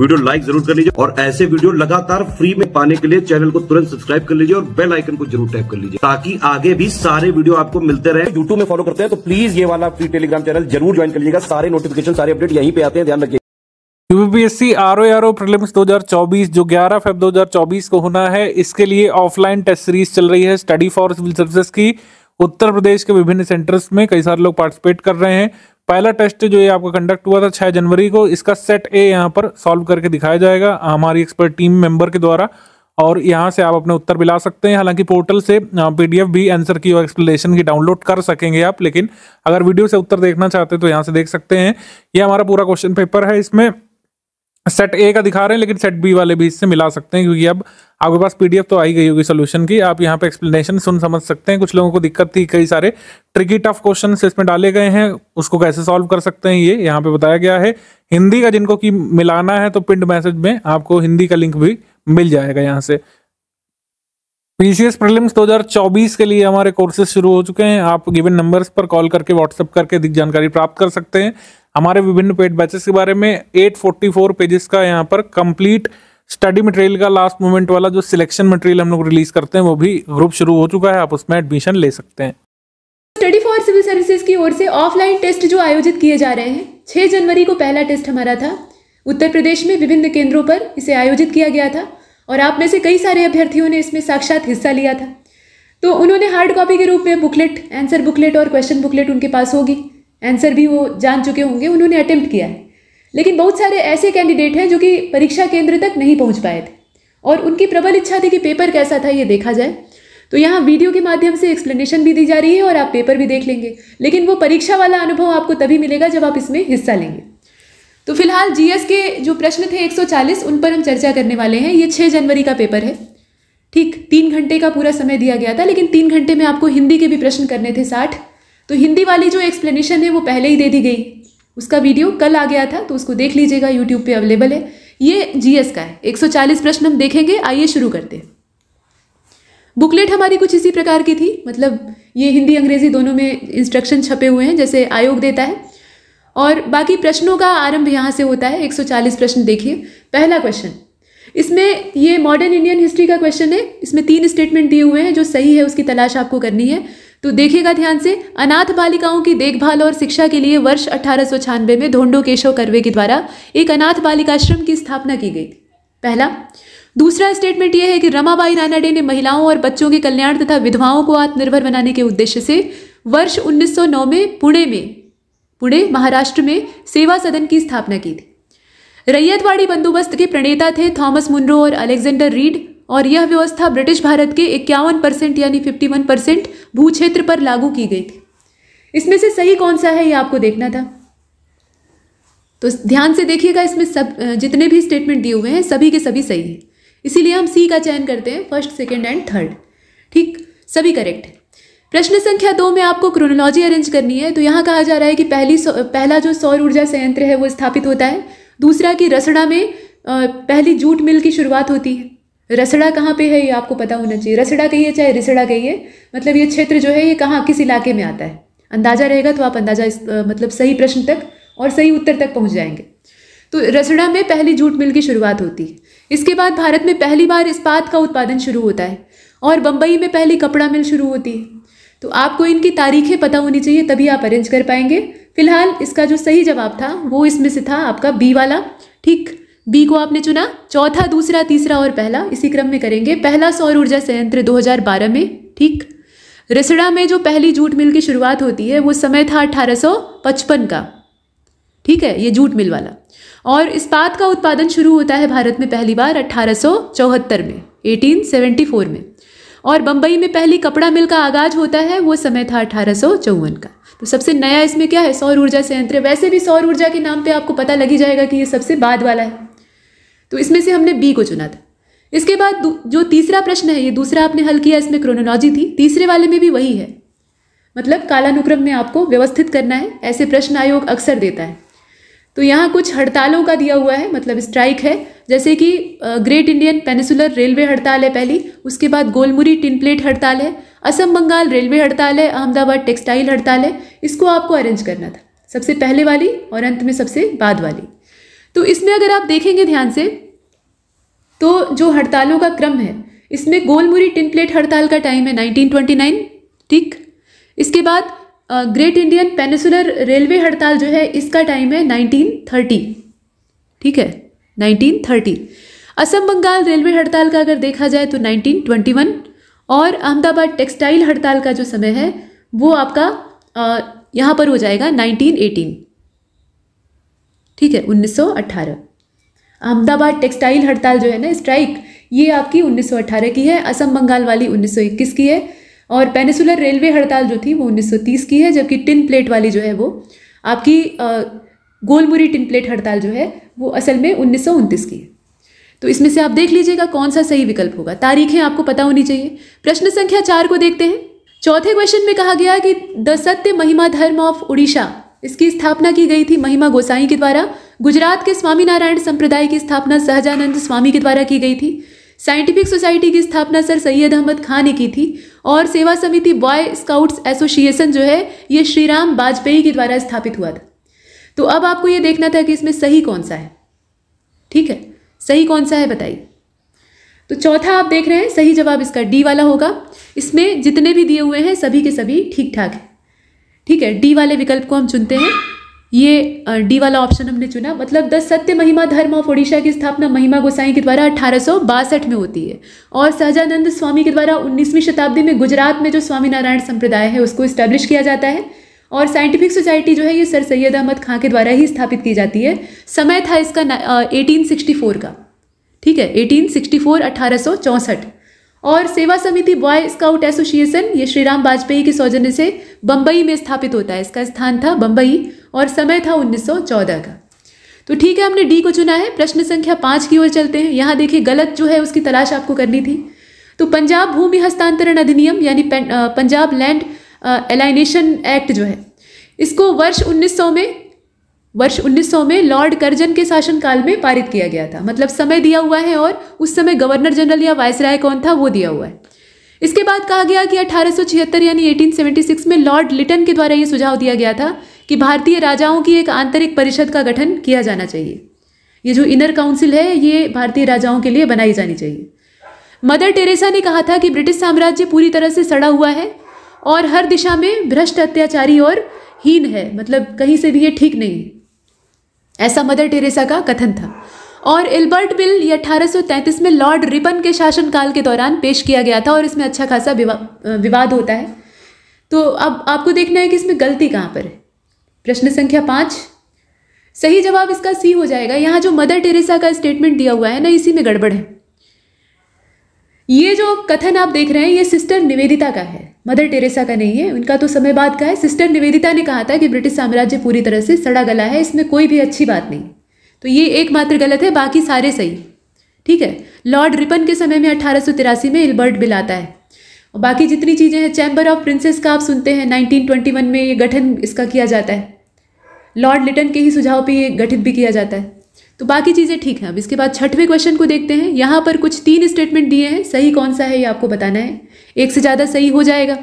Video like जरूर कर लीजिए और ऐसे वीडियो लगातार फ्री में पाने के लिए चैनल को तुरंत सब्सक्राइब कर लीजिए और बेल आइकन को जरूर टैप कर लीजिए ताकि आगे भी सारे वीडियो आपको मिलते रहे यूट्यूब में फॉलो करते हैं तो प्लीज ये वाला फ्री टेलीग्राम चैनल जरूर ज्वाइन कर लीजिएगा सारे नोटिफिकेशन सारे अपडेट यहीं पे आते हैं ध्यान रखिए UPPSC R O R O prelims 2024 जो 11 फेब 2024 को होना है इसके लिए ऑफलाइन टेस्ट सीरीज चल रही है स्टडी फॉर सिविल सर्विसेज की उत्तर प्रदेश के विभिन्न सेंटर्स में कई सारे लोग पार्टिसिपेट कर रहे हैं पहला टेस्ट जो ये आपका कंडक्ट हुआ था छः जनवरी को इसका सेट ए यहाँ पर सॉल्व करके दिखाया जाएगा हमारी एक्सपर्ट टीम मेंबर के द्वारा और यहाँ से आप अपने उत्तर ला सकते हैं हालांकि पोर्टल से पीडीएफ भी आंसर की और एक्सप्लेनेशन की डाउनलोड कर सकेंगे आप लेकिन अगर वीडियो से उत्तर देखना चाहते हैं तो यहाँ से देख सकते हैं ये हमारा पूरा क्वेश्चन पेपर है इसमें सेट ए का दिखा रहे हैं लेकिन सेट बी वाले भी इससे मिला सकते हैं क्योंकि अब आपके पास पीडीएफ तो आई गई होगी सोल्यूशन की आप यहाँ पे एक्सप्लेनेशन सुन समझ सकते हैं कुछ लोगों को दिक्कत थी कई सारे ट्रिकी टफ क्वेश्चन इसमें डाले गए हैं उसको कैसे सॉल्व कर सकते हैं ये यहाँ पे बताया गया है हिंदी का जिनको की मिलाना है तो पिंड मैसेज में आपको हिंदी का लिंक भी मिल जाएगा यहाँ से पीसीएस प्रीलिम्स 2024 के लिए हमारे कोर्सेज शुरू हो चुके हैं आप गिवन नंबर्स पर कॉल करके व्हाट्सएप करके अधिक जानकारी प्राप्त कर सकते हैं हमारे विभिन्न पेड बैचेस के बारे में 844 पेजेस का यहाँ पर कंप्लीट स्टडी मटेरियल का लास्ट मोमेंट वाला जो सिलेक्शन मटेरियल हम लोग रिलीज करते हैं वो भी ग्रुप शुरू हो चुका है आप उसमें एडमिशन ले सकते हैं स्टडी फॉर सिविल सर्विसेज की ओर से ऑफलाइन टेस्ट जो आयोजित किए जा रहे हैं छह जनवरी को पहला टेस्ट हमारा था उत्तर प्रदेश में विभिन्न केंद्रों पर इसे आयोजित किया गया था और आप में से कई सारे अभ्यर्थियों ने इसमें साक्षात हिस्सा लिया था तो उन्होंने हार्ड कॉपी के रूप में बुकलेट आंसर बुकलेट और क्वेश्चन बुकलेट उनके पास होगी आंसर भी वो जान चुके होंगे उन्होंने अटैम्प्ट किया है लेकिन बहुत सारे ऐसे कैंडिडेट हैं जो कि परीक्षा केंद्र तक नहीं पहुंच पाए थे और उनकी प्रबल इच्छा थी कि पेपर कैसा था ये देखा जाए तो यहाँ वीडियो के माध्यम से एक्सप्लेनेशन भी दी जा रही है और आप पेपर भी देख लेंगे लेकिन वो परीक्षा वाला अनुभव आपको तभी मिलेगा जब आप इसमें हिस्सा लेंगे तो फिलहाल जीएस के जो प्रश्न थे 140 उन पर हम चर्चा करने वाले हैं ये 6 जनवरी का पेपर है ठीक तीन घंटे का पूरा समय दिया गया था लेकिन तीन घंटे में आपको हिंदी के भी प्रश्न करने थे साठ तो हिंदी वाली जो एक्सप्लेनेशन है वो पहले ही दे दी गई उसका वीडियो कल आ गया था तो उसको देख लीजिएगा यूट्यूब पे अवेलेबल है ये जीएस का है 140 प्रश्न हम देखेंगे आइए शुरू करते हैं बुकलेट हमारी कुछ इसी प्रकार की थी मतलब ये हिंदी अंग्रेजी दोनों में इंस्ट्रक्शन छपे हुए हैं जैसे आयोग देता है और बाकी प्रश्नों का आरंभ यहाँ से होता है एक प्रश्न देखिए पहला क्वेश्चन इसमें ये मॉडर्न इंडियन हिस्ट्री का क्वेश्चन है इसमें तीन स्टेटमेंट दिए हुए हैं जो सही है उसकी तलाश आपको करनी है तो देखिएगा ध्यान से अनाथ बालिकाओं की देखभाल और शिक्षा के लिए वर्ष अठारह में धोंडो केशव करवे के द्वारा एक अनाथ बालिकाश्रम की स्थापना की गई पहला दूसरा स्टेटमेंट यह है कि रमाबाई रानाडे ने महिलाओं और बच्चों के कल्याण तथा विधवाओं को आत्मनिर्भर बनाने के उद्देश्य से वर्ष 1909 में पुणे में पुणे महाराष्ट्र में सेवा सदन की स्थापना की थी रैयतवाड़ी बंदोबस्त के प्रणेता थे थॉमस मुनरो और अलेक्जेंडर रीड और यह व्यवस्था ब्रिटिश भारत के इक्यावन परसेंट यानी फिफ्टी वन परसेंट भू क्षेत्र पर लागू की गई थी इसमें से सही कौन सा है ये आपको देखना था तो ध्यान से देखिएगा इसमें सब जितने भी स्टेटमेंट दिए हुए हैं सभी के सभी सही हैं इसीलिए हम सी का चयन करते हैं फर्स्ट सेकेंड एंड थर्ड ठीक सभी करेक्ट है प्रश्न संख्या दो में आपको क्रोनोलॉजी अरेंज करनी है तो यहाँ कहा जा रहा है कि पहली पहला जो सौर ऊर्जा संयंत्र है वो स्थापित होता है दूसरा कि रसड़ा में पहली जूट मिल की शुरुआत होती है रसड़ा कहाँ पे है ये आपको पता होना चाहिए रसड़ा कहिए चाहे रिसड़ा कहिए मतलब ये क्षेत्र जो है ये कहाँ किस इलाके में आता है अंदाजा रहेगा तो आप अंदाजा इस आ, मतलब सही प्रश्न तक और सही उत्तर तक पहुँच जाएंगे तो रसड़ा में पहली जूट मिल की शुरुआत होती है इसके बाद भारत में पहली बार इस्पात का उत्पादन शुरू होता है और बम्बई में पहली कपड़ा मिल शुरू होती है तो आपको इनकी तारीखें पता होनी चाहिए तभी आप अरेंज कर पाएंगे फिलहाल इसका जो सही जवाब था वो इसमें से था आपका बी वाला ठीक बी को आपने चुना चौथा दूसरा तीसरा और पहला इसी क्रम में करेंगे पहला सौर ऊर्जा संयंत्र 2012 में ठीक रिसड़ा में जो पहली जूट मिल की शुरुआत होती है वो समय था अठारह का ठीक है ये जूट मिल वाला और इस्पात का उत्पादन शुरू होता है भारत में पहली बार अट्ठारह में 1874 में और बंबई में पहली कपड़ा मिल का आगाज होता है वो समय था अठारह का तो सबसे नया इसमें क्या है सौर ऊर्जा संयंत्र वैसे भी सौर ऊर्जा के नाम पे आपको पता लगी जाएगा कि ये सबसे बाद वाला है तो इसमें से हमने बी को चुना था इसके बाद जो तीसरा प्रश्न है ये दूसरा आपने हल किया इसमें क्रोनोलॉजी थी तीसरे वाले में भी वही है मतलब कालानुक्रम में आपको व्यवस्थित करना है ऐसे प्रश्न आयोग अक्सर देता है तो यहाँ कुछ हड़तालों का दिया हुआ है मतलब स्ट्राइक है जैसे कि ग्रेट इंडियन पेनिसुलर रेलवे हड़ताल है पहली उसके बाद गोलमुरी टिन प्लेट हड़ताल है असम बंगाल रेलवे हड़ताल है अहमदाबाद टेक्सटाइल हड़ताल है इसको आपको अरेंज करना था सबसे पहले वाली और अंत में सबसे बाद वाली तो इसमें अगर आप देखेंगे ध्यान से तो जो हड़तालों का क्रम है इसमें गोलमुरी टिन प्लेट हड़ताल का टाइम है 1929 ठीक इसके बाद ग्रेट इंडियन पेनिसुलर रेलवे हड़ताल जो है इसका टाइम है 1930 ठीक है 1930 असम बंगाल रेलवे हड़ताल का अगर देखा जाए तो 1921 और अहमदाबाद टेक्सटाइल हड़ताल का जो समय है वो आपका यहाँ पर हो जाएगा 1918 ठीक है 1918 अहमदाबाद टेक्सटाइल हड़ताल जो है ना स्ट्राइक ये आपकी 1918 की है असम बंगाल वाली 1921 की है और पेनिसुलर रेलवे हड़ताल जो थी वो 1930 की है जबकि टिन प्लेट वाली जो है वो आपकी गोलमुरी टिन प्लेट हड़ताल जो है वो असल में उन्नीस की है तो इसमें से आप देख लीजिएगा कौन सा सही विकल्प होगा तारीखें आपको पता होनी चाहिए प्रश्न संख्या चार को देखते हैं चौथे क्वेश्चन में कहा गया कि द सत्य महिमा धर्म ऑफ उड़ीसा इसकी स्थापना की गई थी महिमा गोसाई के द्वारा गुजरात के स्वामीनारायण संप्रदाय की स्थापना सहजानंद स्वामी के द्वारा की गई थी साइंटिफिक सोसाइटी की स्थापना सर सैयद अहमद खां ने की थी और सेवा समिति बॉय स्काउट्स एसोसिएशन जो है ये श्री राम वाजपेयी के द्वारा स्थापित हुआ था तो अब आपको ये देखना था कि इसमें सही कौन सा है ठीक है सही कौन सा है बताइए तो चौथा आप देख रहे हैं सही जवाब इसका डी वाला होगा इसमें जितने भी दिए हुए हैं सभी के सभी ठीक ठाक है ठीक है डी वाले विकल्प को हम चुनते हैं ये डी वाला ऑप्शन हमने चुना मतलब द सत्य महिमा धर्म ऑफ ओडिशा की स्थापना महिमा गोसाई के द्वारा अठारह में होती है और सहजानंद स्वामी के द्वारा उन्नीसवीं शताब्दी में गुजरात में जो स्वामीनारायण संप्रदाय है उसको इस्टेब्लिश किया जाता है और साइंटिफिक सोसाइटी जो है ये सर सैयद अहमद खां के द्वारा ही स्थापित की जाती है समय था इसका एटीन सिक्सटी फोर का ठीक है एटीन सिक्सटी फोर सौ चौंसठ और सेवा समिति बॉय स्काउट एसोसिएशन ये श्रीराम वाजपेयी के सौजन्य से बम्बई में स्थापित होता है इसका स्थान था बम्बई और समय था 1914 का तो ठीक है हमने डी को चुना है प्रश्न संख्या पाँच की ओर चलते हैं यहाँ देखिए गलत जो है उसकी तलाश आपको करनी थी तो पंजाब भूमि हस्तांतरण अधिनियम यानी पंजाब लैंड एलाइनेशन एक्ट जो है इसको वर्ष 1900 में वर्ष 1900 में लॉर्ड कर्जन के शासनकाल में पारित किया गया था मतलब समय दिया हुआ है और उस समय गवर्नर जनरल या वायसराय कौन था वो दिया हुआ है इसके बाद कहा गया कि अठारह यानी 1876 में लॉर्ड लिटन के द्वारा ये सुझाव दिया गया था कि भारतीय राजाओं की एक आंतरिक परिषद का गठन किया जाना चाहिए ये जो इनर काउंसिल है ये भारतीय राजाओं के लिए बनाई जानी चाहिए मदर टेरेसा ने कहा था कि ब्रिटिश साम्राज्य पूरी तरह से सड़ा हुआ है और हर दिशा में भ्रष्ट अत्याचारी और हीन है मतलब कहीं से भी ये ठीक नहीं है ऐसा मदर टेरेसा का कथन था और एल्बर्ट बिल ये अठारह में लॉर्ड रिपन के शासनकाल के दौरान पेश किया गया था और इसमें अच्छा खासा विवा, विवाद होता है तो अब आपको देखना है कि इसमें गलती कहाँ पर है प्रश्न संख्या पाँच सही जवाब इसका सी हो जाएगा यहाँ जो मदर टेरेसा का स्टेटमेंट दिया हुआ है ना इसी में गड़बड़ है ये जो कथन आप देख रहे हैं ये सिस्टर निवेदिता का है मदर टेरेसा का नहीं है उनका तो समय बाद का है सिस्टर निवेदिता ने कहा था कि ब्रिटिश साम्राज्य पूरी तरह से सड़ा गला है इसमें कोई भी अच्छी बात नहीं तो ये एकमात्र गलत है बाकी सारे सही ठीक है लॉर्ड रिपन के समय में अठारह में एल्बर्ट बिल आता है और बाकी जितनी चीज़ें हैं चैम्बर ऑफ प्रिंसेस का आप सुनते हैं नाइनटीन में ये गठन इसका किया जाता है लॉर्ड लिटन के ही सुझाव पर ये गठित भी किया जाता है तो बाकी चीज़ें ठीक हैं अब इसके बाद छठवें क्वेश्चन को देखते हैं यहाँ पर कुछ तीन स्टेटमेंट दिए हैं सही कौन सा है ये आपको बताना है एक से ज़्यादा सही हो जाएगा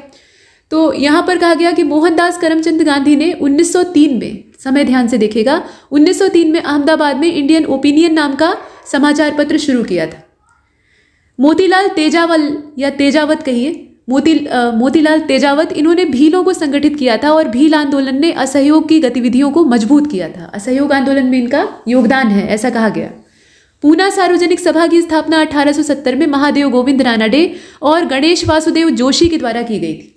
तो यहाँ पर कहा गया कि मोहनदास करमचंद गांधी ने 1903 में समय ध्यान से देखेगा 1903 में अहमदाबाद में इंडियन ओपिनियन नाम का समाचार पत्र शुरू किया था मोतीलाल तेजावल या तेजावत कहिए मोती मोतीलाल तेजावत इन्होंने भीलों को संगठित किया था और भील आंदोलन ने असहयोग की गतिविधियों को मजबूत किया था असहयोग आंदोलन में इनका योगदान है ऐसा कहा गया पूना सार्वजनिक सभा की स्थापना 1870 में महादेव गोविंद रानाडे और गणेश वासुदेव जोशी के द्वारा की गई थी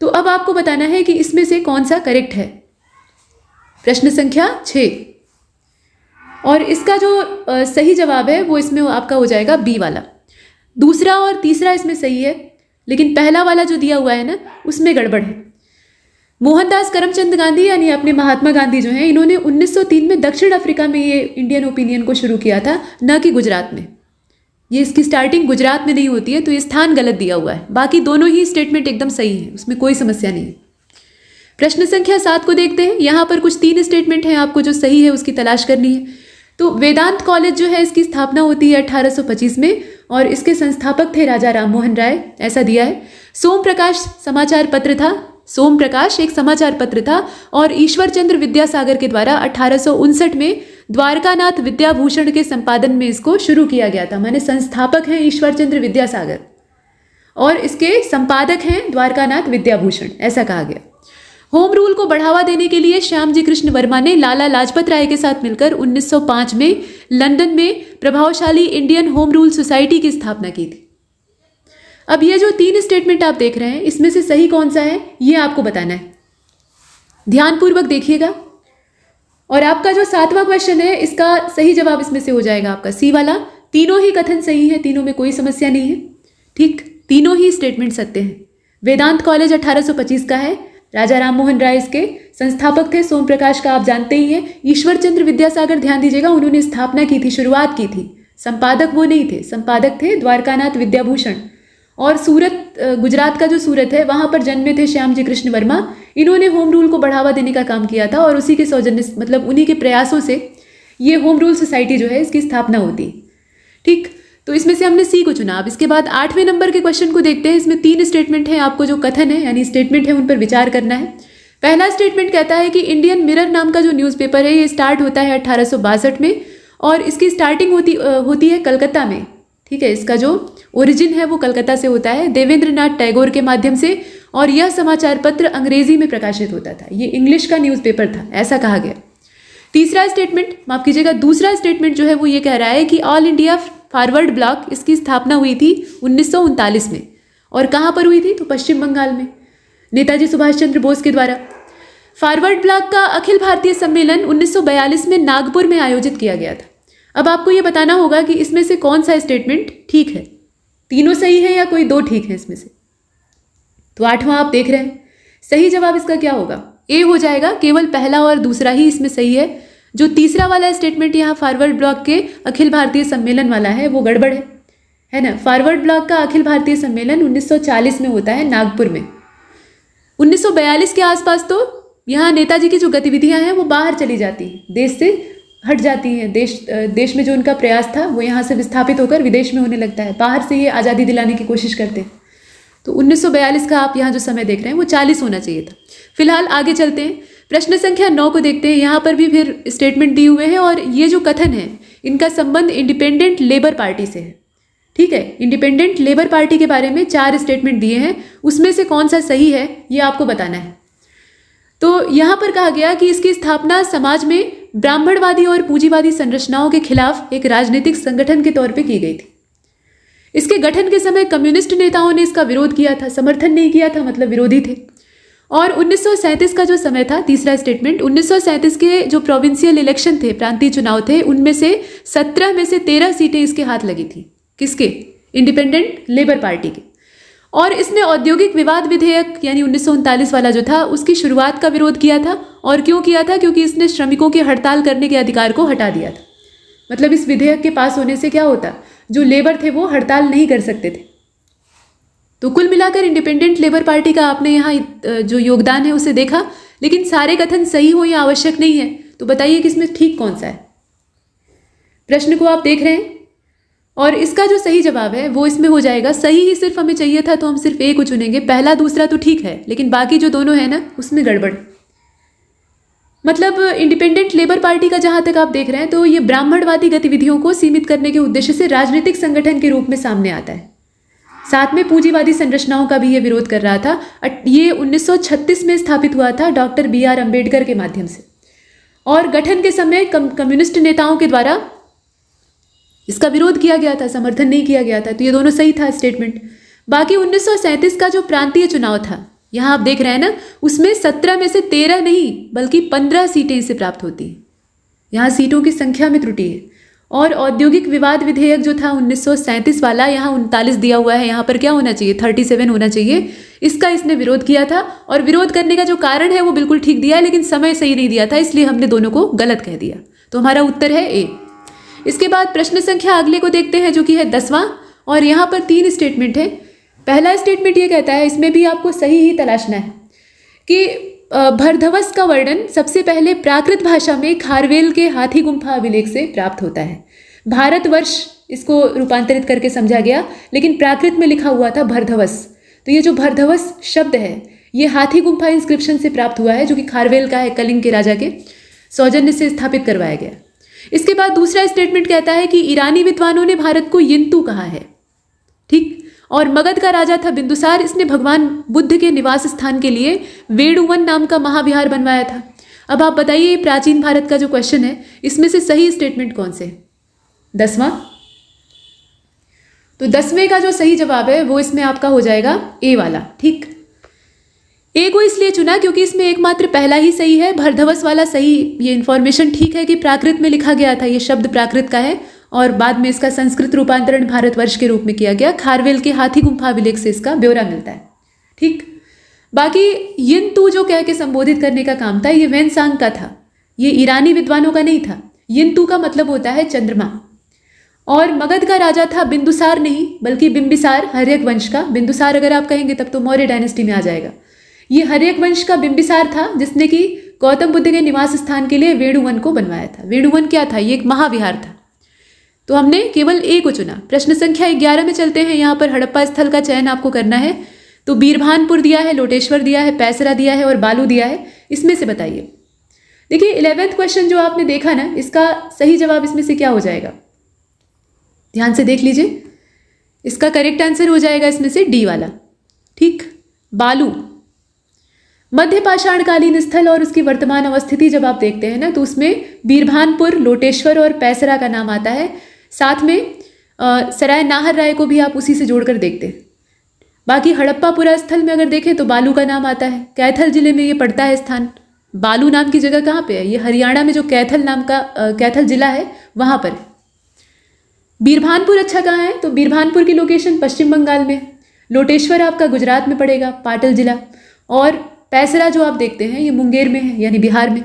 तो अब आपको बताना है कि इसमें से कौन सा करेक्ट है प्रश्न संख्या छ और इसका जो सही जवाब है वो इसमें आपका हो जाएगा बी वाला दूसरा और तीसरा इसमें सही है लेकिन पहला वाला जो दिया हुआ है ना उसमें गड़बड़ है मोहनदास करमचंद गांधी यानी अपने महात्मा गांधी जो हैं इन्होंने 1903 में दक्षिण अफ्रीका में ये इंडियन ओपिनियन को शुरू किया था न कि गुजरात में ये इसकी स्टार्टिंग गुजरात में नहीं होती है तो ये स्थान गलत दिया हुआ है बाकी दोनों ही स्टेटमेंट एकदम सही है उसमें कोई समस्या नहीं है प्रश्न संख्या सात को देखते हैं यहाँ पर कुछ तीन स्टेटमेंट हैं आपको जो सही है उसकी तलाश करनी है तो वेदांत कॉलेज जो है इसकी स्थापना होती है 1825 में और इसके संस्थापक थे राजा राममोहन राय ऐसा दिया है सोम प्रकाश समाचार पत्र था सोम प्रकाश एक समाचार पत्र था और ईश्वर चंद्र विद्यासागर के द्वारा अठारह में द्वारकानाथ विद्याभूषण के संपादन में इसको शुरू किया गया था माने संस्थापक हैं ईश्वर चंद्र विद्यासागर और इसके संपादक हैं द्वारकानाथ विद्याभूषण ऐसा कहा गया होम रूल को बढ़ावा देने के लिए श्याम जी कृष्ण वर्मा ने लाला लाजपत राय के साथ मिलकर 1905 में लंदन में प्रभावशाली इंडियन होम रूल सोसाइटी की स्थापना की थी अब ये जो तीन स्टेटमेंट आप देख रहे हैं इसमें से सही कौन सा है ये आपको बताना है ध्यानपूर्वक देखिएगा और आपका जो सातवां क्वेश्चन है इसका सही जवाब इसमें से हो जाएगा आपका सी वाला तीनों ही कथन सही है तीनों में कोई समस्या नहीं है ठीक तीनों ही स्टेटमेंट सत्य हैं वेदांत कॉलेज 1825 का है राजा राम मोहन राय इसके संस्थापक थे सोम प्रकाश का आप जानते ही हैं ईश्वर चंद्र विद्यासागर ध्यान दीजिएगा उन्होंने स्थापना की थी शुरुआत की थी संपादक वो नहीं थे संपादक थे द्वारकानाथ विद्याभूषण और सूरत गुजरात का जो सूरत है वहाँ पर जन्मे थे श्याम जी कृष्ण वर्मा इन्होंने होम रूल को बढ़ावा देने का काम किया था और उसी के सौजन्य मतलब उन्हीं के प्रयासों से ये होम रूल सोसाइटी जो है इसकी स्थापना होती ठीक तो इसमें से हमने सी को चुना अब इसके बाद आठवें नंबर के क्वेश्चन को देखते हैं इसमें तीन स्टेटमेंट है आपको जो कथन है यानी स्टेटमेंट है उन पर विचार करना है पहला स्टेटमेंट कहता है कि इंडियन मिरर नाम का जो न्यूज़पेपर है ये स्टार्ट होता है अट्ठारह में और इसकी स्टार्टिंग होती होती है कलकत्ता में ठीक है इसका जो ओरिजिन है वो कलकत्ता से होता है देवेंद्र नाथ टैगोर के माध्यम से और यह समाचार पत्र अंग्रेजी में प्रकाशित होता था ये इंग्लिश का न्यूज़पेपर था ऐसा कहा गया तीसरा स्टेटमेंट माफ कीजिएगा दूसरा स्टेटमेंट जो है वो ये कह रहा है कि ऑल इंडिया फॉरवर्ड ब्लॉक इसकी स्थापना हुई थी उन्नीस में और कहाँ पर हुई थी तो पश्चिम बंगाल में नेताजी सुभाष चंद्र बोस के द्वारा फॉरवर्ड ब्लॉक का अखिल भारतीय सम्मेलन 1942 में नागपुर में आयोजित किया गया था अब आपको ये बताना होगा कि इसमें से कौन सा स्टेटमेंट ठीक है तीनों सही है या कोई दो ठीक है इसमें से तो आठवां आप देख रहे हैं सही जवाब इसका क्या होगा ए हो जाएगा केवल पहला और दूसरा ही इसमें सही है जो तीसरा वाला स्टेटमेंट यहाँ फॉरवर्ड ब्लॉक के अखिल भारतीय सम्मेलन वाला है वो गड़बड़ है है ना फॉरवर्ड ब्लॉक का अखिल भारतीय सम्मेलन 1940 में होता है नागपुर में 1942 के आसपास तो यहाँ नेताजी की जो गतिविधियाँ हैं वो बाहर चली जाती हैं देश से हट जाती हैं देश देश में जो उनका प्रयास था वो यहाँ से विस्थापित होकर विदेश में होने लगता है बाहर से ये आज़ादी दिलाने की कोशिश करते हैं तो 1942 का आप यहाँ जो समय देख रहे हैं वो 40 होना चाहिए था फिलहाल आगे चलते हैं प्रश्न संख्या नौ को देखते हैं यहाँ पर भी फिर स्टेटमेंट दिए हुए हैं और ये जो कथन है इनका संबंध इंडिपेंडेंट लेबर पार्टी से है ठीक है इंडिपेंडेंट लेबर पार्टी के बारे में चार स्टेटमेंट दिए हैं उसमें से कौन सा सही है ये आपको बताना है तो यहाँ पर कहा गया कि इसकी स्थापना समाज में ब्राह्मणवादी और पूंजीवादी संरचनाओं के खिलाफ एक राजनीतिक संगठन के तौर पर की गई थी इसके गठन के समय कम्युनिस्ट नेताओं ने इसका विरोध किया था समर्थन नहीं किया था मतलब विरोधी थे और उन्नीस का जो समय था तीसरा स्टेटमेंट उन्नीस के जो प्रोविंशियल इलेक्शन थे प्रांतीय चुनाव थे उनमें से 17 में से 13 सीटें इसके हाथ लगी थी किसके इंडिपेंडेंट लेबर पार्टी के और इसने औद्योगिक विवाद विधेयक यानी उन्नीस वाला जो था उसकी शुरुआत का विरोध किया था और क्यों किया था क्योंकि इसने श्रमिकों की हड़ताल करने के अधिकार को हटा दिया था मतलब इस विधेयक के पास होने से क्या होता जो लेबर थे वो हड़ताल नहीं कर सकते थे तो कुल मिलाकर इंडिपेंडेंट लेबर पार्टी का आपने यहाँ जो योगदान है उसे देखा लेकिन सारे कथन सही हो या आवश्यक नहीं है तो बताइए कि इसमें ठीक कौन सा है प्रश्न को आप देख रहे हैं और इसका जो सही जवाब है वो इसमें हो जाएगा सही ही सिर्फ हमें चाहिए था तो हम सिर्फ एक को चुनेंगे पहला दूसरा तो ठीक है लेकिन बाकी जो दोनों है ना उसमें गड़बड़ मतलब इंडिपेंडेंट लेबर पार्टी का जहाँ तक आप देख रहे हैं तो ये ब्राह्मणवादी गतिविधियों को सीमित करने के उद्देश्य से राजनीतिक संगठन के रूप में सामने आता है साथ में पूंजीवादी संरचनाओं का भी ये विरोध कर रहा था ये 1936 में स्थापित हुआ था डॉक्टर बी आर अम्बेडकर के माध्यम से और गठन के समय कम, कम्युनिस्ट नेताओं के द्वारा इसका विरोध किया गया था समर्थन नहीं किया गया था तो ये दोनों सही था स्टेटमेंट बाकी उन्नीस का जो प्रांतीय चुनाव था यहाँ आप देख रहे हैं ना उसमें सत्रह में से तेरह नहीं बल्कि पंद्रह सीटें इसे प्राप्त होती हैं यहाँ सीटों की संख्या में त्रुटि है और औद्योगिक विवाद विधेयक जो था उन्नीस वाला यहाँ उनतालीस दिया हुआ है यहाँ पर क्या होना चाहिए 37 होना चाहिए इसका इसने विरोध किया था और विरोध करने का जो कारण है वो बिल्कुल ठीक दिया है लेकिन समय सही नहीं दिया था इसलिए हमने दोनों को गलत कह दिया तो हमारा उत्तर है ए इसके बाद प्रश्न संख्या अगले को देखते हैं जो कि है दसवां और यहाँ पर तीन स्टेटमेंट है पहला स्टेटमेंट ये कहता है इसमें भी आपको सही ही तलाशना है कि भरधवस का वर्णन सबसे पहले प्राकृत भाषा में खारवेल के हाथी गुम्फा अभिलेख से प्राप्त होता है भारतवर्ष इसको रूपांतरित करके समझा गया लेकिन प्राकृत में लिखा हुआ था भरधवस तो ये जो भरधवस शब्द है ये हाथी गुम्फा इंस्क्रिप्शन से प्राप्त हुआ है जो कि खारवेल का है कलिंग के राजा के सौजन्य से स्थापित करवाया गया इसके बाद दूसरा स्टेटमेंट कहता है कि ईरानी विद्वानों ने भारत को यंतु कहा है ठीक और मगध का राजा था बिंदुसार इसने भगवान बुद्ध के निवास स्थान के लिए वेणुवन नाम का महाविहार बनवाया था अब आप बताइए प्राचीन भारत का जो क्वेश्चन है इसमें से सही स्टेटमेंट कौन से दसवां तो दसवें का जो सही जवाब है वो इसमें आपका हो जाएगा ए वाला ठीक ए को इसलिए चुना क्योंकि इसमें एकमात्र पहला ही सही है भरधवस वाला सही ये इंफॉर्मेशन ठीक है कि प्राकृत में लिखा गया था ये शब्द प्राकृत का है और बाद में इसका संस्कृत रूपांतरण भारतवर्ष के रूप में किया गया खारवेल के हाथी गुम्फा अभिलेख से इसका ब्यौरा मिलता है ठीक बाकी यिन तू जो कह के संबोधित करने का काम था ये सांग का था ये ईरानी विद्वानों का नहीं था यिन तू का मतलब होता है चंद्रमा और मगध का राजा था बिंदुसार नहीं बल्कि बिंबिसार हरियक वंश का बिंदुसार अगर आप कहेंगे तब तो मौर्य डायनेस्टी में आ जाएगा ये हरियक वंश का बिंबिसार था जिसने कि गौतम बुद्ध के निवास स्थान के लिए वेणुवन को बनवाया था वेणुवन क्या था ये एक महाविहार था तो हमने केवल ए को चुना प्रश्न संख्या ग्यारह में चलते हैं यहाँ पर हड़प्पा स्थल का चयन आपको करना है तो बीरभानपुर दिया है लोटेश्वर दिया है पैसरा दिया है और बालू दिया है इसमें से बताइए देखिए इलेवेंथ क्वेश्चन जो आपने देखा ना इसका सही जवाब इसमें से क्या हो जाएगा ध्यान से देख लीजिए इसका करेक्ट आंसर हो जाएगा इसमें से डी वाला ठीक बालू मध्य पाषाणकालीन स्थल और उसकी वर्तमान अवस्थिति जब आप देखते हैं ना तो उसमें बीरभानपुर लोटेश्वर और पैसरा का नाम आता है साथ में सराय नाहर राय को भी आप उसी से जोड़कर देखते हैं बाकी हड़प्पा स्थल में अगर देखें तो बालू का नाम आता है कैथल जिले में ये पड़ता है स्थान बालू नाम की जगह कहाँ पे है ये हरियाणा में जो कैथल नाम का आ, कैथल जिला है वहाँ पर है बीरभानपुर अच्छा कहाँ है तो बीरभानपुर की लोकेशन पश्चिम बंगाल में लोटेश्वर आपका गुजरात में पड़ेगा पाटल जिला और पैसरा जो आप देखते हैं ये मुंगेर में है यानी बिहार में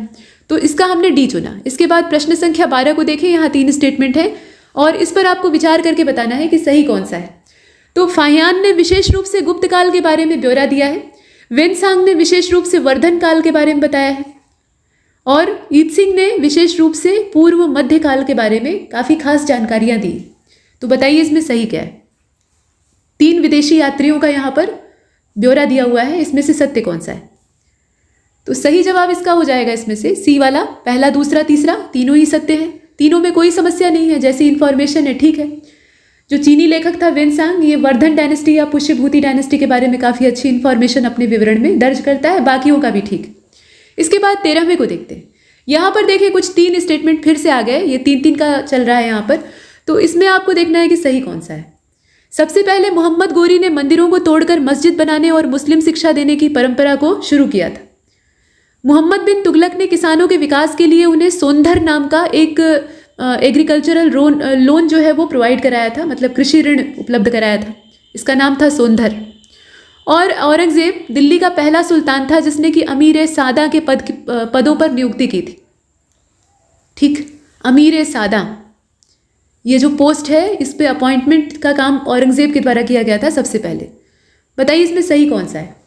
तो इसका हमने डी चुना इसके बाद प्रश्न संख्या बारह को देखें यहाँ तीन स्टेटमेंट है और इस पर आपको विचार करके बताना है कि सही कौन सा है तो फाह्यान ने विशेष रूप से गुप्त काल के बारे में ब्यौरा दिया है वेनसांग ने विशेष रूप से वर्धन काल के बारे में बताया है और ईद सिंह ने विशेष रूप से पूर्व मध्य काल के बारे में काफ़ी खास जानकारियाँ दी तो बताइए इसमें सही क्या है तीन विदेशी यात्रियों का यहाँ पर ब्यौरा दिया हुआ है इसमें से सत्य कौन सा है तो सही जवाब इसका हो जाएगा इसमें से सी वाला पहला दूसरा तीसरा तीनों ही सत्य है तीनों में कोई समस्या नहीं है जैसी इन्फॉर्मेशन है ठीक है जो चीनी लेखक था वेनसांग ये वर्धन डायनेस्टी या पुष्यभूति डायनेस्टी के बारे में काफ़ी अच्छी इन्फॉर्मेशन अपने विवरण में दर्ज करता है बाकियों का भी ठीक इसके बाद तेरहवें को देखते हैं यहाँ पर देखें कुछ तीन स्टेटमेंट फिर से आ गए ये तीन तीन का चल रहा है यहाँ पर तो इसमें आपको देखना है कि सही कौन सा है सबसे पहले मोहम्मद गोरी ने मंदिरों को तोड़कर मस्जिद बनाने और मुस्लिम शिक्षा देने की परंपरा को शुरू किया था मोहम्मद बिन तुगलक ने किसानों के विकास के लिए उन्हें सोंधर नाम का एक एग्रीकल्चरल लोन लोन जो है वो प्रोवाइड कराया था मतलब कृषि ऋण उपलब्ध कराया था इसका नाम था सोंधर और औरंगज़ेब दिल्ली का पहला सुल्तान था जिसने कि अमीर सादा के पद पदों पर नियुक्ति की थी ठीक अमीर सादा ये जो पोस्ट है इस पर अपॉइंटमेंट का काम औरंगज़ेब के द्वारा किया गया था सबसे पहले बताइए इसमें सही कौन सा है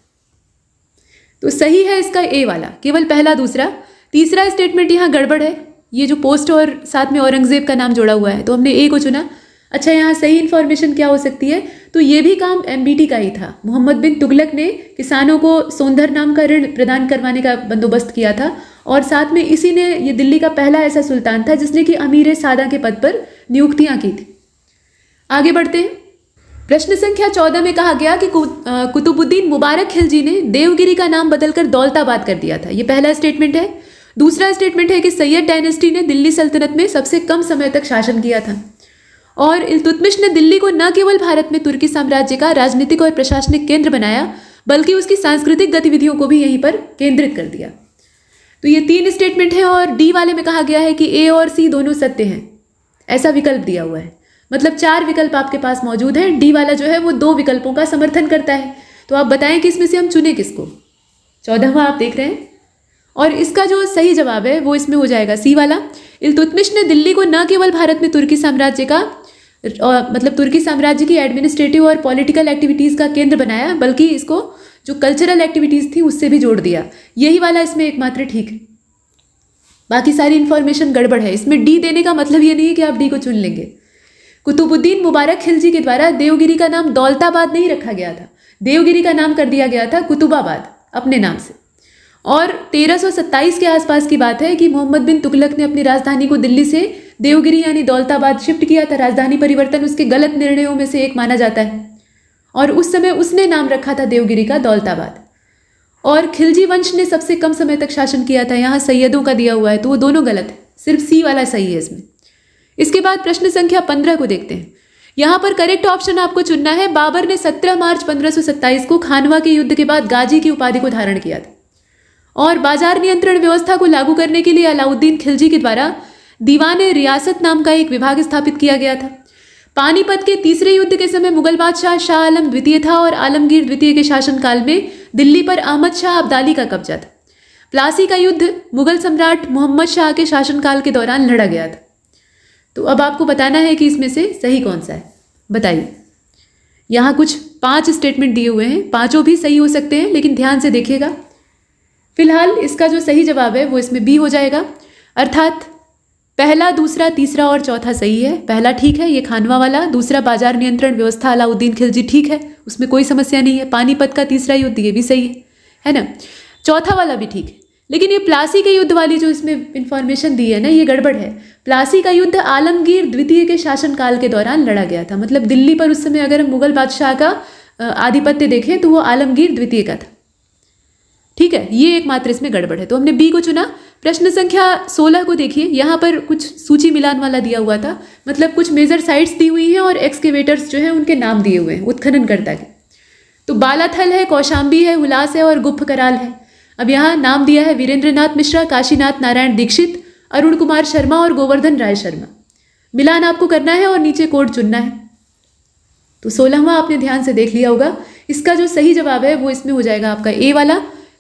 तो सही है इसका ए वाला केवल पहला दूसरा तीसरा स्टेटमेंट यहाँ गड़बड़ है ये जो पोस्ट और साथ में औरंगज़ेब का नाम जोड़ा हुआ है तो हमने ए को चुना अच्छा यहाँ सही इन्फॉर्मेशन क्या हो सकती है तो ये भी काम एम का ही था मोहम्मद बिन तुगलक ने किसानों को सोंदर नाम का ऋण प्रदान करवाने का बंदोबस्त किया था और साथ में इसी ने ये दिल्ली का पहला ऐसा सुल्तान था जिसने कि अमीर सादा के पद पर नियुक्तियाँ की थी आगे बढ़ते हैं प्रश्न संख्या चौदह में कहा गया कि कुतुबुद्दीन मुबारक खिलजी ने देवगिरी का नाम बदलकर दौलताबाद कर दिया था ये पहला स्टेटमेंट है दूसरा स्टेटमेंट है कि सैयद डायनेस्टी ने दिल्ली सल्तनत में सबसे कम समय तक शासन किया था और इल्तुतमिश ने दिल्ली को न केवल भारत में तुर्की साम्राज्य का राजनीतिक और प्रशासनिक केंद्र बनाया बल्कि उसकी सांस्कृतिक गतिविधियों को भी यहीं पर केंद्रित कर दिया तो ये तीन स्टेटमेंट है और डी वाले में कहा गया है कि ए और सी दोनों सत्य हैं ऐसा विकल्प दिया हुआ है मतलब चार विकल्प आपके पास मौजूद हैं डी वाला जो है वो दो विकल्पों का समर्थन करता है तो आप बताएं कि इसमें से हम चुने किसको चौदहवा आप देख रहे हैं और इसका जो सही जवाब है वो इसमें हो जाएगा सी वाला इलतुतमिश ने दिल्ली को न केवल भारत में तुर्की साम्राज्य का और, मतलब तुर्की साम्राज्य की एडमिनिस्ट्रेटिव और पॉलिटिकल एक्टिविटीज़ का केंद्र बनाया बल्कि इसको जो कल्चरल एक्टिविटीज़ थी उससे भी जोड़ दिया यही वाला इसमें एकमात्र ठीक है बाकी सारी इन्फॉर्मेशन गड़बड़ है इसमें डी देने का मतलब ये नहीं है कि आप डी को चुन लेंगे कुतुबुद्दीन मुबारक खिलजी के द्वारा देवगिरी का नाम दौलताबाद नहीं रखा गया था देवगिरी का नाम कर दिया गया था कुतुबाबाद अपने नाम से और 1327 के आसपास की बात है कि मोहम्मद बिन तुगलक ने अपनी राजधानी को दिल्ली से देवगिरी यानी दौलताबाद शिफ्ट किया था राजधानी परिवर्तन उसके गलत निर्णयों में से एक माना जाता है और उस समय उसने नाम रखा था देवगिरी का दौलताबाद और खिलजी वंश ने सबसे कम समय तक शासन किया था यहाँ सैयदों का दिया हुआ है तो वो दोनों गलत है सिर्फ सी वाला सही है इसमें इसके बाद प्रश्न संख्या पंद्रह को देखते हैं यहाँ पर करेक्ट ऑप्शन आपको चुनना है बाबर ने सत्रह मार्च पंद्रह को खानवा के युद्ध के बाद गाजी की उपाधि को धारण किया था और बाजार नियंत्रण व्यवस्था को लागू करने के लिए अलाउद्दीन खिलजी के द्वारा दीवान रियासत नाम का एक विभाग स्थापित किया गया था पानीपत के तीसरे युद्ध के समय मुगल बादशाह शाह आलम द्वितीय था और आलमगीर द्वितीय के शासनकाल में दिल्ली पर अहमद शाह अब्दाली का कब्जा था प्लासी का युद्ध मुगल सम्राट मोहम्मद शाह के शासनकाल के दौरान लड़ा गया था तो अब आपको बताना है कि इसमें से सही कौन सा है बताइए यहाँ कुछ पांच स्टेटमेंट दिए हुए हैं पांचों भी सही हो सकते हैं लेकिन ध्यान से देखिएगा फिलहाल इसका जो सही जवाब है वो इसमें बी हो जाएगा अर्थात पहला दूसरा तीसरा और चौथा सही है पहला ठीक है ये खानवा वाला दूसरा बाजार नियंत्रण व्यवस्था अलाउद्दीन खिलजी ठीक है उसमें कोई समस्या नहीं है पानीपत का तीसरा युद्ध ये भी सही है है ना चौथा वाला भी ठीक है लेकिन ये प्लासी के युद्ध वाली जो इसमें इन्फॉर्मेशन दी है ना ये गड़बड़ है प्लासी का युद्ध आलमगीर द्वितीय के शासनकाल के दौरान लड़ा गया था मतलब दिल्ली पर उस समय अगर हम मुगल बादशाह का आधिपत्य देखें तो वो आलमगीर द्वितीय का था ठीक है ये एकमात्र इसमें गड़बड़ है तो हमने बी को चुना प्रश्न संख्या सोलह को देखिए यहाँ पर कुछ सूची मिलान वाला दिया हुआ था मतलब कुछ मेजर साइट्स दी हुई हैं और एक्सकेवेटर्स जो हैं उनके नाम दिए हुए हैं उत्खननकर्ता के तो बालाथल है कौशाम्बी है उलास है और गुप्त कराल है अब यहाँ नाम दिया है वीरेंद्रनाथ मिश्रा काशीनाथ नारायण दीक्षित अरुण कुमार शर्मा और गोवर्धन राय शर्मा मिलान आपको करना है और नीचे कोड चुनना है तो सोलहवा आपने ध्यान से देख लिया होगा इसका जो सही जवाब है वो इसमें हो जाएगा आपका ए वाला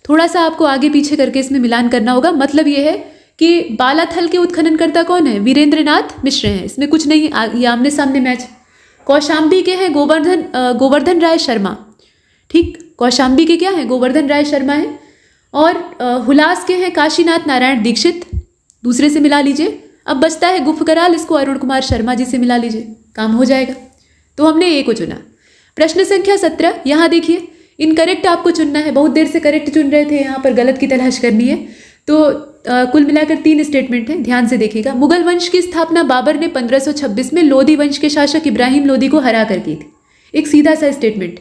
थोड़ा सा आपको आगे पीछे करके इसमें मिलान करना होगा मतलब ये है कि बालाथल के उत्खननकर्ता कौन है वीरेंद्रनाथ मिश्र हैं इसमें कुछ नहीं ये आमने सामने मैच कौशाम्बी के हैं गोवर्धन गोवर्धन राय शर्मा ठीक कौशाम्बी के क्या है गोवर्धन राय शर्मा है और हुलास के हैं काशीनाथ नारायण दीक्षित दूसरे से मिला लीजिए अब बचता है गुफ कराल इसको अरुण कुमार शर्मा जी से मिला लीजिए काम हो जाएगा तो हमने ए को चुना प्रश्न संख्या सत्रह यहाँ देखिए इनकरेक्ट आपको चुनना है बहुत देर से करेक्ट चुन रहे थे यहाँ पर गलत की तलाश करनी है तो आ, कुल मिलाकर तीन स्टेटमेंट हैं ध्यान से देखिएगा मुगल वंश की स्थापना बाबर ने 1526 में लोधी वंश के शासक इब्राहिम लोधी को हरा कर की थी एक सीधा सा स्टेटमेंट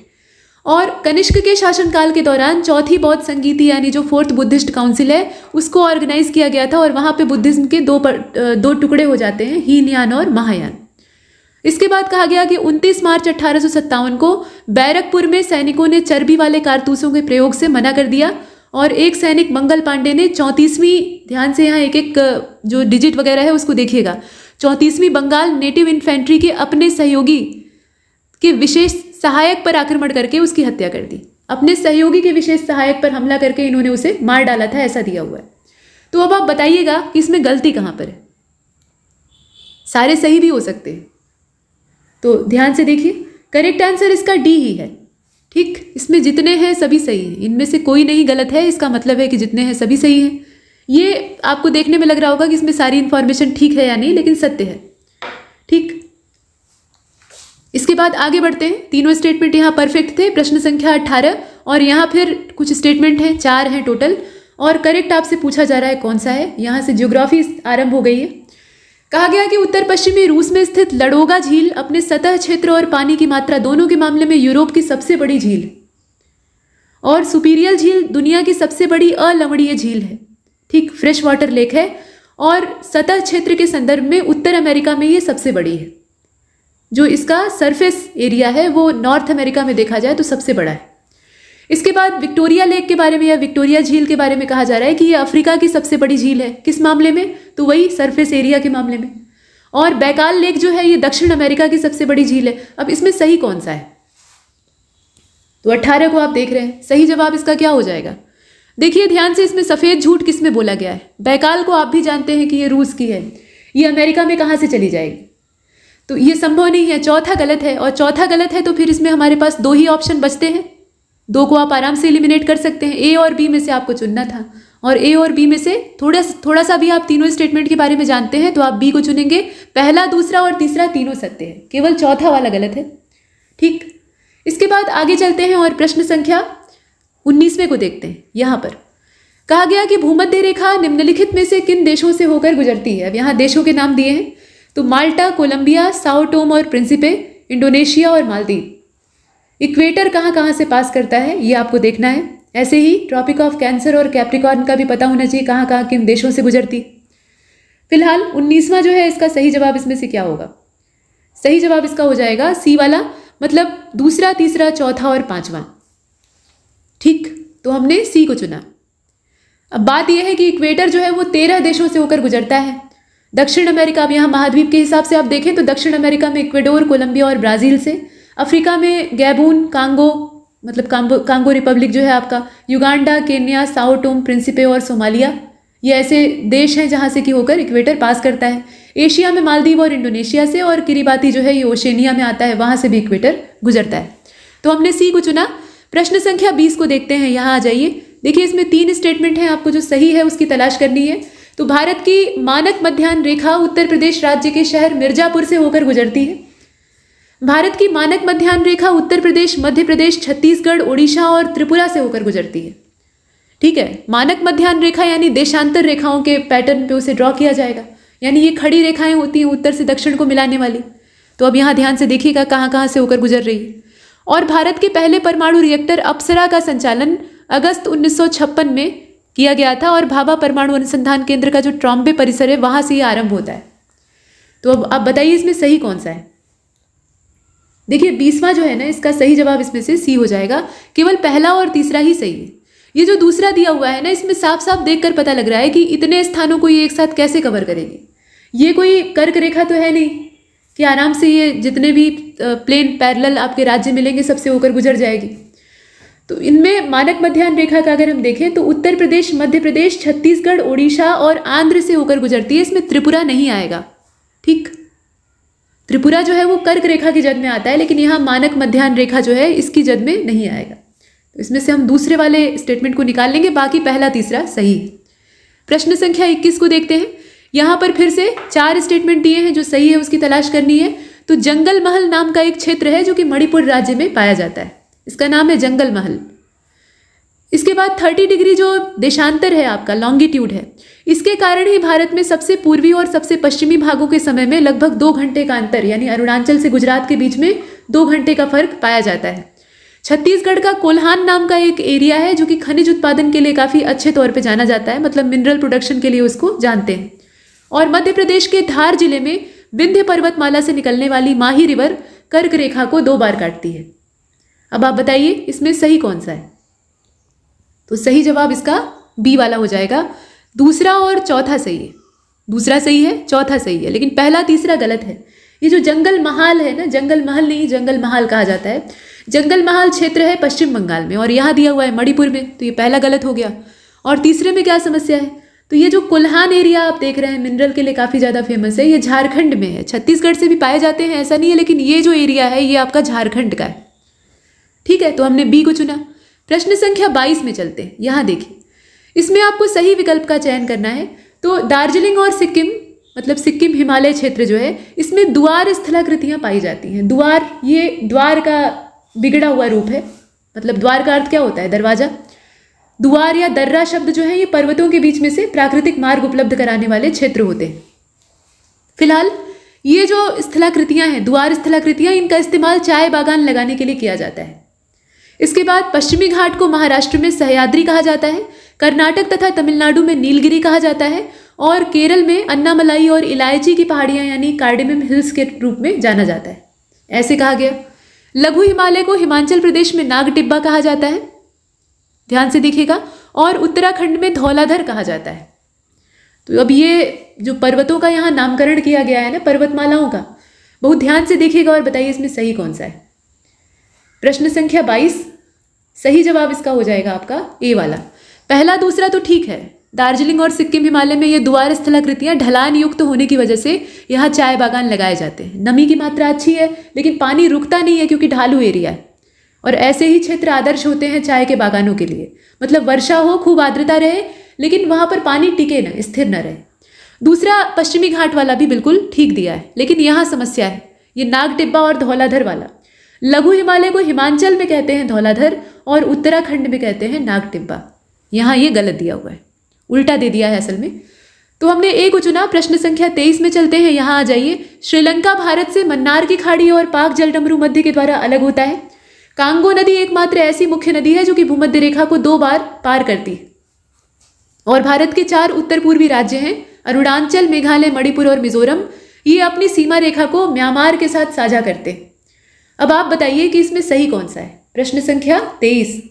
और कनिष्क के शासनकाल के दौरान चौथी बौद्ध संगीति यानी जो फोर्थ बुद्धिस्ट काउंसिल है उसको ऑर्गेनाइज किया गया था और वहाँ पे बुद्धिज्म के दो पर, दो टुकड़े हो जाते हैं हीनयान और महायान इसके बाद कहा गया कि 29 मार्च अट्ठारह को बैरकपुर में सैनिकों ने चर्बी वाले कारतूसों के प्रयोग से मना कर दिया और एक सैनिक मंगल पांडे ने चौंतीसवीं ध्यान से यहाँ एक एक जो डिजिट वगैरह है उसको देखिएगा चौंतीसवीं बंगाल नेटिव इन्फेंट्री के अपने सहयोगी के विशेष सहायक पर आक्रमण करके उसकी हत्या कर दी अपने सहयोगी के विशेष सहायक पर हमला करके इन्होंने उसे मार डाला था ऐसा दिया हुआ है तो अब आप बताइएगा कि इसमें गलती कहाँ पर है सारे सही भी हो सकते हैं तो ध्यान से देखिए करेक्ट आंसर इसका डी ही है ठीक इसमें जितने हैं सभी सही हैं इनमें से कोई नहीं गलत है इसका मतलब है कि जितने हैं सभी सही हैं ये आपको देखने में लग रहा होगा कि इसमें सारी इन्फॉर्मेशन ठीक है या नहीं लेकिन सत्य है ठीक इसके बाद आगे बढ़ते हैं तीनों स्टेटमेंट यहाँ परफेक्ट थे प्रश्न संख्या अट्ठारह और यहाँ फिर कुछ स्टेटमेंट हैं चार हैं टोटल और करेक्ट आपसे पूछा जा रहा है कौन सा है यहाँ से ज्योग्राफी आरंभ हो गई है कहा गया कि उत्तर पश्चिमी रूस में स्थित लड़ोगा झील अपने सतह क्षेत्र और पानी की मात्रा दोनों के मामले में यूरोप की सबसे बड़ी झील और सुपीरियल झील दुनिया की सबसे बड़ी अलवणीय झील है ठीक फ्रेश वाटर लेक है और सतह क्षेत्र के संदर्भ में उत्तर अमेरिका में ये सबसे बड़ी है जो इसका सरफेस एरिया है वो नॉर्थ अमेरिका में देखा जाए तो सबसे बड़ा है इसके बाद विक्टोरिया लेक के बारे में या विक्टोरिया झील के बारे में कहा जा रहा है कि ये अफ्रीका की सबसे बड़ी झील है किस मामले में तो वही सरफेस एरिया के मामले में और बैकाल लेक जो है ये दक्षिण अमेरिका की सबसे बड़ी झील है अब इसमें सही कौन सा है तो अट्ठारह को आप देख रहे हैं सही जवाब इसका क्या हो जाएगा देखिए ध्यान से इसमें सफ़ेद झूठ किस में बोला गया है बैकाल को आप भी जानते हैं कि ये रूस की है ये अमेरिका में कहाँ से चली जाएगी तो ये संभव नहीं है चौथा गलत है और चौथा गलत है तो फिर इसमें हमारे पास दो ही ऑप्शन बचते हैं दो को आप आराम से एलिमिनेट कर सकते हैं ए और बी में से आपको चुनना था और ए और बी में से थोड़ा थोड़ा सा भी आप तीनों स्टेटमेंट के बारे में जानते हैं तो आप बी को चुनेंगे पहला दूसरा और तीसरा तीनों सत्य है केवल चौथा वाला गलत है ठीक इसके बाद आगे चलते हैं और प्रश्न संख्या उन्नीसवें को देखते हैं यहाँ पर कहा गया कि भूमध्य रेखा निम्नलिखित में से किन देशों से होकर गुजरती है अब यहाँ देशों के नाम दिए हैं तो माल्टा कोलंबिया साउटोम और प्रिंसिपे इंडोनेशिया और मालदीव इक्वेटर कहाँ कहाँ से पास करता है ये आपको देखना है ऐसे ही ट्रॉपिक ऑफ कैंसर और कैप्रिकॉर्न का भी पता होना चाहिए कहाँ कहाँ किन देशों से गुजरती फिलहाल उन्नीसवां जो है इसका सही जवाब इसमें से क्या होगा सही जवाब इसका हो जाएगा सी वाला मतलब दूसरा तीसरा चौथा और पांचवा ठीक तो हमने सी को चुना अब बात यह है कि इक्वेटर जो है वो तेरह देशों से होकर गुजरता है दक्षिण अमेरिका अब यहाँ महाद्वीप के हिसाब से आप देखें तो दक्षिण अमेरिका में इक्वेडोर कोलंबिया और ब्राज़ील से अफ्रीका में गैबून कांगो मतलब कांगो कांगो रिपब्लिक जो है आपका युगांडा केन्या साउटोम प्रिंसिपे और सोमालिया ये ऐसे देश हैं जहाँ से कि होकर इक्वेटर पास करता है एशिया में मालदीव और इंडोनेशिया से और किरीबाती जो है ये ओशेनिया में आता है वहाँ से भी इक्वेटर गुजरता है तो हमने सी को चुना प्रश्न संख्या बीस को देखते हैं यहाँ आ जाइए देखिए इसमें तीन स्टेटमेंट हैं आपको जो सही है उसकी तलाश करनी है तो भारत की मानक मध्यान्ह रेखा उत्तर प्रदेश राज्य के शहर मिर्जापुर से होकर गुजरती है भारत की मानक मध्यान्ह रेखा उत्तर प्रदेश मध्य प्रदेश छत्तीसगढ़ ओडिशा और त्रिपुरा से होकर गुजरती है ठीक है मानक मध्यान्ह रेखा यानी देशांतर रेखाओं के पैटर्न पे उसे ड्रॉ किया जाएगा यानी ये खड़ी रेखाएं होती हैं उत्तर से दक्षिण को मिलाने वाली तो अब यहाँ ध्यान से देखिएगा कहाँ कहाँ से होकर गुजर रही है और भारत के पहले परमाणु रिएक्टर अप्सरा का संचालन अगस्त उन्नीस में किया गया था और भाभा परमाणु अनुसंधान केंद्र का जो ट्रॉम्बे परिसर है वहां से ये आरंभ होता है तो अब आप बताइए इसमें सही कौन सा है देखिए बीसवा जो है ना इसका सही जवाब इसमें से सी हो जाएगा केवल पहला और तीसरा ही सही है ये जो दूसरा दिया हुआ है ना इसमें साफ साफ देख कर पता लग रहा है कि इतने स्थानों को ये एक साथ कैसे कवर करेगी ये कोई कर्क रेखा तो है नहीं कि आराम से ये जितने भी प्लेन पैरल आपके राज्य मिलेंगे सबसे होकर गुजर जाएगी तो इनमें मानक मध्यान्ह रेखा का अगर हम देखें तो उत्तर प्रदेश मध्य प्रदेश छत्तीसगढ़ ओडिशा और आंध्र से होकर गुजरती है इसमें त्रिपुरा नहीं आएगा ठीक त्रिपुरा जो है वो कर्क रेखा की जद में आता है लेकिन यहाँ मानक मध्यान रेखा जो है इसकी जद में नहीं आएगा तो इसमें से हम दूसरे वाले स्टेटमेंट को निकाल लेंगे बाकी पहला तीसरा सही प्रश्न संख्या इक्कीस को देखते हैं यहाँ पर फिर से चार स्टेटमेंट दिए हैं जो सही है उसकी तलाश करनी है तो जंगल महल नाम का एक क्षेत्र है जो कि मणिपुर राज्य में पाया जाता है इसका नाम है जंगल महल इसके बाद थर्टी डिग्री जो देशांतर है आपका लॉन्गिट्यूड है इसके कारण ही भारत में सबसे पूर्वी और सबसे पश्चिमी भागों के समय में लगभग दो घंटे का अंतर यानी अरुणाचल से गुजरात के बीच में दो घंटे का फर्क पाया जाता है छत्तीसगढ़ का कोल्हान नाम का एक एरिया है जो कि खनिज उत्पादन के लिए काफ़ी अच्छे तौर पर जाना जाता है मतलब मिनरल प्रोडक्शन के लिए उसको जानते हैं और मध्य प्रदेश के धार जिले में विंध्य पर्वतमाला से निकलने वाली माही रिवर कर्क रेखा को दो बार काटती है अब आप बताइए इसमें सही कौन सा है तो सही जवाब इसका बी वाला हो जाएगा दूसरा और चौथा सही है दूसरा सही है चौथा सही है लेकिन पहला तीसरा गलत है ये जो जंगल महाल है ना जंगल महल नहीं जंगल महाल कहा जाता है जंगल महाल क्षेत्र है पश्चिम बंगाल में और यहाँ दिया हुआ है मणिपुर में तो ये पहला गलत हो गया और तीसरे में क्या समस्या है तो ये जो कोल्हान एरिया आप देख रहे हैं मिनरल के लिए काफ़ी ज़्यादा फेमस है ये झारखंड में है छत्तीसगढ़ से भी पाए जाते हैं ऐसा नहीं है लेकिन ये जो एरिया है ये आपका झारखंड का है ठीक है तो हमने बी को चुना प्रश्न संख्या बाईस में चलते हैं यहाँ देखिए इसमें आपको सही विकल्प का चयन करना है तो दार्जिलिंग और सिक्किम मतलब सिक्किम हिमालय क्षेत्र जो है इसमें द्वार स्थलाकृतियाँ पाई जाती हैं द्वार ये द्वार का बिगड़ा हुआ रूप है मतलब द्वार का अर्थ क्या होता है दरवाजा द्वार या दर्रा शब्द जो है ये पर्वतों के बीच में से प्राकृतिक मार्ग उपलब्ध कराने वाले क्षेत्र होते हैं फिलहाल ये जो स्थलाकृतियाँ हैं द्वार स्थलाकृतियाँ इनका इस्तेमाल चाय बागान लगाने के लिए किया जाता है इसके बाद पश्चिमी घाट को महाराष्ट्र में सहयाद्री कहा जाता है कर्नाटक तथा तमिलनाडु में नीलगिरी कहा जाता है और केरल में अन्नामलाई और इलायची की पहाड़ियाँ यानी कार्डेमिम हिल्स के रूप में जाना जाता है ऐसे कहा गया लघु हिमालय को हिमाचल प्रदेश में नाग टिब्बा कहा जाता है ध्यान से देखिएगा और उत्तराखंड में धौलाधर कहा जाता है तो अब ये जो पर्वतों का यहाँ नामकरण किया गया है ना पर्वतमालाओं का बहुत ध्यान से देखिएगा और बताइए इसमें सही कौन सा है प्रश्न संख्या बाईस सही जवाब इसका हो जाएगा आपका ए वाला पहला दूसरा तो ठीक है दार्जिलिंग और सिक्किम हिमालय में ये द्वार स्थलाकृतियाँ ढलान युक्त तो होने की वजह से यहाँ चाय बागान लगाए जाते हैं नमी की मात्रा अच्छी है लेकिन पानी रुकता नहीं है क्योंकि ढालू एरिया है और ऐसे ही क्षेत्र आदर्श होते हैं चाय के बागानों के लिए मतलब वर्षा हो खूब आर्द्रता रहे लेकिन वहाँ पर पानी टिके ना स्थिर न रहे दूसरा पश्चिमी घाट वाला भी बिल्कुल ठीक दिया है लेकिन यहाँ समस्या है ये नाग टिब्बा और धौलाधर वाला लघु हिमालय को हिमाचल में कहते हैं धौलाधर और उत्तराखंड में कहते हैं नाग टिब्बा यहाँ ये गलत दिया हुआ है उल्टा दे दिया है असल में तो हमने एक चुना प्रश्न संख्या तेईस में चलते हैं यहाँ आ जाइए श्रीलंका भारत से मन्नार की खाड़ी और पाक जल डमरू मध्य के द्वारा अलग होता है कांगो नदी एकमात्र ऐसी मुख्य नदी है जो कि भूमध्य रेखा को दो बार पार करती है और भारत के चार उत्तर पूर्वी राज्य हैं अरुणाचल मेघालय मणिपुर और मिजोरम ये अपनी सीमा रेखा को म्यांमार के साथ साझा करते हैं अब आप बताइए कि इसमें सही कौन सा है प्रश्न संख्या तेईस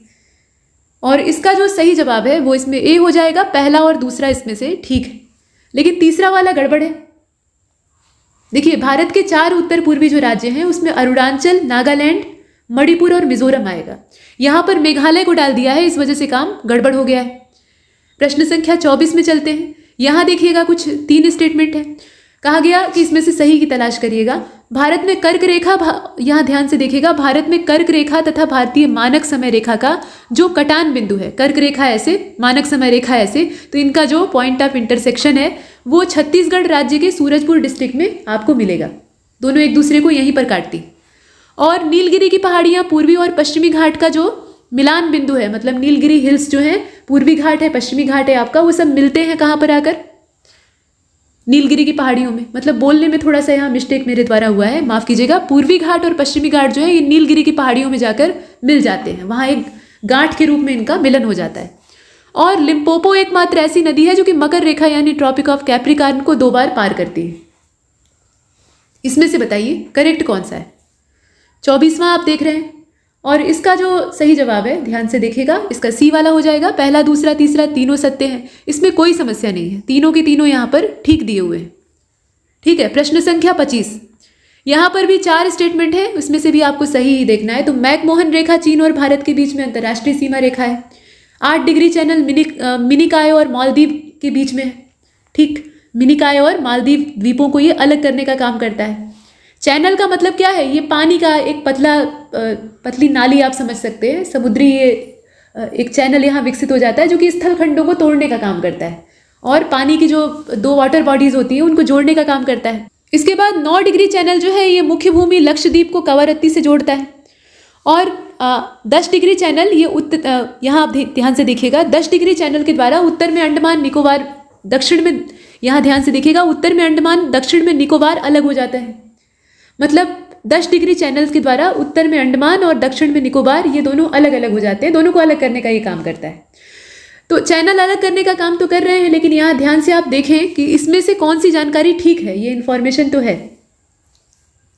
और इसका जो सही जवाब है वो इसमें ए हो जाएगा पहला और दूसरा इसमें से ठीक है लेकिन तीसरा वाला गड़बड़ है देखिए भारत के चार उत्तर पूर्वी जो राज्य हैं उसमें अरुणाचल नागालैंड मणिपुर और मिजोरम आएगा यहाँ पर मेघालय को डाल दिया है इस वजह से काम गड़बड़ हो गया है प्रश्न संख्या चौबीस में चलते हैं यहाँ देखिएगा कुछ तीन स्टेटमेंट है कहा गया कि इसमें से सही की तलाश करिएगा भारत में कर्क रेखा यहाँ ध्यान से देखेगा भारत में कर्क रेखा तथा भारतीय मानक समय रेखा का जो कटान बिंदु है कर्क रेखा ऐसे मानक समय रेखा ऐसे तो इनका जो पॉइंट ऑफ इंटरसेक्शन है वो छत्तीसगढ़ राज्य के सूरजपुर डिस्ट्रिक्ट में आपको मिलेगा दोनों एक दूसरे को यहीं पर काटती और नीलगिरी की पहाड़ियाँ पूर्वी और पश्चिमी घाट का जो मिलान बिंदु है मतलब नीलगिरी हिल्स जो है पूर्वी घाट है पश्चिमी घाट है आपका वो सब मिलते हैं कहाँ पर आकर नीलगिरी की पहाड़ियों में मतलब बोलने में थोड़ा सा यहाँ मिस्टेक मेरे द्वारा हुआ है माफ़ कीजिएगा पूर्वी घाट और पश्चिमी घाट जो है ये नीलगिरी की पहाड़ियों में जाकर मिल जाते हैं वहाँ एक गांठ के रूप में इनका मिलन हो जाता है और लिम्पोपो एकमात्र ऐसी नदी है जो कि मकर रेखा यानी ट्रॉपिक ऑफ कैप्रिकार्न को दो बार पार करती है इसमें से बताइए करेक्ट कौन सा है चौबीसवां आप देख रहे हैं और इसका जो सही जवाब है ध्यान से देखेगा इसका सी वाला हो जाएगा पहला दूसरा तीसरा तीनों सत्य हैं इसमें कोई समस्या नहीं है तीनों के तीनों यहाँ पर ठीक दिए हुए हैं ठीक है प्रश्न संख्या पच्चीस यहाँ पर भी चार स्टेटमेंट है उसमें से भी आपको सही ही देखना है तो मैकमोहन रेखा चीन और भारत के बीच में अंतर्राष्ट्रीय सीमा रेखा है आठ डिग्री चैनल मिनिक मिनिकाय और मालदीव के बीच में है ठीक मिनिकाय और मालदीव द्वीपों को ये अलग करने का काम करता है चैनल का मतलब क्या है ये पानी का एक पतला पतली नाली आप समझ सकते हैं समुद्री ये एक चैनल यहाँ विकसित हो जाता है जो कि स्थलखंडों को तोड़ने का काम करता है और पानी की जो दो वाटर बॉडीज़ होती है उनको जोड़ने का काम करता है इसके बाद नौ डिग्री चैनल जो है ये मुख्य भूमि लक्षद्वीप को कवरत्ती से जोड़ता है और आ, दस डिग्री चैनल ये उत्तर यहाँ आप ध्यान से देखिएगा दस डिग्री चैनल के द्वारा उत्तर में अंडमान निकोबार दक्षिण में यहाँ ध्यान से देखिएगा उत्तर में अंडमान दक्षिण में निकोबार अलग हो जाता है मतलब दस डिग्री चैनल्स के द्वारा उत्तर में अंडमान और दक्षिण में निकोबार ये दोनों अलग अलग हो जाते हैं दोनों को अलग करने का ये काम करता है तो चैनल अलग करने का काम तो कर रहे हैं लेकिन यहाँ ध्यान से आप देखें कि इसमें से कौन सी जानकारी ठीक है ये इन्फॉर्मेशन तो है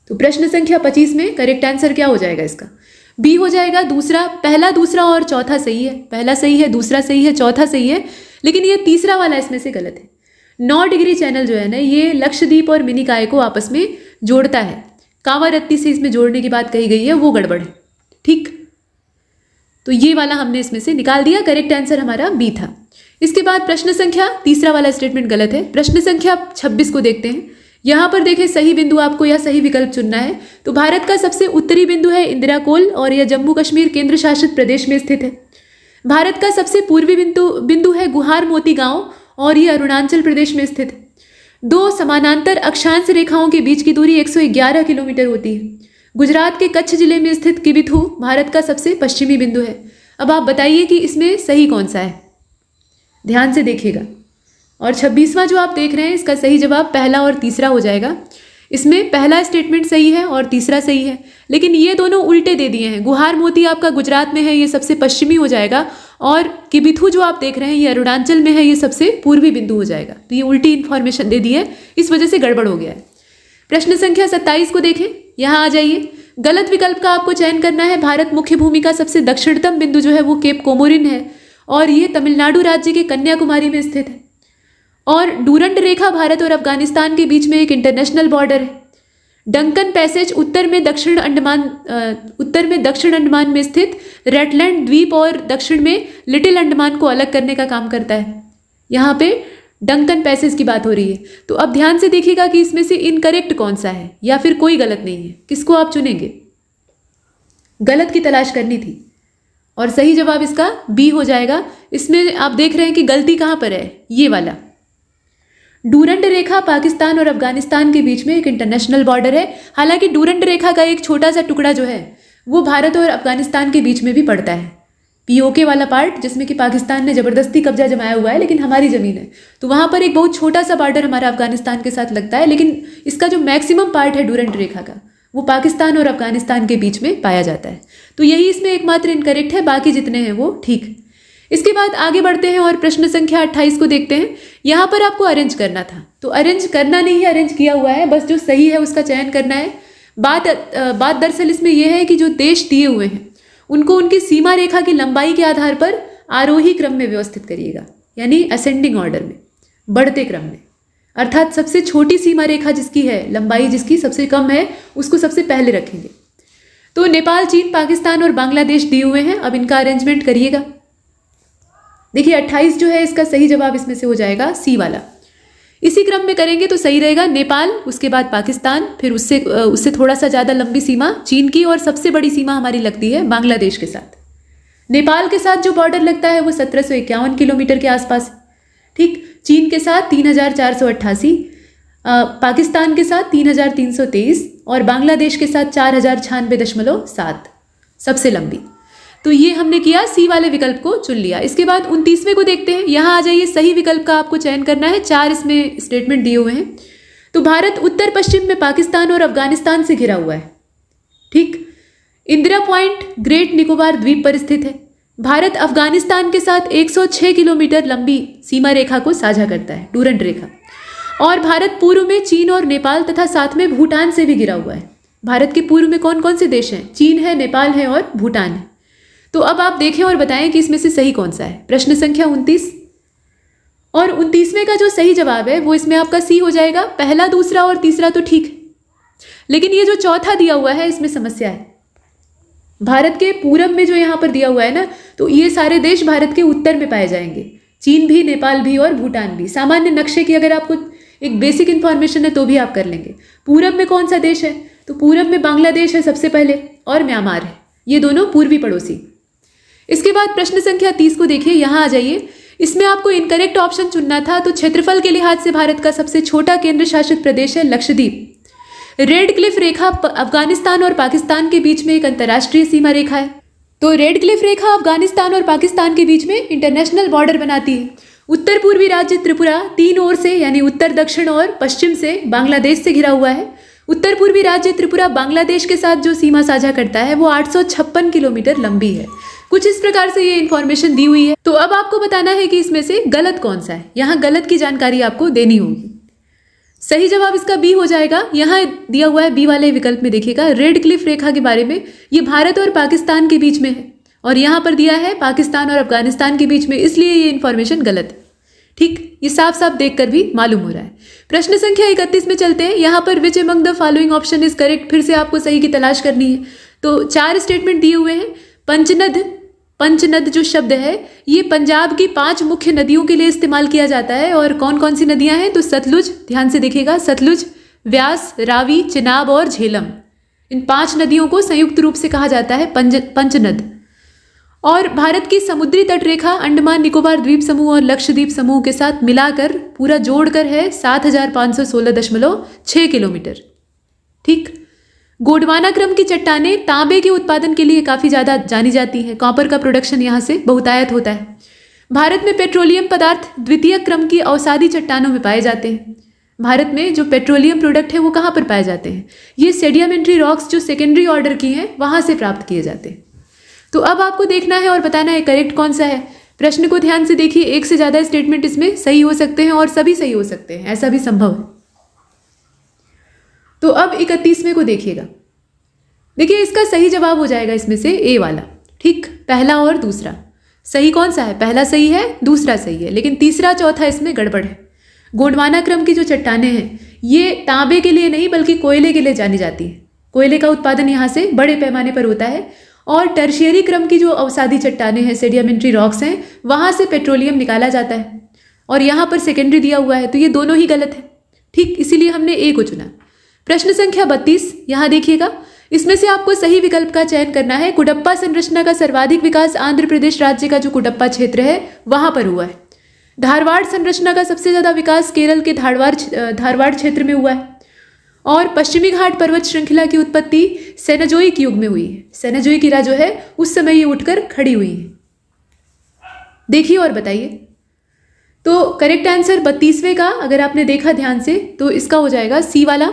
तो प्रश्न संख्या पच्चीस में करेक्ट आंसर क्या हो जाएगा इसका बी हो जाएगा दूसरा पहला दूसरा और चौथा सही है पहला सही है दूसरा सही है चौथा सही है लेकिन ये तीसरा वाला इसमें से गलत है नौ डिग्री चैनल जो है ना ये लक्षद्वीप और मिनिकाय को आपस में जोड़ता है कावा रत्ती से इसमें जोड़ने की बात कही गई है वो गड़बड़ है ठीक तो ये वाला हमने इसमें से निकाल दिया करेक्ट आंसर हमारा बी था इसके बाद प्रश्न संख्या तीसरा वाला स्टेटमेंट गलत है प्रश्न संख्या छब्बीस को देखते हैं यहाँ पर देखें सही बिंदु आपको या सही विकल्प चुनना है तो भारत का सबसे उत्तरी बिंदु है इंदिरा कोल और यह जम्मू कश्मीर केंद्र शासित प्रदेश में स्थित है भारत का सबसे पूर्वी बिंदु बिंदु है गुहार मोती गांव और यह अरुणाचल प्रदेश में स्थित है दो समानांतर अक्षांश रेखाओं के बीच की दूरी 111 किलोमीटर होती है गुजरात के कच्छ जिले में स्थित किबिथू भारत का सबसे पश्चिमी बिंदु है अब आप बताइए कि इसमें सही कौन सा है ध्यान से देखिएगा और छब्बीसवां जो आप देख रहे हैं इसका सही जवाब पहला और तीसरा हो जाएगा इसमें पहला स्टेटमेंट सही है और तीसरा सही है लेकिन ये दोनों उल्टे दे दिए हैं गुहार मोती आपका गुजरात में है ये सबसे पश्चिमी हो जाएगा और किबिथू जो आप देख रहे हैं ये अरुणाचल में है ये सबसे पूर्वी बिंदु हो जाएगा तो ये उल्टी इन्फॉर्मेशन दे दी है इस वजह से गड़बड़ हो गया है प्रश्न संख्या सत्ताईस को देखें यहाँ आ जाइए गलत विकल्प का आपको चयन करना है भारत मुख्य भूमि का सबसे दक्षिणतम बिंदु जो है वो केप कोमोरिन है और ये तमिलनाडु राज्य के कन्याकुमारी में स्थित है और डूरंड रेखा भारत और अफगानिस्तान के बीच में एक इंटरनेशनल बॉर्डर है डंकन पैसेज उत्तर में दक्षिण अंडमान उत्तर में दक्षिण अंडमान में स्थित रेडलैंड द्वीप और दक्षिण में लिटिल अंडमान को अलग करने का काम करता है यहाँ पे डंकन पैसेज की बात हो रही है तो अब ध्यान से देखिएगा कि इसमें से इनकरेक्ट कौन सा है या फिर कोई गलत नहीं है किसको आप चुनेंगे गलत की तलाश करनी थी और सही जवाब इसका बी हो जाएगा इसमें आप देख रहे हैं कि गलती कहाँ पर है ये वाला डूरंड रेखा पाकिस्तान और अफगानिस्तान के बीच में एक इंटरनेशनल बॉर्डर है हालांकि डूरंड रेखा का एक छोटा सा टुकड़ा जो है वो भारत और अफगानिस्तान के बीच में भी पड़ता है पीओके वाला पार्ट जिसमें कि पाकिस्तान ने ज़बरदस्ती कब्जा जमाया हुआ है लेकिन हमारी ज़मीन है तो वहाँ पर एक बहुत छोटा सा बॉर्डर हमारा अफगानिस्तान के साथ लगता है लेकिन इसका जो मैक्सिमम पार्ट है डूरंट रेखा का वो पाकिस्तान और अफगानिस्तान के बीच में पाया जाता है तो यही इसमें एकमात्र इनकरेक्ट है बाकी जितने हैं वो ठीक इसके बाद आगे बढ़ते हैं और प्रश्न संख्या अट्ठाईस को देखते हैं यहाँ पर आपको अरेंज करना था तो अरेंज करना नहीं अरेंज किया हुआ है बस जो सही है उसका चयन करना है बात बात दरअसल इसमें यह है कि जो देश दिए हुए हैं उनको उनकी सीमा रेखा की लंबाई के आधार पर आरोही क्रम में व्यवस्थित करिएगा यानी असेंडिंग ऑर्डर में बढ़ते क्रम में अर्थात सबसे छोटी सीमा रेखा जिसकी है लंबाई जिसकी सबसे कम है उसको सबसे पहले रखेंगे तो नेपाल चीन पाकिस्तान और बांग्लादेश दिए हुए हैं अब इनका अरेंजमेंट करिएगा देखिए अट्ठाईस जो है इसका सही जवाब इसमें से हो जाएगा सी वाला इसी क्रम में करेंगे तो सही रहेगा नेपाल उसके बाद पाकिस्तान फिर उससे उससे थोड़ा सा ज़्यादा लंबी सीमा चीन की और सबसे बड़ी सीमा हमारी लगती है बांग्लादेश के साथ नेपाल के साथ जो बॉर्डर लगता है वो सत्रह किलोमीटर के आसपास ठीक चीन के साथ तीन पाकिस्तान के साथ तीन और बांग्लादेश के साथ चार हजार दशमलव सात सबसे लंबी तो ये हमने किया सी वाले विकल्प को चुन लिया इसके बाद उनतीसवें को देखते हैं यहाँ आ जाइए सही विकल्प का आपको चयन करना है चार इसमें स्टेटमेंट दिए हुए हैं तो भारत उत्तर पश्चिम में पाकिस्तान और अफगानिस्तान से घिरा हुआ है ठीक इंदिरा पॉइंट ग्रेट निकोबार द्वीप पर स्थित है भारत अफगानिस्तान के साथ 106 किलोमीटर लंबी सीमा रेखा को साझा करता है डूरंट रेखा और भारत पूर्व में चीन और नेपाल तथा साथ में भूटान से भी घिरा हुआ है भारत के पूर्व में कौन कौन से देश हैं चीन है नेपाल है और भूटान है तो अब आप देखें और बताएं कि इसमें से सही कौन सा है प्रश्न संख्या उनतीस और उनतीसवें का जो सही जवाब है वो इसमें आपका सी हो जाएगा पहला दूसरा और तीसरा तो ठीक लेकिन ये जो चौथा दिया हुआ है इसमें समस्या है भारत के पूरब में जो यहाँ पर दिया हुआ है ना तो ये सारे देश भारत के उत्तर में पाए जाएंगे चीन भी नेपाल भी और भूटान भी सामान्य नक्शे की अगर आपको एक बेसिक इन्फॉर्मेशन है तो भी आप कर लेंगे पूरब में कौन सा देश है तो पूरब में बांग्लादेश है सबसे पहले और म्यांमार है ये दोनों पूर्वी पड़ोसी इसके बाद प्रश्न संख्या तीस को देखिए यहाँ आ जाइए इसमें आपको इनकरेक्ट ऑप्शन चुनना था तो क्षेत्रफल के लिहाज से भारत का सबसे छोटा केंद्र शासित प्रदेश है लक्षद्वीप रेड क्लिफ रेखा अफगानिस्तान और पाकिस्तान के बीच में एक अंतर्राष्ट्रीय सीमा रेखा है तो रेड क्लिफ रेखा अफगानिस्तान और पाकिस्तान के बीच में इंटरनेशनल बॉर्डर बनाती है उत्तर पूर्वी राज्य त्रिपुरा तीन ओर से यानी उत्तर दक्षिण और पश्चिम से बांग्लादेश से घिरा हुआ है उत्तर पूर्वी राज्य त्रिपुरा बांग्लादेश के साथ जो सीमा साझा करता है वो आठ किलोमीटर लंबी है कुछ इस प्रकार से ये इन्फॉर्मेशन दी हुई है तो अब आपको बताना है कि इसमें से गलत कौन सा है यहाँ गलत की जानकारी आपको देनी होगी सही जवाब इसका बी हो जाएगा यहाँ दिया हुआ है बी वाले विकल्प में देखिएगा रेड क्लिफ रेखा के बारे में ये भारत और पाकिस्तान के बीच में है और यहाँ पर दिया है पाकिस्तान और अफगानिस्तान के बीच में इसलिए ये इन्फॉर्मेशन गलत है ठीक ये साफ साफ देखकर भी मालूम हो रहा है प्रश्न संख्या इकतीस में चलते हैं यहाँ पर which among the following option is correct फिर से आपको सही की तलाश करनी है तो चार स्टेटमेंट दिए हुए हैं पंचनद पंचनद जो शब्द है ये पंजाब की पांच मुख्य नदियों के लिए इस्तेमाल किया जाता है और कौन कौन सी नदियां हैं तो सतलुज ध्यान से देखिएगा सतलुज व्यास रावी चिनाब और झेलम इन पांच नदियों को संयुक्त रूप से कहा जाता है पंज पंचनद और भारत की समुद्री तट रेखा अंडमान निकोबार द्वीप समूह और लक्षद्वीप समूह के साथ मिलाकर पूरा जोड़कर है सात हजार पाँच सौ सोलह दशमलव छः किलोमीटर ठीक गोडवाना क्रम की चट्टाने तांबे के उत्पादन के लिए काफ़ी ज़्यादा जानी जाती हैं कॉपर का प्रोडक्शन यहाँ से बहुतायत होता है भारत में पेट्रोलियम पदार्थ द्वितीय क्रम की औसादी चट्टानों में पाए जाते हैं भारत में जो पेट्रोलियम प्रोडक्ट है वो कहाँ पर पाए जाते हैं ये सेडियामेंट्री रॉक्स जो सेकेंडरी ऑर्डर की हैं वहाँ से प्राप्त किए जाते हैं तो अब आपको देखना है और बताना है करेक्ट कौन सा है प्रश्न को ध्यान से देखिए एक से ज़्यादा स्टेटमेंट इसमें सही हो सकते हैं और सभी सही हो सकते हैं ऐसा भी संभव है तो अब इकतीसवें को देखिएगा देखिए इसका सही जवाब हो जाएगा इसमें से ए वाला ठीक पहला और दूसरा सही कौन सा है पहला सही है दूसरा सही है लेकिन तीसरा चौथा इसमें गड़बड़ है गोंडवाना क्रम की जो चट्टाने हैं ये तांबे के लिए नहीं बल्कि कोयले के लिए जानी जाती है कोयले का उत्पादन यहाँ से बड़े पैमाने पर होता है और टर्शियरी क्रम की जो अवसादी चट्टाने हैं सेडियामेंट्री रॉक्स हैं वहाँ से पेट्रोलियम निकाला जाता है और यहाँ पर सेकेंडरी दिया हुआ है तो ये दोनों ही गलत है ठीक इसीलिए हमने ए को चुना प्रश्न संख्या बत्तीस यहाँ देखिएगा इसमें से आपको सही विकल्प का चयन करना है कुडप्पा संरचना का सर्वाधिक विकास आंध्र प्रदेश राज्य का जो कुडप्पा क्षेत्र है वहां पर हुआ है धारवाड़ संरचना का सबसे ज्यादा विकास केरल के धारवाड़ धारवाड़ क्षेत्र में हुआ है और पश्चिमी घाट पर्वत श्रृंखला की उत्पत्ति के युग में हुई है सेनाजोई किला जो है उस समय ये उठकर खड़ी हुई है देखिए और बताइए तो करेक्ट आंसर बत्तीसवें का अगर आपने देखा ध्यान से तो इसका हो जाएगा सी वाला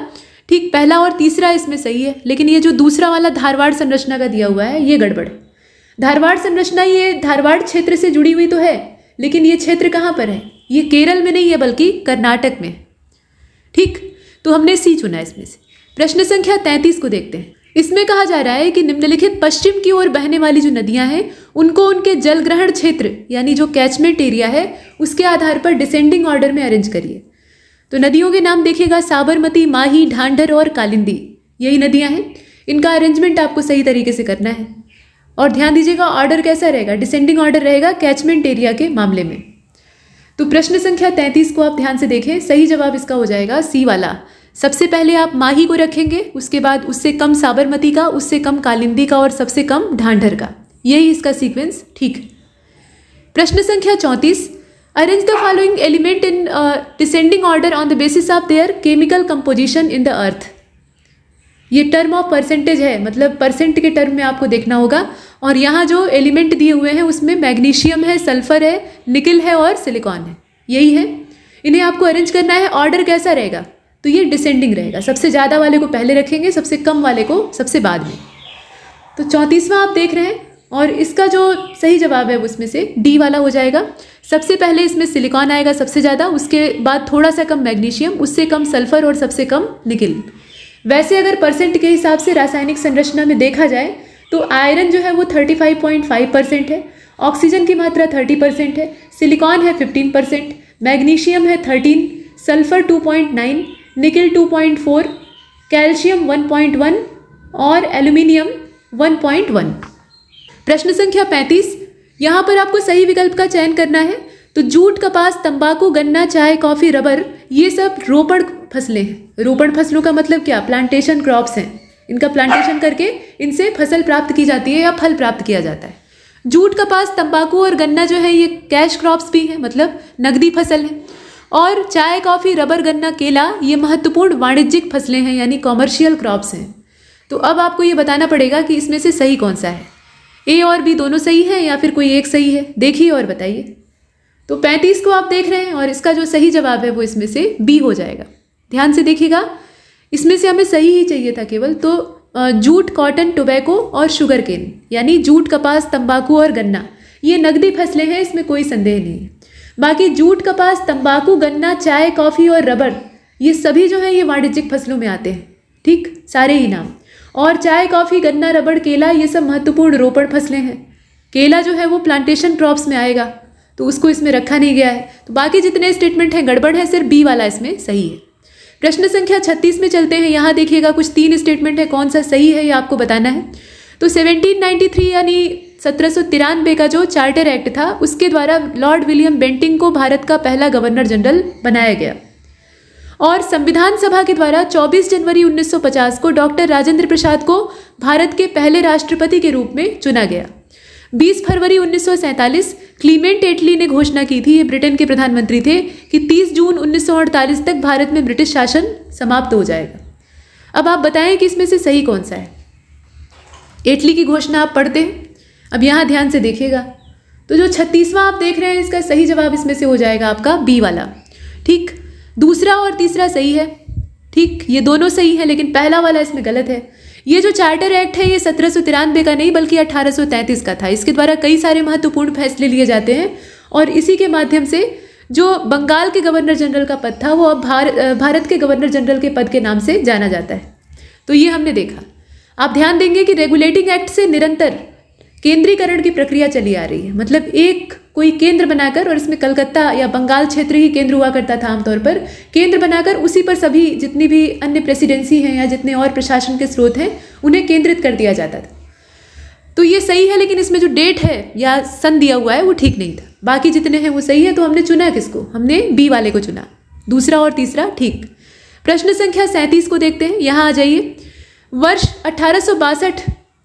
ठीक पहला और तीसरा इसमें सही है लेकिन ये जो दूसरा वाला धारवाड़ संरचना का दिया हुआ है ये गड़बड़ है धारवाड़ संरचना ये धारवाड़ क्षेत्र से जुड़ी हुई तो है लेकिन ये क्षेत्र कहाँ पर है ये केरल में नहीं है बल्कि कर्नाटक में ठीक तो हमने सी चुना है इसमें से प्रश्न संख्या तैंतीस को देखते हैं इसमें कहा जा रहा है कि निम्नलिखित पश्चिम की ओर बहने वाली जो नदियां हैं उनको उनके जल ग्रहण क्षेत्र यानी जो कैचमेंट एरिया है उसके आधार पर डिसेंडिंग ऑर्डर में अरेंज करिए तो नदियों के नाम देखेगा साबरमती माही ढांढर और कालिंदी यही नदियाँ हैं इनका अरेंजमेंट आपको सही तरीके से करना है और ध्यान दीजिएगा ऑर्डर कैसा रहेगा डिसेंडिंग ऑर्डर रहेगा कैचमेंट एरिया के मामले में तो प्रश्न संख्या तैंतीस को आप ध्यान से देखें सही जवाब इसका हो जाएगा सी वाला सबसे पहले आप माही को रखेंगे उसके बाद उससे कम साबरमती का उससे कम कालिंदी का और सबसे कम ढांढर का यही इसका सीक्वेंस ठीक प्रश्न संख्या चौंतीस Arrange the following element in uh, descending order on the basis of their chemical composition in the earth. ये टर्म ऑफ परसेंटेज है मतलब परसेंट के टर्म में आपको देखना होगा और यहाँ जो एलिमेंट दिए हुए हैं उसमें मैग्नीशियम है सल्फर है निकल है और सिलिकॉन है यही है इन्हें आपको अरेंज करना है ऑर्डर कैसा रहेगा तो ये डिसेंडिंग रहेगा सबसे ज़्यादा वाले को पहले रखेंगे सबसे कम वाले को सबसे बाद में तो चौंतीसवा आप देख रहे हैं और इसका जो सही जवाब है उसमें से डी वाला हो जाएगा सबसे पहले इसमें सिलिकॉन आएगा सबसे ज़्यादा उसके बाद थोड़ा सा कम मैग्नीशियम उससे कम सल्फर और सबसे कम निकिल वैसे अगर परसेंट के हिसाब से रासायनिक संरचना में देखा जाए तो आयरन जो है वो 35.5 परसेंट है ऑक्सीजन की मात्रा 30 परसेंट है सिलिकॉन है 15 परसेंट मैग्नीशियम है 13 सल्फर 2.9 निकिल 2.4 कैल्शियम 1.1 और एल्यूमिनियम 1.1 प्रश्न संख्या पैंतीस यहाँ पर आपको सही विकल्प का चयन करना है तो जूट कपास तंबाकू गन्ना चाय कॉफी रबर ये सब रोपण फसलें हैं रोपण फसलों का मतलब क्या प्लांटेशन क्रॉप्स हैं इनका प्लांटेशन करके इनसे फसल प्राप्त की जाती है या फल प्राप्त किया जाता है जूट कपास तंबाकू और गन्ना जो है ये कैश क्रॉप्स भी हैं मतलब नगदी फसल है और चाय कॉफ़ी रबर गन्ना केला ये महत्वपूर्ण वाणिज्यिक फसलें हैं यानी कॉमर्शियल क्रॉप्स हैं तो अब आपको ये बताना पड़ेगा कि इसमें से सही कौन सा है ए और बी दोनों सही हैं या फिर कोई एक सही है देखिए और बताइए तो पैंतीस को आप देख रहे हैं और इसका जो सही जवाब है वो इसमें से बी हो जाएगा ध्यान से देखिएगा इसमें से हमें सही ही चाहिए था केवल तो जूट कॉटन टोबैको और शुगर केन यानी जूट कपास तंबाकू और गन्ना ये नकदी फसलें हैं इसमें कोई संदेह नहीं बाकी जूट कपास तंबाकू गन्ना चाय कॉफ़ी और रबर ये सभी जो है ये वाणिज्यिक फसलों में आते हैं ठीक सारे ही नाम और चाय कॉफ़ी गन्ना रबड़ केला ये सब महत्वपूर्ण रोपण फसलें हैं केला जो है वो प्लांटेशन क्रॉप्स में आएगा तो उसको इसमें रखा नहीं गया है तो बाकी जितने स्टेटमेंट हैं गड़बड़ है सिर्फ बी वाला इसमें सही है प्रश्न संख्या छत्तीस में चलते हैं यहाँ देखिएगा कुछ तीन स्टेटमेंट है कौन सा सही है ये आपको बताना है तो 1793 यानी सत्रह का जो चार्टर एक्ट था उसके द्वारा लॉर्ड विलियम बेंटिंग को भारत का पहला गवर्नर जनरल बनाया गया और संविधान सभा के द्वारा 24 जनवरी 1950 को डॉक्टर राजेंद्र प्रसाद को भारत के पहले राष्ट्रपति के रूप में चुना गया 20 फरवरी 1947 क्लीमेंट एटली ने घोषणा की थी ये ब्रिटेन के प्रधानमंत्री थे कि 30 जून 1948 तक भारत में ब्रिटिश शासन समाप्त हो जाएगा अब आप बताएं कि इसमें से सही कौन सा है एटली की घोषणा आप पढ़ते हैं अब यहाँ ध्यान से देखिएगा तो जो छत्तीसवां आप देख रहे हैं इसका सही जवाब इसमें से हो जाएगा आपका बी वाला ठीक दूसरा और तीसरा सही है ठीक ये दोनों सही है लेकिन पहला वाला इसमें गलत है ये जो चार्टर एक्ट है ये सत्रह का नहीं बल्कि तैंतीस का था इसके द्वारा कई सारे महत्वपूर्ण फैसले लिए जाते हैं और इसी के माध्यम से जो बंगाल के गवर्नर जनरल का पद था वो अब भार, भारत के गवर्नर जनरल के पद के नाम से जाना जाता है तो ये हमने देखा आप ध्यान देंगे कि रेगुलेटिंग एक्ट से निरंतर केंद्रीकरण की प्रक्रिया चली आ रही है मतलब एक कोई केंद्र बनाकर और इसमें कलकत्ता या बंगाल क्षेत्र ही केंद्र हुआ करता था आमतौर पर केंद्र बनाकर उसी पर सभी जितनी भी अन्य प्रेसिडेंसी हैं या जितने और प्रशासन के स्रोत हैं उन्हें केंद्रित कर दिया जाता था तो ये सही है लेकिन इसमें जो डेट है या सन दिया हुआ है वो ठीक नहीं था बाकी जितने हैं वो सही है तो हमने चुना किसको हमने बी वाले को चुना दूसरा और तीसरा ठीक प्रश्न संख्या सैंतीस को देखते हैं यहाँ आ जाइए वर्ष अठारह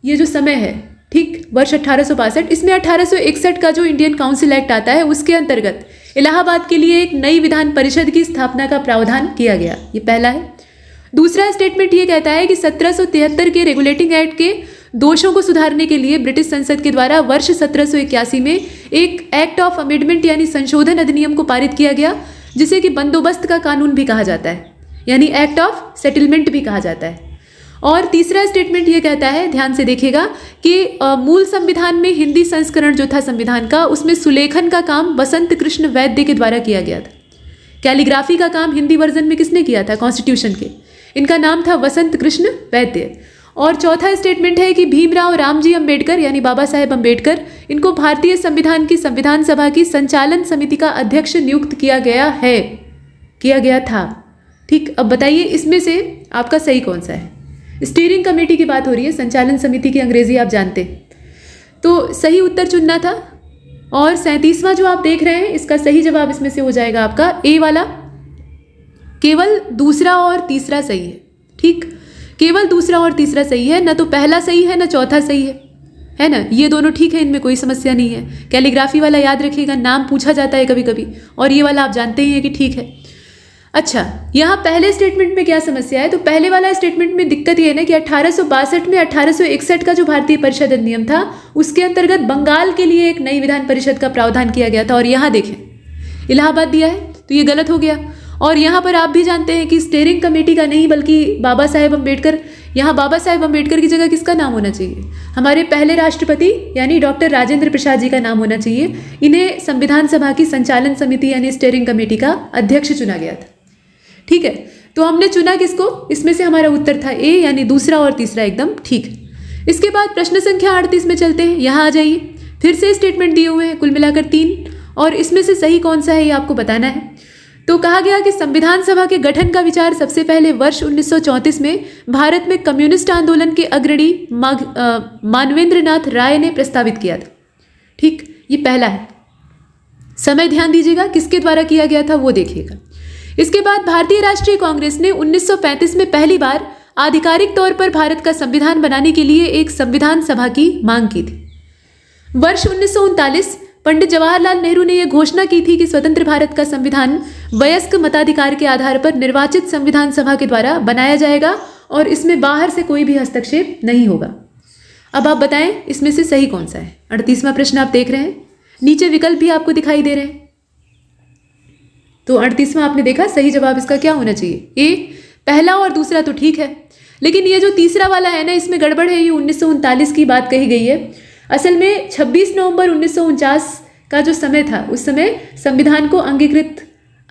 ये जो समय है ठीक वर्ष अठारह इसमें अठारह का जो इंडियन काउंसिल एक्ट आता है उसके अंतर्गत इलाहाबाद के लिए एक नई विधान परिषद की स्थापना का प्रावधान किया गया ये पहला है दूसरा स्टेटमेंट ये कहता है कि 1773 के रेगुलेटिंग एक्ट के दोषों को सुधारने के लिए ब्रिटिश संसद के द्वारा वर्ष सत्रह में एक एक्ट ऑफ अमेंडमेंट यानी संशोधन अधिनियम को पारित किया गया जिसे कि बंदोबस्त का कानून भी कहा जाता है यानी एक्ट ऑफ सेटलमेंट भी कहा जाता है और तीसरा स्टेटमेंट ये कहता है ध्यान से देखिएगा कि मूल संविधान में हिंदी संस्करण जो था संविधान का उसमें सुलेखन का काम बसंत कृष्ण वैद्य के द्वारा किया गया था कैलीग्राफी का काम हिंदी वर्जन में किसने किया था कॉन्स्टिट्यूशन के इनका नाम था वसंत कृष्ण वैद्य और चौथा स्टेटमेंट है कि भीमराव रामजी अंबेडकर यानी बाबा साहेब अंबेडकर इनको भारतीय संविधान की संविधान सभा की संचालन समिति का अध्यक्ष नियुक्त किया गया है किया गया था ठीक अब बताइए इसमें से आपका सही कौन सा है स्टीयरिंग कमेटी की बात हो रही है संचालन समिति की अंग्रेजी आप जानते तो सही उत्तर चुनना था और सैंतीसवां जो आप देख रहे हैं इसका सही जवाब इसमें से हो जाएगा आपका ए वाला केवल दूसरा और तीसरा सही है ठीक केवल दूसरा और तीसरा सही है ना तो पहला सही है ना चौथा सही है है ना ये दोनों ठीक है इनमें कोई समस्या नहीं है कैलीग्राफी वाला याद रखिएगा नाम पूछा जाता है कभी कभी और ये वाला आप जानते ही हैं कि ठीक है अच्छा यहाँ पहले स्टेटमेंट में क्या समस्या है तो पहले वाला स्टेटमेंट में दिक्कत ये ना कि अठारह में अठारह का जो भारतीय परिषद अधिनियम था उसके अंतर्गत बंगाल के लिए एक नई विधान परिषद का प्रावधान किया गया था और यहाँ देखें इलाहाबाद दिया है तो ये गलत हो गया और यहाँ पर आप भी जानते हैं कि स्टेयरिंग कमेटी का नहीं बल्कि बाबा साहेब अम्बेडकर यहाँ बाबा साहेब अम्बेडकर की जगह किसका नाम होना चाहिए हमारे पहले राष्ट्रपति यानी डॉक्टर राजेंद्र प्रसाद जी का नाम होना चाहिए इन्हें संविधान सभा की संचालन समिति यानी स्टेयरिंग कमेटी का अध्यक्ष चुना गया था ठीक है तो हमने चुना किसको इसमें से हमारा उत्तर था ए यानी दूसरा और तीसरा एकदम ठीक इसके बाद प्रश्न संख्या अड़तीस में चलते हैं यहाँ आ जाइए फिर से स्टेटमेंट दिए हुए हैं कुल मिलाकर तीन और इसमें से सही कौन सा है ये आपको बताना है तो कहा गया कि संविधान सभा के गठन का विचार सबसे पहले वर्ष 1934 में भारत में कम्युनिस्ट आंदोलन के अग्रणी मानवेंद्र नाथ राय ने प्रस्तावित किया था ठीक ये पहला है समय ध्यान दीजिएगा किसके द्वारा किया गया था वो देखिएगा इसके बाद भारतीय राष्ट्रीय कांग्रेस ने 1935 में पहली बार आधिकारिक तौर पर भारत का संविधान बनाने के लिए एक संविधान सभा की मांग की थी वर्ष उन्नीस पंडित जवाहरलाल नेहरू ने यह घोषणा की थी कि स्वतंत्र भारत का संविधान वयस्क मताधिकार के आधार पर निर्वाचित संविधान सभा के द्वारा बनाया जाएगा और इसमें बाहर से कोई भी हस्तक्षेप नहीं होगा अब आप बताएं इसमें से सही कौन सा है अड़तीसवां प्रश्न आप देख रहे हैं नीचे विकल्प भी आपको दिखाई दे रहे हैं तो अड़तीसवां आपने देखा सही जवाब इसका क्या होना चाहिए ए पहला और दूसरा तो ठीक है लेकिन ये जो तीसरा वाला है ना इसमें गड़बड़ है ये उन्नीस की बात कही गई है असल में 26 नवंबर उन्नीस का जो समय था उस समय संविधान को अंगीकृत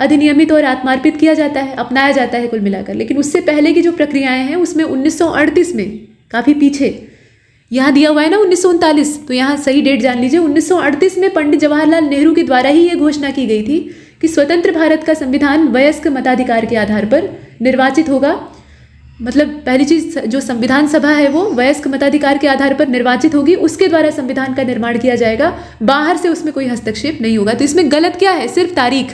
अधिनियमित और आत्मार्पित किया जाता है अपनाया जाता है कुल मिलाकर लेकिन उससे पहले की जो प्रक्रियाएं हैं उसमें 1938 में काफ़ी पीछे यहाँ दिया हुआ है ना उन्नीस तो यहाँ सही डेट जान लीजिए 1938 में पंडित जवाहरलाल नेहरू के द्वारा ही ये घोषणा की गई थी कि स्वतंत्र भारत का संविधान वयस्क मताधिकार के आधार पर निर्वाचित होगा मतलब पहली चीज जो संविधान सभा है वो वयस्क मताधिकार के आधार पर निर्वाचित होगी उसके द्वारा संविधान का निर्माण किया जाएगा बाहर से उसमें कोई हस्तक्षेप नहीं होगा तो इसमें गलत क्या है सिर्फ तारीख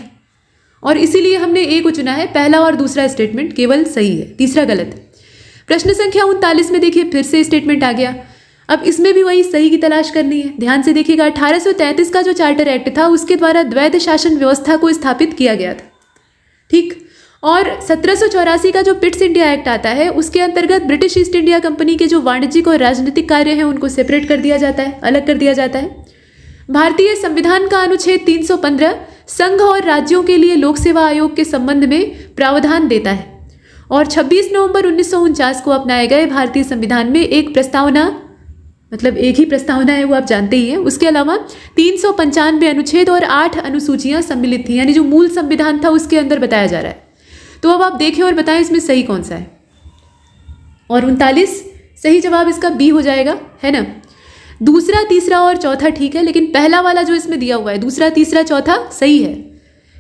और इसीलिए हमने ए को चुना है पहला और दूसरा स्टेटमेंट केवल सही है तीसरा गलत प्रश्न संख्या उनतालीस में देखिए फिर से स्टेटमेंट आ गया अब इसमें भी वही सही की तलाश करनी है ध्यान से देखिएगा अठारह का जो चार्टर एक्ट था उसके द्वारा द्वैध शासन व्यवस्था को स्थापित किया गया था ठीक और सत्रह का जो पिट्स इंडिया एक्ट आता है उसके अंतर्गत ब्रिटिश ईस्ट इंडिया कंपनी के जो वाणिज्यिक और राजनीतिक कार्य हैं उनको सेपरेट कर दिया जाता है अलग कर दिया जाता है भारतीय संविधान का अनुच्छेद 315 संघ और राज्यों के लिए लोक सेवा आयोग के संबंध में प्रावधान देता है और 26 नवंबर उन्नीस को अपनाए गए भारतीय संविधान में एक प्रस्तावना मतलब एक ही प्रस्तावना है वो आप जानते ही हैं उसके अलावा तीन सौ पंचानवे अनुच्छेद और आठ अनुसूचियाँ सम्मिलित थी यानी जो मूल संविधान था उसके अंदर बताया जा रहा है तो अब आप देखें और बताएं इसमें सही कौन सा है और उनतालीस सही जवाब इसका बी हो जाएगा है ना दूसरा तीसरा और चौथा ठीक है लेकिन पहला वाला जो इसमें दिया हुआ है दूसरा तीसरा चौथा सही है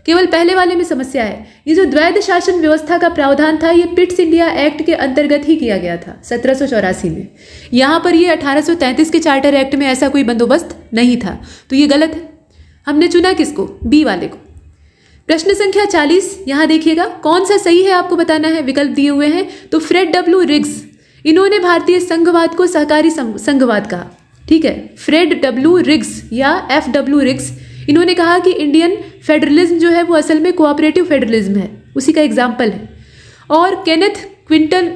केवल पहले वाले में समस्या है ये जो द्वैध शासन व्यवस्था का प्रावधान था ये पिट्स इंडिया एक्ट के अंतर्गत ही किया गया था सत्रह में यहाँ पर ये 1833 के चार्टर एक्ट में ऐसा कोई बंदोबस्त नहीं था तो ये गलत है हमने चुना किसको बी वाले को प्रश्न संख्या 40 यहाँ देखिएगा कौन सा सही है आपको बताना है विकल्प दिए हुए हैं तो फ्रेड डब्ल्यू रिग्स इन्होंने भारतीय संघवाद को सहकारी संघवाद कहा ठीक है फ्रेड डब्ल्यू रिग्स या एफ डब्ल्यू रिग्स इन्होंने कहा कि इंडियन फेडरलिज्म जो है वो असल में कोऑपरेटिव फेडरलिज्म है उसी का एग्जाम्पल है और केनेथ क्विंटन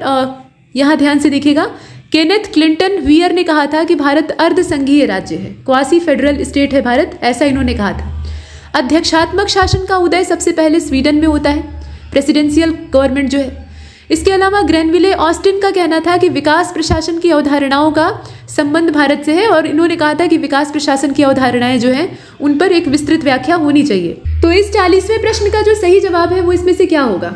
यहाँ ध्यान से देखिएगा केनेथ क्लिंटन वियर ने कहा था कि भारत अर्धसंघीय राज्य है क्वासी फेडरल स्टेट है भारत ऐसा इन्होंने कहा था अध्यक्षात्मक शासन का उदय सबसे पहले स्वीडन में होता है प्रेसिडेंशियल गवर्नमेंट जो है इसके अलावा ग्रैनविले ऑस्टिन का कहना था कि विकास प्रशासन की अवधारणाओं का संबंध भारत से है और इन्होंने कहा था कि विकास प्रशासन की अवधारणाएं जो हैं उन पर एक विस्तृत व्याख्या होनी चाहिए तो इस चालीसवें प्रश्न का जो सही जवाब है वो इसमें से क्या होगा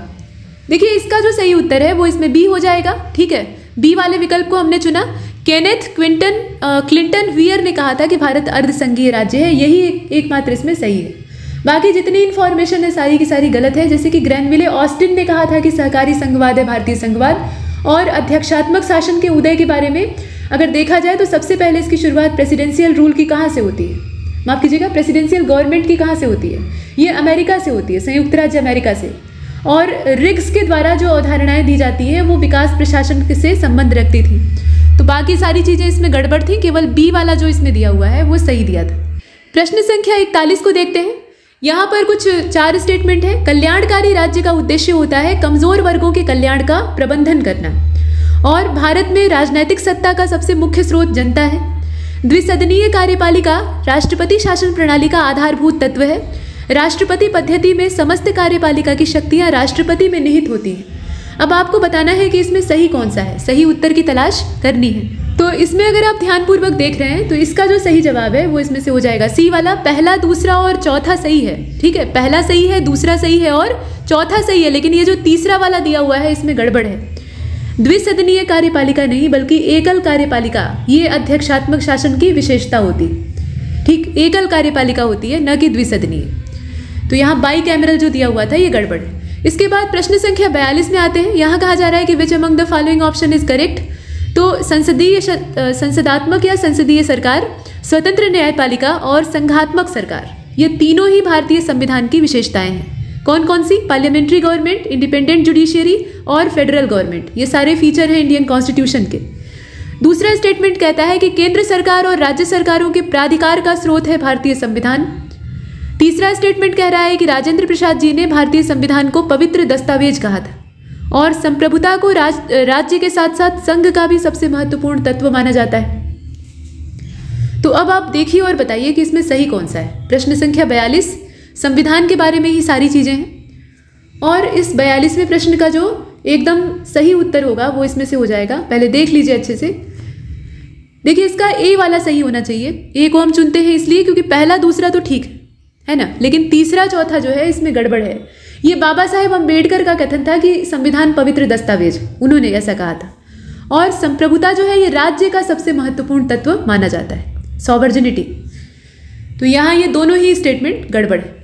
देखिए इसका जो सही उत्तर है वो इसमें बी हो जाएगा ठीक है बी वाले विकल्प को हमने चुना केनेथ क्विंटन क्लिंटन वियर ने कहा था कि भारत अर्धसंघीय राज्य है यही एकमात्र इसमें सही है बाकी जितनी इन्फॉर्मेशन है सारी की सारी गलत है जैसे कि ग्रैनविले ऑस्टिन ने कहा था कि सहकारी संघवाद है भारतीय संघवाद और अध्यक्षात्मक शासन के उदय के बारे में अगर देखा जाए तो सबसे पहले इसकी शुरुआत प्रेसिडेंशियल रूल की कहाँ से होती है माफ कीजिएगा प्रेसिडेंशियल गवर्नमेंट की कहाँ से होती है ये अमेरिका से होती है संयुक्त राज्य अमेरिका से और रिग्स के द्वारा जो अवधारणाएँ दी जाती हैं वो विकास प्रशासन से संबंध रखती थी तो बाकी सारी चीज़ें इसमें गड़बड़ थी केवल बी वाला जो इसमें दिया हुआ है वो सही दिया था प्रश्न संख्या इकतालीस को देखते हैं यहाँ पर कुछ चार स्टेटमेंट है कल्याणकारी राज्य का उद्देश्य होता है कमजोर वर्गों के कल्याण का प्रबंधन करना और भारत में राजनैतिक सत्ता का सबसे मुख्य स्रोत जनता है द्विसदनीय कार्यपालिका राष्ट्रपति शासन प्रणाली का आधारभूत तत्व है राष्ट्रपति पद्धति में समस्त कार्यपालिका की शक्तियाँ राष्ट्रपति में निहित होती हैं अब आपको बताना है कि इसमें सही कौन सा है सही उत्तर की तलाश करनी है तो इसमें अगर आप ध्यानपूर्वक देख रहे हैं तो इसका जो सही जवाब है वो इसमें से हो जाएगा सी वाला पहला दूसरा और चौथा सही है ठीक है पहला सही है दूसरा सही है और चौथा सही है लेकिन ये जो तीसरा वाला दिया हुआ है इसमें गड़बड़ है द्विसदनीय कार्यपालिका नहीं बल्कि एकल कार्यपालिका ये अध्यक्षात्मक शासन की विशेषता होती ठीक एकल कार्यपालिका होती है न कि द्विसदनीय तो यहाँ बाई कैमरल जो दिया हुआ था ये गड़बड़ है इसके बाद प्रश्न संख्या बयालीस में आते हैं यहाँ कहा जा रहा है कि which among the following option is correct तो संसदीय संसदात्मक या संसदीय सरकार स्वतंत्र न्यायपालिका और संघात्मक सरकार ये तीनों ही भारतीय संविधान की विशेषताएं हैं कौन कौन सी पार्लियामेंट्री गवर्नमेंट इंडिपेंडेंट जुडिशियरी और फेडरल गवर्नमेंट ये सारे फीचर हैं इंडियन कॉन्स्टिट्यूशन के दूसरा स्टेटमेंट कहता है कि केंद्र सरकार और राज्य सरकारों के प्राधिकार का स्रोत है भारतीय संविधान तीसरा स्टेटमेंट कह रहा है कि राजेंद्र प्रसाद जी ने भारतीय संविधान को पवित्र दस्तावेज कहा था और संप्रभुता को राज राज्य के साथ साथ संघ का भी सबसे महत्वपूर्ण तत्व माना जाता है तो अब आप देखिए और बताइए कि इसमें सही कौन सा है प्रश्न संख्या बयालीस संविधान के बारे में ही सारी चीज़ें हैं और इस बयालीसवें प्रश्न का जो एकदम सही उत्तर होगा वो इसमें से हो जाएगा पहले देख लीजिए अच्छे से देखिए इसका ए वाला सही होना चाहिए ए को हम चुनते हैं इसलिए क्योंकि पहला दूसरा तो ठीक है है ना लेकिन तीसरा चौथा जो है इसमें गड़बड़ है ये बाबा साहेब अम्बेडकर का कथन था कि संविधान पवित्र दस्तावेज उन्होंने ऐसा कहा था और संप्रभुता जो है ये राज्य का सबसे महत्वपूर्ण तत्व माना जाता है सॉवर्जिनिटी तो यहाँ ये दोनों ही स्टेटमेंट गड़बड़ है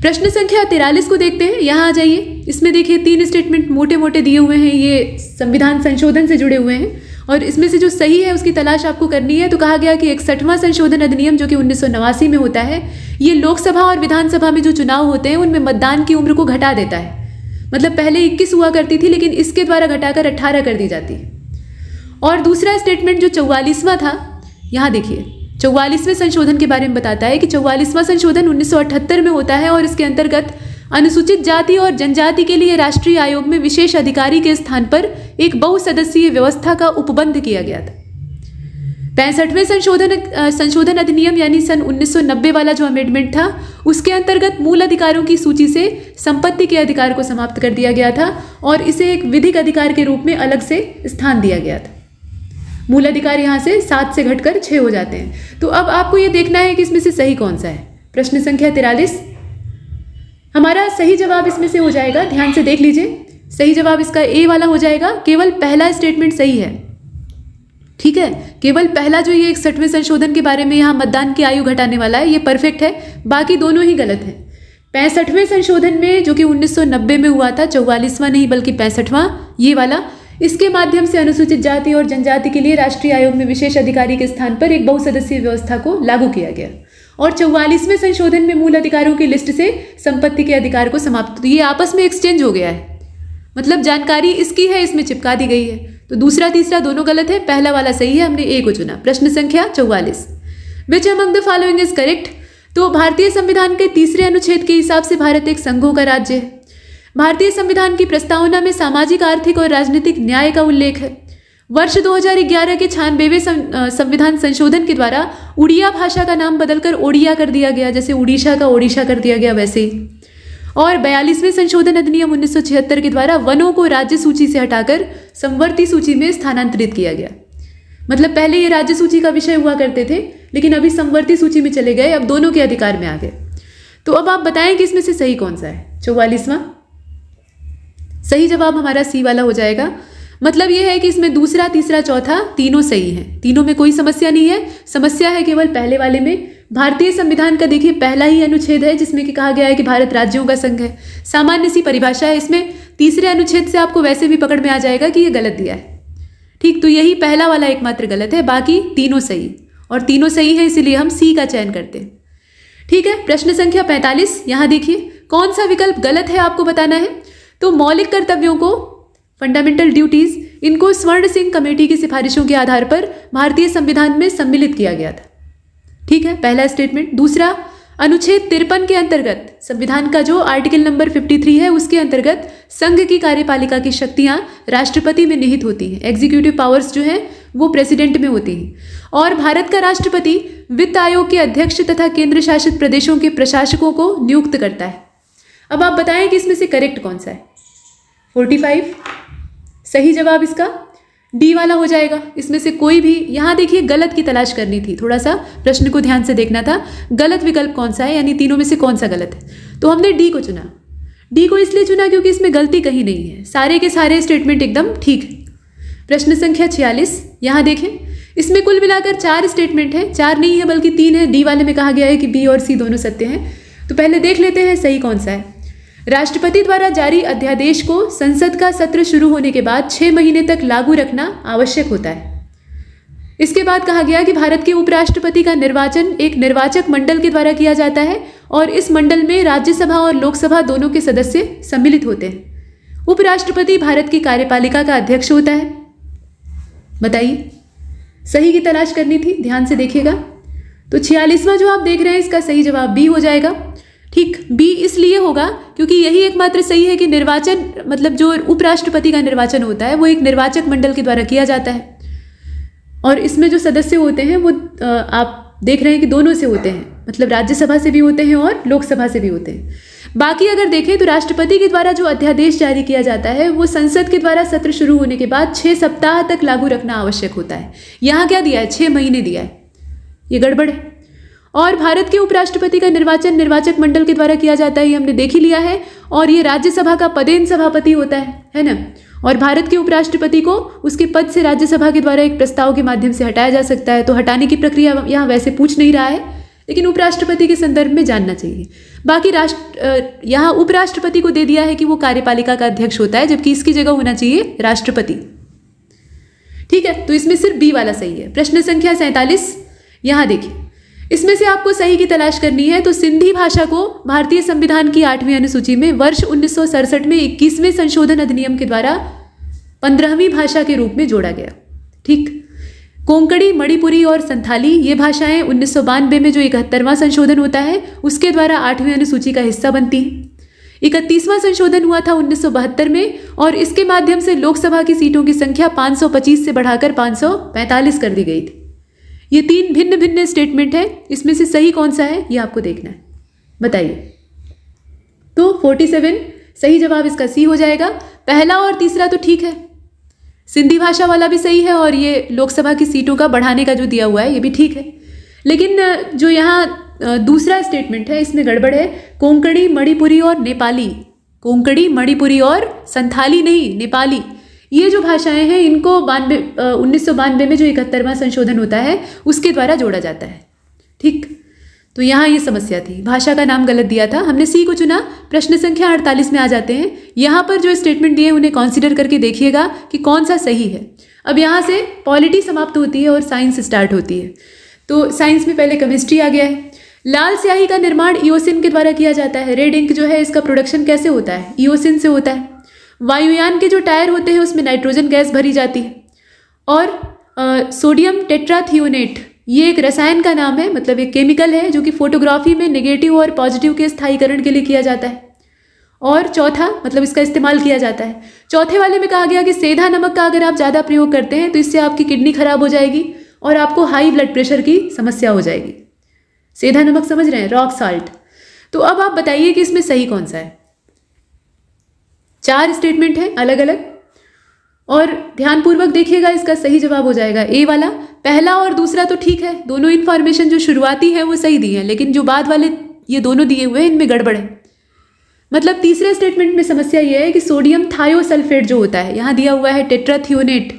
प्रश्न संख्या तिरालीस को देखते हैं यहाँ आ जाइए इसमें देखिए तीन स्टेटमेंट मोटे मोटे दिए हुए हैं ये संविधान संशोधन से जुड़े हुए हैं और इसमें से जो सही है उसकी तलाश आपको करनी है तो कहा गया कि इकसठवां संशोधन अधिनियम जो कि उन्नीस में होता है ये लोकसभा और विधानसभा में जो चुनाव होते हैं उनमें मतदान की उम्र को घटा देता है मतलब पहले 21 हुआ करती थी लेकिन इसके द्वारा घटाकर अट्ठारह कर दी जाती है और दूसरा स्टेटमेंट जो चौवालीसवां था यहाँ देखिए चौवालीसवें संशोधन के बारे में बताता है कि चौवालीसवां संशोधन 1978 में होता है और इसके अंतर्गत अनुसूचित जाति और जनजाति के लिए राष्ट्रीय आयोग में विशेष अधिकारी के स्थान पर एक बहुसदस्यीय व्यवस्था का उपबंध किया गया था पैंसठवें संशोधन संशोधन अधिनियम यानी सन 1990 वाला जो अमेंडमेंट था उसके अंतर्गत मूल अधिकारों की सूची से संपत्ति के अधिकार को समाप्त कर दिया गया था और इसे एक विधिक अधिकार के रूप में अलग से स्थान दिया गया था मूल अधिकार यहाँ से सात से घटकर छः हो जाते हैं तो अब आपको ये देखना है कि इसमें से सही कौन सा है प्रश्न संख्या तिरालीस हमारा सही जवाब इसमें से हो जाएगा ध्यान से देख लीजिए सही जवाब इसका ए वाला हो जाएगा केवल पहला स्टेटमेंट सही है ठीक है केवल पहला जो ये इकसठवें संशोधन के बारे में यहाँ मतदान की आयु घटाने वाला है ये परफेक्ट है बाकी दोनों ही गलत हैं पैंसठवें संशोधन में जो कि 1990 में हुआ था चौवालीसवां नहीं बल्कि पैंसठवां ये वाला इसके माध्यम से अनुसूचित जाति और जनजाति के लिए राष्ट्रीय आयोग में विशेष अधिकारी के स्थान पर एक बहुसदस्यीय व्यवस्था को लागू किया गया और चौवालीसवें संशोधन में मूल अधिकारों की लिस्ट से संपत्ति के अधिकार को समाप्त तो ये आपस में एक्सचेंज हो गया है मतलब जानकारी इसकी है इसमें चिपका दी गई है तो दूसरा तीसरा दोनों गलत है पहला वाला सही है हमने ए को चुना प्रश्न संख्या चौवालीस which among the following is correct तो भारतीय संविधान के तीसरे अनुच्छेद के हिसाब से भारत एक संघों का राज्य है भारतीय संविधान की प्रस्तावना में सामाजिक आर्थिक और राजनीतिक न्याय का उल्लेख है वर्ष 2011 के छानबेवे संविधान संशोधन के द्वारा उड़िया भाषा का नाम बदलकर ओडिया कर दिया गया जैसे उड़ीसा का ओडिशा कर दिया गया वैसे और बयालीसवें संशोधन अधिनियम उन्नीस के द्वारा वनों को राज्य सूची से हटाकर संवर्ती सूची में स्थानांतरित किया गया मतलब पहले ये राज्य सूची का विषय हुआ करते थे लेकिन अभी संवर्ती सूची में चले गए अब दोनों के अधिकार में आ गए तो अब आप बताएं कि इसमें से सही कौन सा है चौवालीसवां सही जवाब हमारा सी वाला हो जाएगा मतलब यह है कि इसमें दूसरा तीसरा चौथा तीनों सही है तीनों में कोई समस्या नहीं है समस्या है केवल पहले वाले में भारतीय संविधान का देखिए पहला ही अनुच्छेद है जिसमें कि कहा गया है कि भारत राज्यों का संघ है सामान्य सी परिभाषा है इसमें तीसरे अनुच्छेद से आपको वैसे भी पकड़ में आ जाएगा कि ये गलत दिया है ठीक तो यही पहला वाला एकमात्र गलत है बाकी तीनों सही और तीनों सही है इसीलिए हम सी का चयन करते हैं ठीक है प्रश्न संख्या पैंतालीस यहाँ देखिए कौन सा विकल्प गलत है आपको बताना है तो मौलिक कर्तव्यों को फंडामेंटल ड्यूटीज़ इनको स्वर्ण सिंह कमेटी की सिफारिशों के आधार पर भारतीय संविधान में सम्मिलित किया गया था ठीक है पहला स्टेटमेंट दूसरा अनुच्छेद तिरपन के अंतर्गत संविधान का जो आर्टिकल नंबर 53 है उसके अंतर्गत संघ की कार्यपालिका की शक्तियां राष्ट्रपति में निहित होती हैं एग्जीक्यूटिव पावर्स जो हैं वो प्रेसिडेंट में होती हैं और भारत का राष्ट्रपति वित्त आयोग के अध्यक्ष तथा केंद्र शासित प्रदेशों के प्रशासकों को नियुक्त करता है अब आप बताएं कि इसमें से करेक्ट कौन सा है फोर्टी सही जवाब इसका डी वाला हो जाएगा इसमें से कोई भी यहाँ देखिए गलत की तलाश करनी थी थोड़ा सा प्रश्न को ध्यान से देखना था गलत विकल्प कौन सा है यानी तीनों में से कौन सा गलत है तो हमने डी को चुना डी को इसलिए चुना क्योंकि इसमें गलती कहीं नहीं है सारे के सारे स्टेटमेंट एकदम ठीक है प्रश्न संख्या छियालीस यहाँ देखें इसमें कुल मिलाकर चार स्टेटमेंट है चार नहीं है बल्कि तीन है डी वाले में कहा गया है कि बी और सी दोनों सत्य हैं तो पहले देख लेते हैं सही कौन सा है राष्ट्रपति द्वारा जारी अध्यादेश को संसद का सत्र शुरू होने के बाद छह महीने तक लागू रखना आवश्यक होता है इसके बाद कहा गया कि भारत के उपराष्ट्रपति का निर्वाचन एक निर्वाचक मंडल के द्वारा किया जाता है और इस मंडल में राज्यसभा और लोकसभा दोनों के सदस्य सम्मिलित होते हैं उपराष्ट्रपति भारत की कार्यपालिका का अध्यक्ष होता है बताइए सही की तलाश करनी थी ध्यान से देखिएगा तो छियालीसवां जो आप देख रहे हैं इसका सही जवाब बी हो जाएगा ठीक बी इसलिए होगा क्योंकि यही एकमात्र सही है कि निर्वाचन मतलब जो उपराष्ट्रपति का निर्वाचन होता है वो एक निर्वाचक मंडल के द्वारा किया जाता है और इसमें जो सदस्य होते हैं वो आप देख रहे हैं कि दोनों से होते हैं मतलब राज्यसभा से भी होते हैं और लोकसभा से भी होते हैं बाकी अगर देखें तो राष्ट्रपति के द्वारा जो अध्यादेश जारी किया जाता है वो संसद के द्वारा सत्र शुरू होने के बाद छः सप्ताह तक लागू रखना आवश्यक होता है यहाँ क्या दिया है छः महीने दिया है ये गड़बड़ है और भारत के उपराष्ट्रपति का निर्वाचन निर्वाचक मंडल के द्वारा किया जाता है ये हमने देख ही लिया है और ये राज्यसभा का पदेन सभापति होता है है ना और भारत के उपराष्ट्रपति को उसके पद से राज्यसभा के द्वारा एक प्रस्ताव के माध्यम से हटाया जा सकता है तो हटाने की प्रक्रिया यहाँ वैसे पूछ नहीं रहा है लेकिन उपराष्ट्रपति के संदर्भ में जानना चाहिए बाकी राष्ट्र यहाँ उपराष्ट्रपति को दे दिया है कि वो कार्यपालिका का अध्यक्ष होता है जबकि इसकी जगह होना चाहिए राष्ट्रपति ठीक है तो इसमें सिर्फ बी वाला सही है प्रश्न संख्या सैंतालीस यहाँ देखिए इसमें से आपको सही की तलाश करनी है तो सिंधी भाषा को भारतीय संविधान की आठवीं अनुसूची में वर्ष उन्नीस में इक्कीसवें संशोधन अधिनियम के द्वारा पंद्रहवीं भाषा के रूप में जोड़ा गया ठीक कोंकणी मणिपुरी और संथाली ये भाषाएं उन्नीस में जो इकहत्तरवां संशोधन होता है उसके द्वारा आठवीं अनुसूची का हिस्सा बनती हैं इकतीसवां संशोधन हुआ था उन्नीस में और इसके माध्यम से लोकसभा की सीटों की संख्या 525 से बढ़ाकर 545 कर दी गई थी ये तीन भिन्न भिन्न स्टेटमेंट है इसमें से सही कौन सा है ये आपको देखना है बताइए तो फोर्टी सेवन सही जवाब इसका सी हो जाएगा पहला और तीसरा तो ठीक है सिंधी भाषा वाला भी सही है और ये लोकसभा की सीटों का बढ़ाने का जो दिया हुआ है ये भी ठीक है लेकिन जो यहाँ दूसरा स्टेटमेंट है इसमें गड़बड़ है कोंकणी मणिपुरी और नेपाली कोंकणी मणिपुरी और संथाली नहीं नेपाली ये जो भाषाएं हैं इनको बानवे उन्नीस सौ बानवे में जो इकहत्तरवा संशोधन होता है उसके द्वारा जोड़ा जाता है ठीक तो यहाँ ये समस्या थी भाषा का नाम गलत दिया था हमने सी को चुना प्रश्न संख्या अड़तालीस में आ जाते हैं यहाँ पर जो स्टेटमेंट दिए उन्हें कॉन्सिडर करके देखिएगा कि कौन सा सही है अब यहाँ से पॉलिटी समाप्त होती है और साइंस स्टार्ट होती है तो साइंस में पहले केमिस्ट्री आ गया है लाल स्याही का निर्माण ईओसिन के द्वारा किया जाता है रेड इंक जो है इसका प्रोडक्शन कैसे होता है ईओसिन से होता है वायुयान के जो टायर होते हैं उसमें नाइट्रोजन गैस भरी जाती है और आ, सोडियम टेट्राथियोनेट ये एक रसायन का नाम है मतलब एक केमिकल है जो कि फोटोग्राफी में नेगेटिव और पॉजिटिव के स्थायीकरण के लिए किया जाता है और चौथा मतलब इसका इस्तेमाल किया जाता है चौथे वाले में कहा गया कि सेधा नमक का अगर आप ज़्यादा प्रयोग करते हैं तो इससे आपकी किडनी खराब हो जाएगी और आपको हाई ब्लड प्रेशर की समस्या हो जाएगी सेधा नमक समझ रहे हैं रॉक साल्ट तो अब आप बताइए कि इसमें सही कौन सा है चार स्टेटमेंट है अलग अलग और ध्यानपूर्वक देखिएगा इसका सही जवाब हो जाएगा ए वाला पहला और दूसरा तो ठीक है दोनों इन्फॉर्मेशन जो शुरुआती है वो सही दी है लेकिन जो बाद वाले ये दोनों दिए हुए हैं इनमें गड़बड़ है मतलब तीसरे स्टेटमेंट में समस्या ये है कि सोडियम थायोसल्फेट जो होता है यहाँ दिया हुआ है टेट्राथियोनेट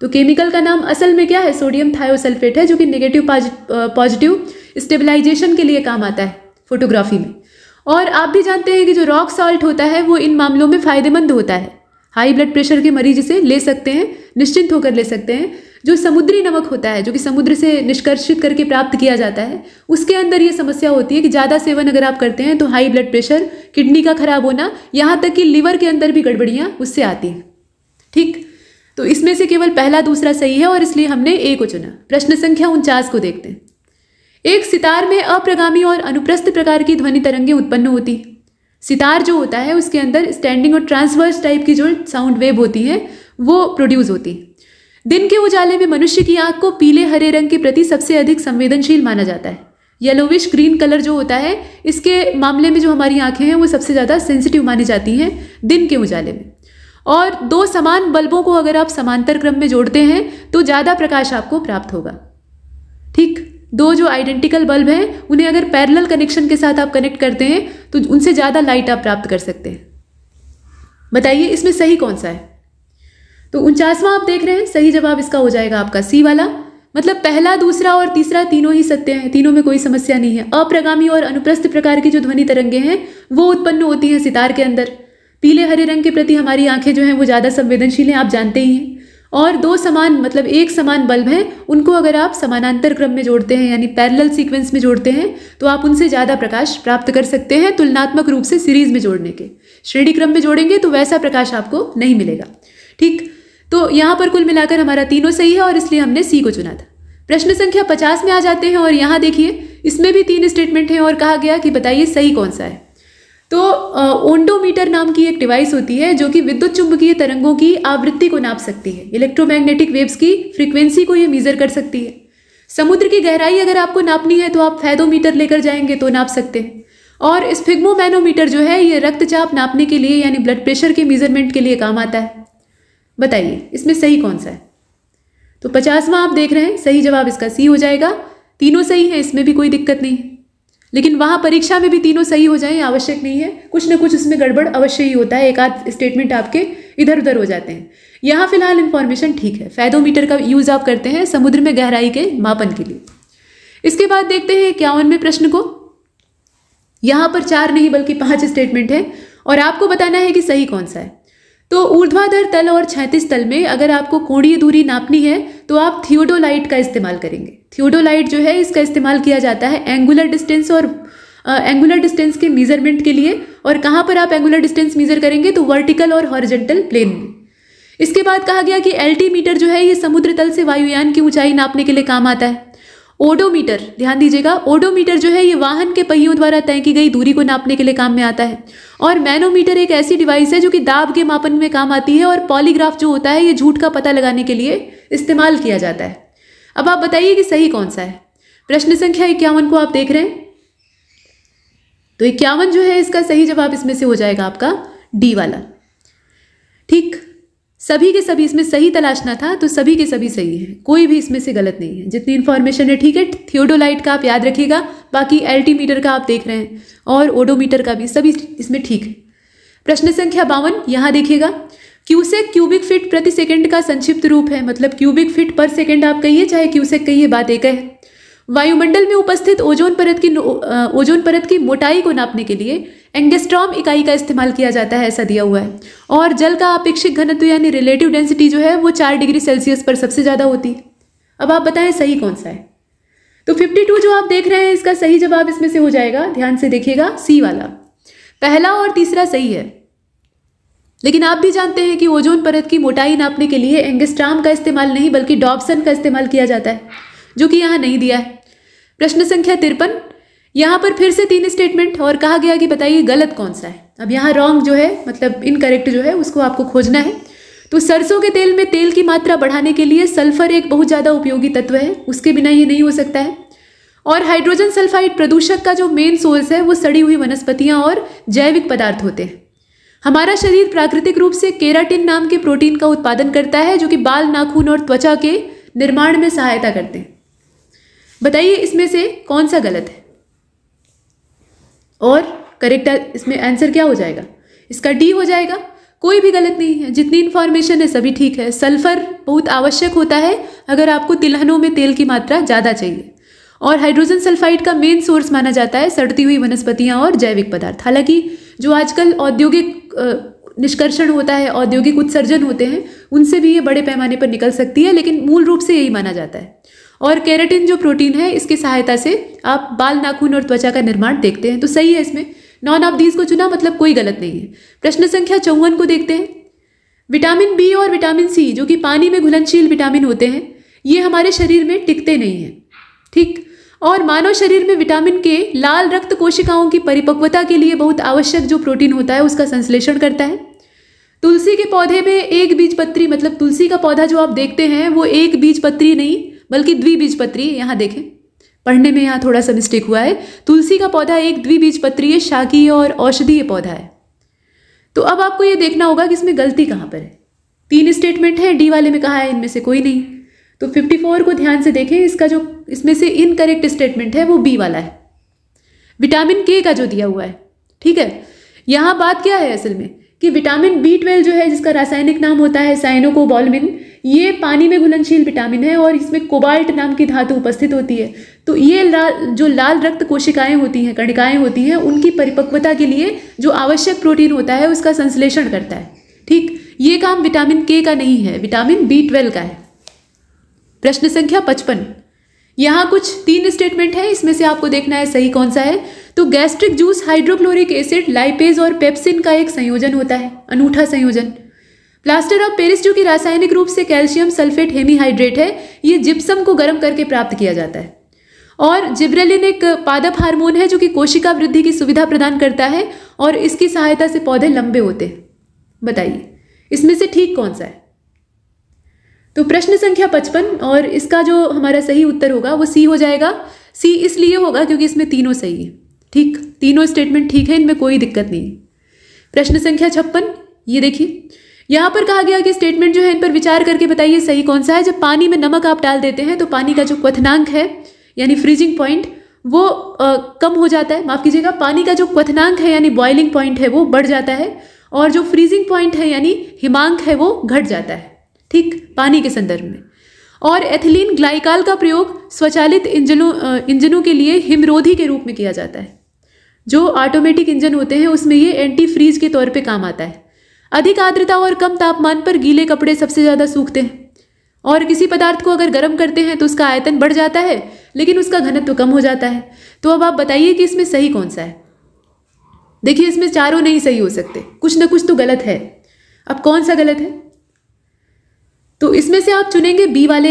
तो केमिकल का नाम असल में क्या है सोडियम थायोसल्फेट है जो कि नेगेटिव पॉजिटिव स्टेबलाइजेशन के लिए काम आता है फोटोग्राफी में और आप भी जानते हैं कि जो रॉक सॉल्ट होता है वो इन मामलों में फ़ायदेमंद होता है हाई ब्लड प्रेशर के मरीज इसे ले सकते हैं निश्चिंत होकर ले सकते हैं जो समुद्री नमक होता है जो कि समुद्र से निष्कर्षित करके प्राप्त किया जाता है उसके अंदर ये समस्या होती है कि ज़्यादा सेवन अगर आप करते हैं तो हाई ब्लड प्रेशर किडनी का खराब होना यहाँ तक कि लीवर के अंदर भी गड़बड़ियाँ उससे आती हैं ठीक तो इसमें से केवल पहला दूसरा सही है और इसलिए हमने ए को चुना प्रश्न संख्या उनचास को देखते हैं एक सितार में अप्रगामी और अनुप्रस्थ प्रकार की ध्वनि तरंगे उत्पन्न होती सितार जो होता है उसके अंदर स्टैंडिंग और ट्रांसवर्स टाइप की जो साउंड वेव होती है वो प्रोड्यूस होती दिन के उजाले में मनुष्य की आँख को पीले हरे रंग के प्रति सबसे अधिक संवेदनशील माना जाता है येलोविश ग्रीन कलर जो होता है इसके मामले में जो हमारी आँखें हैं वो सबसे ज़्यादा सेंसिटिव मानी जाती हैं दिन के उजाले में और दो समान बल्बों को अगर आप समांतर क्रम में जोड़ते हैं तो ज़्यादा प्रकाश आपको प्राप्त होगा ठीक दो जो आइडेंटिकल बल्ब हैं उन्हें अगर पैरेलल कनेक्शन के साथ आप कनेक्ट करते हैं तो उनसे ज़्यादा लाइट आप प्राप्त कर सकते हैं बताइए इसमें सही कौन सा है तो उनचासवां आप देख रहे हैं सही जवाब इसका हो जाएगा आपका सी वाला मतलब पहला दूसरा और तीसरा तीनों ही सत्य हैं तीनों में कोई समस्या नहीं है अप्रगामी और अनुप्रस्थ प्रकार की जो ध्वनि तरंगे हैं वो उत्पन्न होती हैं सितार के अंदर पीले हरे रंग के प्रति हमारी आंखें जो हैं वो ज़्यादा संवेदनशील हैं आप जानते ही हैं और दो समान मतलब एक समान बल्ब हैं उनको अगर आप समानांतर क्रम में जोड़ते हैं यानी पैरेलल सीक्वेंस में जोड़ते हैं तो आप उनसे ज़्यादा प्रकाश प्राप्त कर सकते हैं तुलनात्मक रूप से सीरीज में जोड़ने के श्रेणी क्रम में जोड़ेंगे तो वैसा प्रकाश आपको नहीं मिलेगा ठीक तो यहाँ पर कुल मिलाकर हमारा तीनों सही है और इसलिए हमने सी को चुना था प्रश्न संख्या पचास में आ जाते हैं और यहाँ देखिए इसमें भी तीन स्टेटमेंट हैं और कहा गया कि बताइए सही कौन सा है तो ओंडोमीटर नाम की एक डिवाइस होती है जो कि विद्युत चुंबकीय तरंगों की आवृत्ति को नाप सकती है इलेक्ट्रोमैग्नेटिक वेव्स की फ्रीक्वेंसी को ये मीजर कर सकती है समुद्र की गहराई अगर आपको नापनी है तो आप फैदोमीटर लेकर जाएंगे तो नाप सकते हैं और फिग्मोमैनोमीटर जो है ये रक्तचाप नापने के लिए यानी ब्लड प्रेशर के मेजरमेंट के लिए काम आता है बताइए इसमें सही कौन सा है तो पचासवा आप देख रहे हैं सही जवाब इसका सी हो जाएगा तीनों सही हैं इसमें भी कोई दिक्कत नहीं है लेकिन वहाँ परीक्षा में भी तीनों सही हो जाएं आवश्यक नहीं है कुछ ना कुछ उसमें गड़बड़ अवश्य ही होता है एक आध स्टेटमेंट आपके इधर उधर हो जाते हैं यहाँ फिलहाल इन्फॉर्मेशन ठीक है फैदोमीटर का यूज़ आप करते हैं समुद्र में गहराई के मापन के लिए इसके बाद देखते हैं में प्रश्न को यहाँ पर चार नहीं बल्कि पाँच स्टेटमेंट है और आपको बताना है कि सही कौन सा है तो ऊर्ध्वाधर तल और छैतीस तल में अगर आपको कोणीय दूरी नापनी है तो आप थियोडोलाइट का इस्तेमाल करेंगे थियोडोलाइट जो है इसका इस्तेमाल किया जाता है एंगुलर डिस्टेंस और एंगुलर डिस्टेंस के मेजरमेंट के लिए और कहाँ पर आप एंगुलर डिस्टेंस मेजर करेंगे तो वर्टिकल और हॉरिजेंटल प्लेन में इसके बाद कहा गया कि एल्टीमीटर जो है ये समुद्र तल से वायुयान की ऊंचाई नापने के लिए काम आता है ओडोमीटर ध्यान दीजिएगा ओडोमीटर जो है ये वाहन के पहियों द्वारा तय की गई दूरी को नापने के लिए काम में आता है और मैनोमीटर एक ऐसी डिवाइस है जो कि दाब के मापन में काम आती है और पॉलीग्राफ जो होता है ये झूठ का पता लगाने के लिए इस्तेमाल किया जाता है अब आप बताइए कि सही कौन सा है प्रश्न संख्या इक्यावन को आप देख रहे हैं तो इक्यावन जो है इसका सही जवाब इसमें से हो जाएगा आपका डी वाला ठीक सभी के सभी इसमें सही तलाशना था तो सभी के सभी सही है कोई भी इसमें से गलत नहीं है जितनी इन्फॉर्मेशन है ठीक है थियोडोलाइट का आप याद रखिएगा बाकी एल्टीमीटर का आप देख रहे हैं और ओडोमीटर का भी सभी इसमें ठीक है प्रश्न संख्या बावन यहाँ देखिएगा क्यूसेक क्यूबिक फिट प्रति सेकंड का संक्षिप्त रूप है मतलब क्यूबिक फिट पर सेकंड आप कहिए चाहे क्यूसेक कहिए बात एक है वायुमंडल में उपस्थित ओजोन परत की ओजोन परत की मोटाई को नापने के लिए एंगस्ट्रॉम इकाई का इस्तेमाल किया जाता है ऐसा दिया हुआ है और जल का अपेक्षित घनत्व यानी रिलेटिव डेंसिटी जो है वो चार डिग्री सेल्सियस पर सबसे ज़्यादा होती है अब आप बताएं सही कौन सा है तो 52 जो आप देख रहे हैं इसका सही जवाब इसमें से हो जाएगा ध्यान से देखिएगा सी वाला पहला और तीसरा सही है लेकिन आप भी जानते हैं कि ओजोन परत की मोटाई नापने के लिए एंगेस्ट्राम का इस्तेमाल नहीं बल्कि डॉबसन का इस्तेमाल किया जाता है जो कि यहाँ नहीं दिया है प्रश्न संख्या तिरपन यहाँ पर फिर से तीन स्टेटमेंट और कहा गया कि बताइए गलत कौन सा है अब यहाँ रॉन्ग जो है मतलब इनकरेक्ट जो है उसको आपको खोजना है तो सरसों के तेल में तेल की मात्रा बढ़ाने के लिए सल्फर एक बहुत ज़्यादा उपयोगी तत्व है उसके बिना ये नहीं हो सकता है और हाइड्रोजन सल्फाइड प्रदूषक का जो मेन सोर्स है वो सड़ी हुई वनस्पतियाँ और जैविक पदार्थ होते हैं हमारा शरीर प्राकृतिक रूप से केराटिन नाम के प्रोटीन का उत्पादन करता है जो कि बाल नाखून और त्वचा के निर्माण में सहायता करते हैं बताइए इसमें से कौन सा गलत है और करेक्ट इसमें आंसर क्या हो जाएगा इसका डी हो जाएगा कोई भी गलत नहीं है जितनी इन्फॉर्मेशन है सभी ठीक है सल्फर बहुत आवश्यक होता है अगर आपको तिलहनों में तेल की मात्रा ज़्यादा चाहिए और हाइड्रोजन सल्फाइड का मेन सोर्स माना जाता है सड़ती हुई वनस्पतियाँ और जैविक पदार्थ हालांकि जो आजकल औद्योगिक निष्कर्षण होता है औद्योगिक उत्सर्जन होते हैं उनसे भी ये बड़े पैमाने पर निकल सकती है लेकिन मूल रूप से यही माना जाता है और कैरेटिन जो प्रोटीन है इसकी सहायता से आप बाल नाखून और त्वचा का निर्माण देखते हैं तो सही है इसमें नॉन ऑफ दीज को चुना मतलब कोई गलत नहीं है प्रश्न संख्या चौवन को देखते हैं विटामिन बी और विटामिन सी जो कि पानी में घुलनशील विटामिन होते हैं ये हमारे शरीर में टिकते नहीं हैं ठीक और मानव शरीर में विटामिन के लाल रक्त कोशिकाओं की परिपक्वता के लिए बहुत आवश्यक जो प्रोटीन होता है उसका संश्लेषण करता है तुलसी के पौधे में एक बीज पत्री मतलब तुलसी का पौधा जो आप देखते हैं वो एक बीज पत्री नहीं बल्कि द्विबीजपत्री यहाँ देखें पढ़ने में यहाँ थोड़ा सा मिस्टेक हुआ है तुलसी का पौधा एक द्विबीजपत्रीय शाकीय और औषधीय पौधा है तो अब आपको ये देखना होगा कि इसमें गलती कहाँ पर है तीन स्टेटमेंट है डी वाले में कहा है इनमें से कोई नहीं तो 54 को ध्यान से देखें इसका जो इसमें से इनकरेक्ट स्टेटमेंट है वो बी वाला है विटामिन के का जो दिया हुआ है ठीक है यहाँ बात क्या है असल में कि विटामिन बी ट्वेल्व जो है जिसका रासायनिक नाम होता है साइनोकोबॉलमिन ये पानी में घुलनशील विटामिन है और इसमें कोबाल्ट नाम की धातु उपस्थित होती है तो ये लाल जो लाल रक्त कोशिकाएं होती हैं कणिकाएं होती हैं उनकी परिपक्वता के लिए जो आवश्यक प्रोटीन होता है उसका संश्लेषण करता है ठीक ये काम विटामिन के का नहीं है विटामिन बी ट्वेल्व का है प्रश्न संख्या पचपन यहाँ कुछ तीन स्टेटमेंट है इसमें से आपको देखना है सही कौन सा है तो gastric juice hydrochloric acid lipase और पेप्सिन का एक संयोजन होता है अनूठा संयोजन प्लास्टर ऑफ पेरिस जो कि रासायनिक रूप से कैल्शियम सल्फेट हेमीहाइड्रेट है ये जिप्सम को गर्म करके प्राप्त किया जाता है और जिब्रेलिन एक पादप हार्मोन है जो कि कोशिका वृद्धि की सुविधा प्रदान करता है और इसकी सहायता से पौधे लंबे होते हैं बताइए इसमें से ठीक कौन सा है तो प्रश्न संख्या पचपन और इसका जो हमारा सही उत्तर होगा वो सी हो जाएगा सी इसलिए होगा क्योंकि इसमें तीनों सही है ठीक तीनों स्टेटमेंट ठीक है इनमें कोई दिक्कत नहीं प्रश्न संख्या छप्पन ये देखिए यहाँ पर कहा गया कि स्टेटमेंट जो है इन पर विचार करके बताइए सही कौन सा है जब पानी में नमक आप डाल देते हैं तो पानी का जो क्वथनांक है यानी फ्रीजिंग पॉइंट वो आ, कम हो जाता है माफ़ कीजिएगा पानी का जो क्वथनांक है यानी बॉइलिंग पॉइंट है वो बढ़ जाता है और जो फ्रीजिंग पॉइंट है यानी हिमांक है वो घट जाता है ठीक पानी के संदर्भ में और एथिलीन ग्लाइकाल का प्रयोग स्वचालित इंजनों इंजनों के लिए हिमरोधी के रूप में किया जाता है जो ऑटोमेटिक इंजन होते हैं उसमें ये एंटी फ्रीज के तौर पे काम आता है अधिक आर्द्रता और कम तापमान पर गीले कपड़े सबसे ज़्यादा सूखते हैं और किसी पदार्थ को अगर गर्म करते हैं तो उसका आयतन बढ़ जाता है लेकिन उसका घनत्व कम हो जाता है तो अब आप बताइए कि इसमें सही कौन सा है देखिए इसमें चारों नहीं सही हो सकते कुछ ना कुछ तो गलत है अब कौन सा गलत है तो इसमें से आप चुनेंगे बी वाले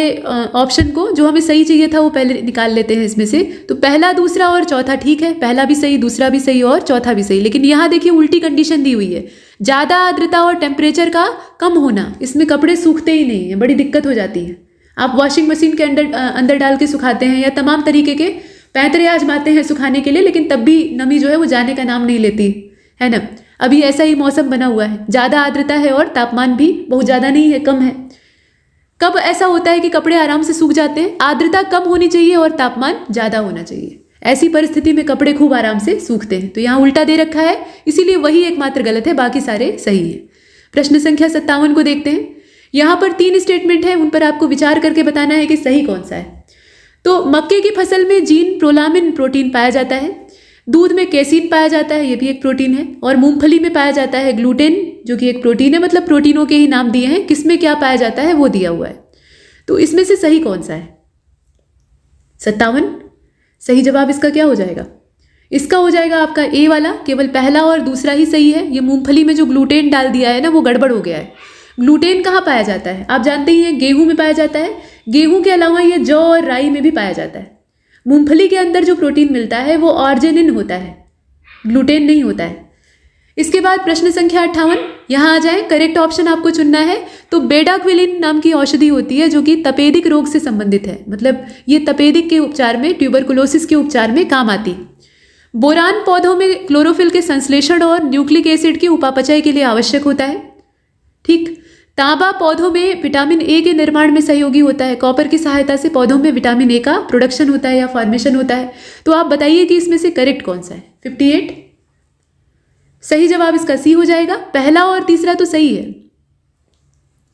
ऑप्शन को जो हमें सही चाहिए था वो पहले निकाल लेते हैं इसमें से तो पहला दूसरा और चौथा ठीक है पहला भी सही दूसरा भी सही और चौथा भी सही लेकिन यहाँ देखिए उल्टी कंडीशन दी हुई है ज़्यादा आर्द्रता और टेम्परेचर का कम होना इसमें कपड़े सूखते ही नहीं हैं बड़ी दिक्कत हो जाती है आप वॉशिंग मशीन के अंदर अंदर डाल के सुखाते हैं या तमाम तरीके के पैंतरे आजमाते हैं सुखाने के लिए लेकिन तब भी नमी जो है वो जाने का नाम नहीं लेती है ना अभी ऐसा ही मौसम बना हुआ है ज़्यादा आर्द्रता है और तापमान भी बहुत ज़्यादा नहीं है कम है कब ऐसा होता है कि कपड़े आराम से सूख जाते हैं आर्द्रता कम होनी चाहिए और तापमान ज़्यादा होना चाहिए ऐसी परिस्थिति में कपड़े खूब आराम से सूखते हैं तो यहाँ उल्टा दे रखा है इसीलिए वही एकमात्र गलत है बाकी सारे सही है प्रश्न संख्या सत्तावन को देखते हैं यहाँ पर तीन स्टेटमेंट हैं उन पर आपको विचार करके बताना है कि सही कौन सा है तो मक्के की फसल में जीन प्रोलामिन प्रोटीन पाया जाता है दूध में कैसीन पाया जाता है ये भी एक प्रोटीन है और मूंगफली में पाया जाता है ग्लूटेन जो कि एक प्रोटीन है मतलब प्रोटीनों के ही नाम दिए हैं किसमें क्या पाया जाता है वो दिया हुआ है तो इसमें से सही कौन सा है सत्तावन सही जवाब इसका क्या हो जाएगा इसका हो जाएगा आपका ए वाला केवल पहला और दूसरा ही सही है ये मूंगफली में जो ग्लूटेन डाल दिया है ना वो गड़बड़ हो गया है ग्लूटेन कहाँ पाया जाता है आप जानते ही हैं गेहूं में पाया जाता है गेहूं के अलावा ये जौ और राई में भी पाया जाता है मूंगफली के अंदर जो प्रोटीन मिलता है वो ऑर्जेनिन होता है ग्लूटेन नहीं होता है इसके बाद प्रश्न संख्या अट्ठावन यहाँ आ जाए करेक्ट ऑप्शन आपको चुनना है तो बेडाक्विलिन नाम की औषधि होती है जो कि तपेदिक रोग से संबंधित है मतलब ये तपेदिक के उपचार में ट्यूबरकुलोसिस के उपचार में काम आती बोरान पौधों में क्लोरोफिल के संश्लेषण और न्यूक्लिक एसिड की उपापचय के लिए आवश्यक होता है ठीक तांबा पौधों में विटामिन ए के निर्माण में सहयोगी होता है कॉपर की सहायता से पौधों में विटामिन ए का प्रोडक्शन होता है या फॉर्मेशन होता है तो आप बताइए कि इसमें से करेक्ट कौन सा है फिफ्टी एट सही जवाब इसका सी हो जाएगा पहला और तीसरा तो सही है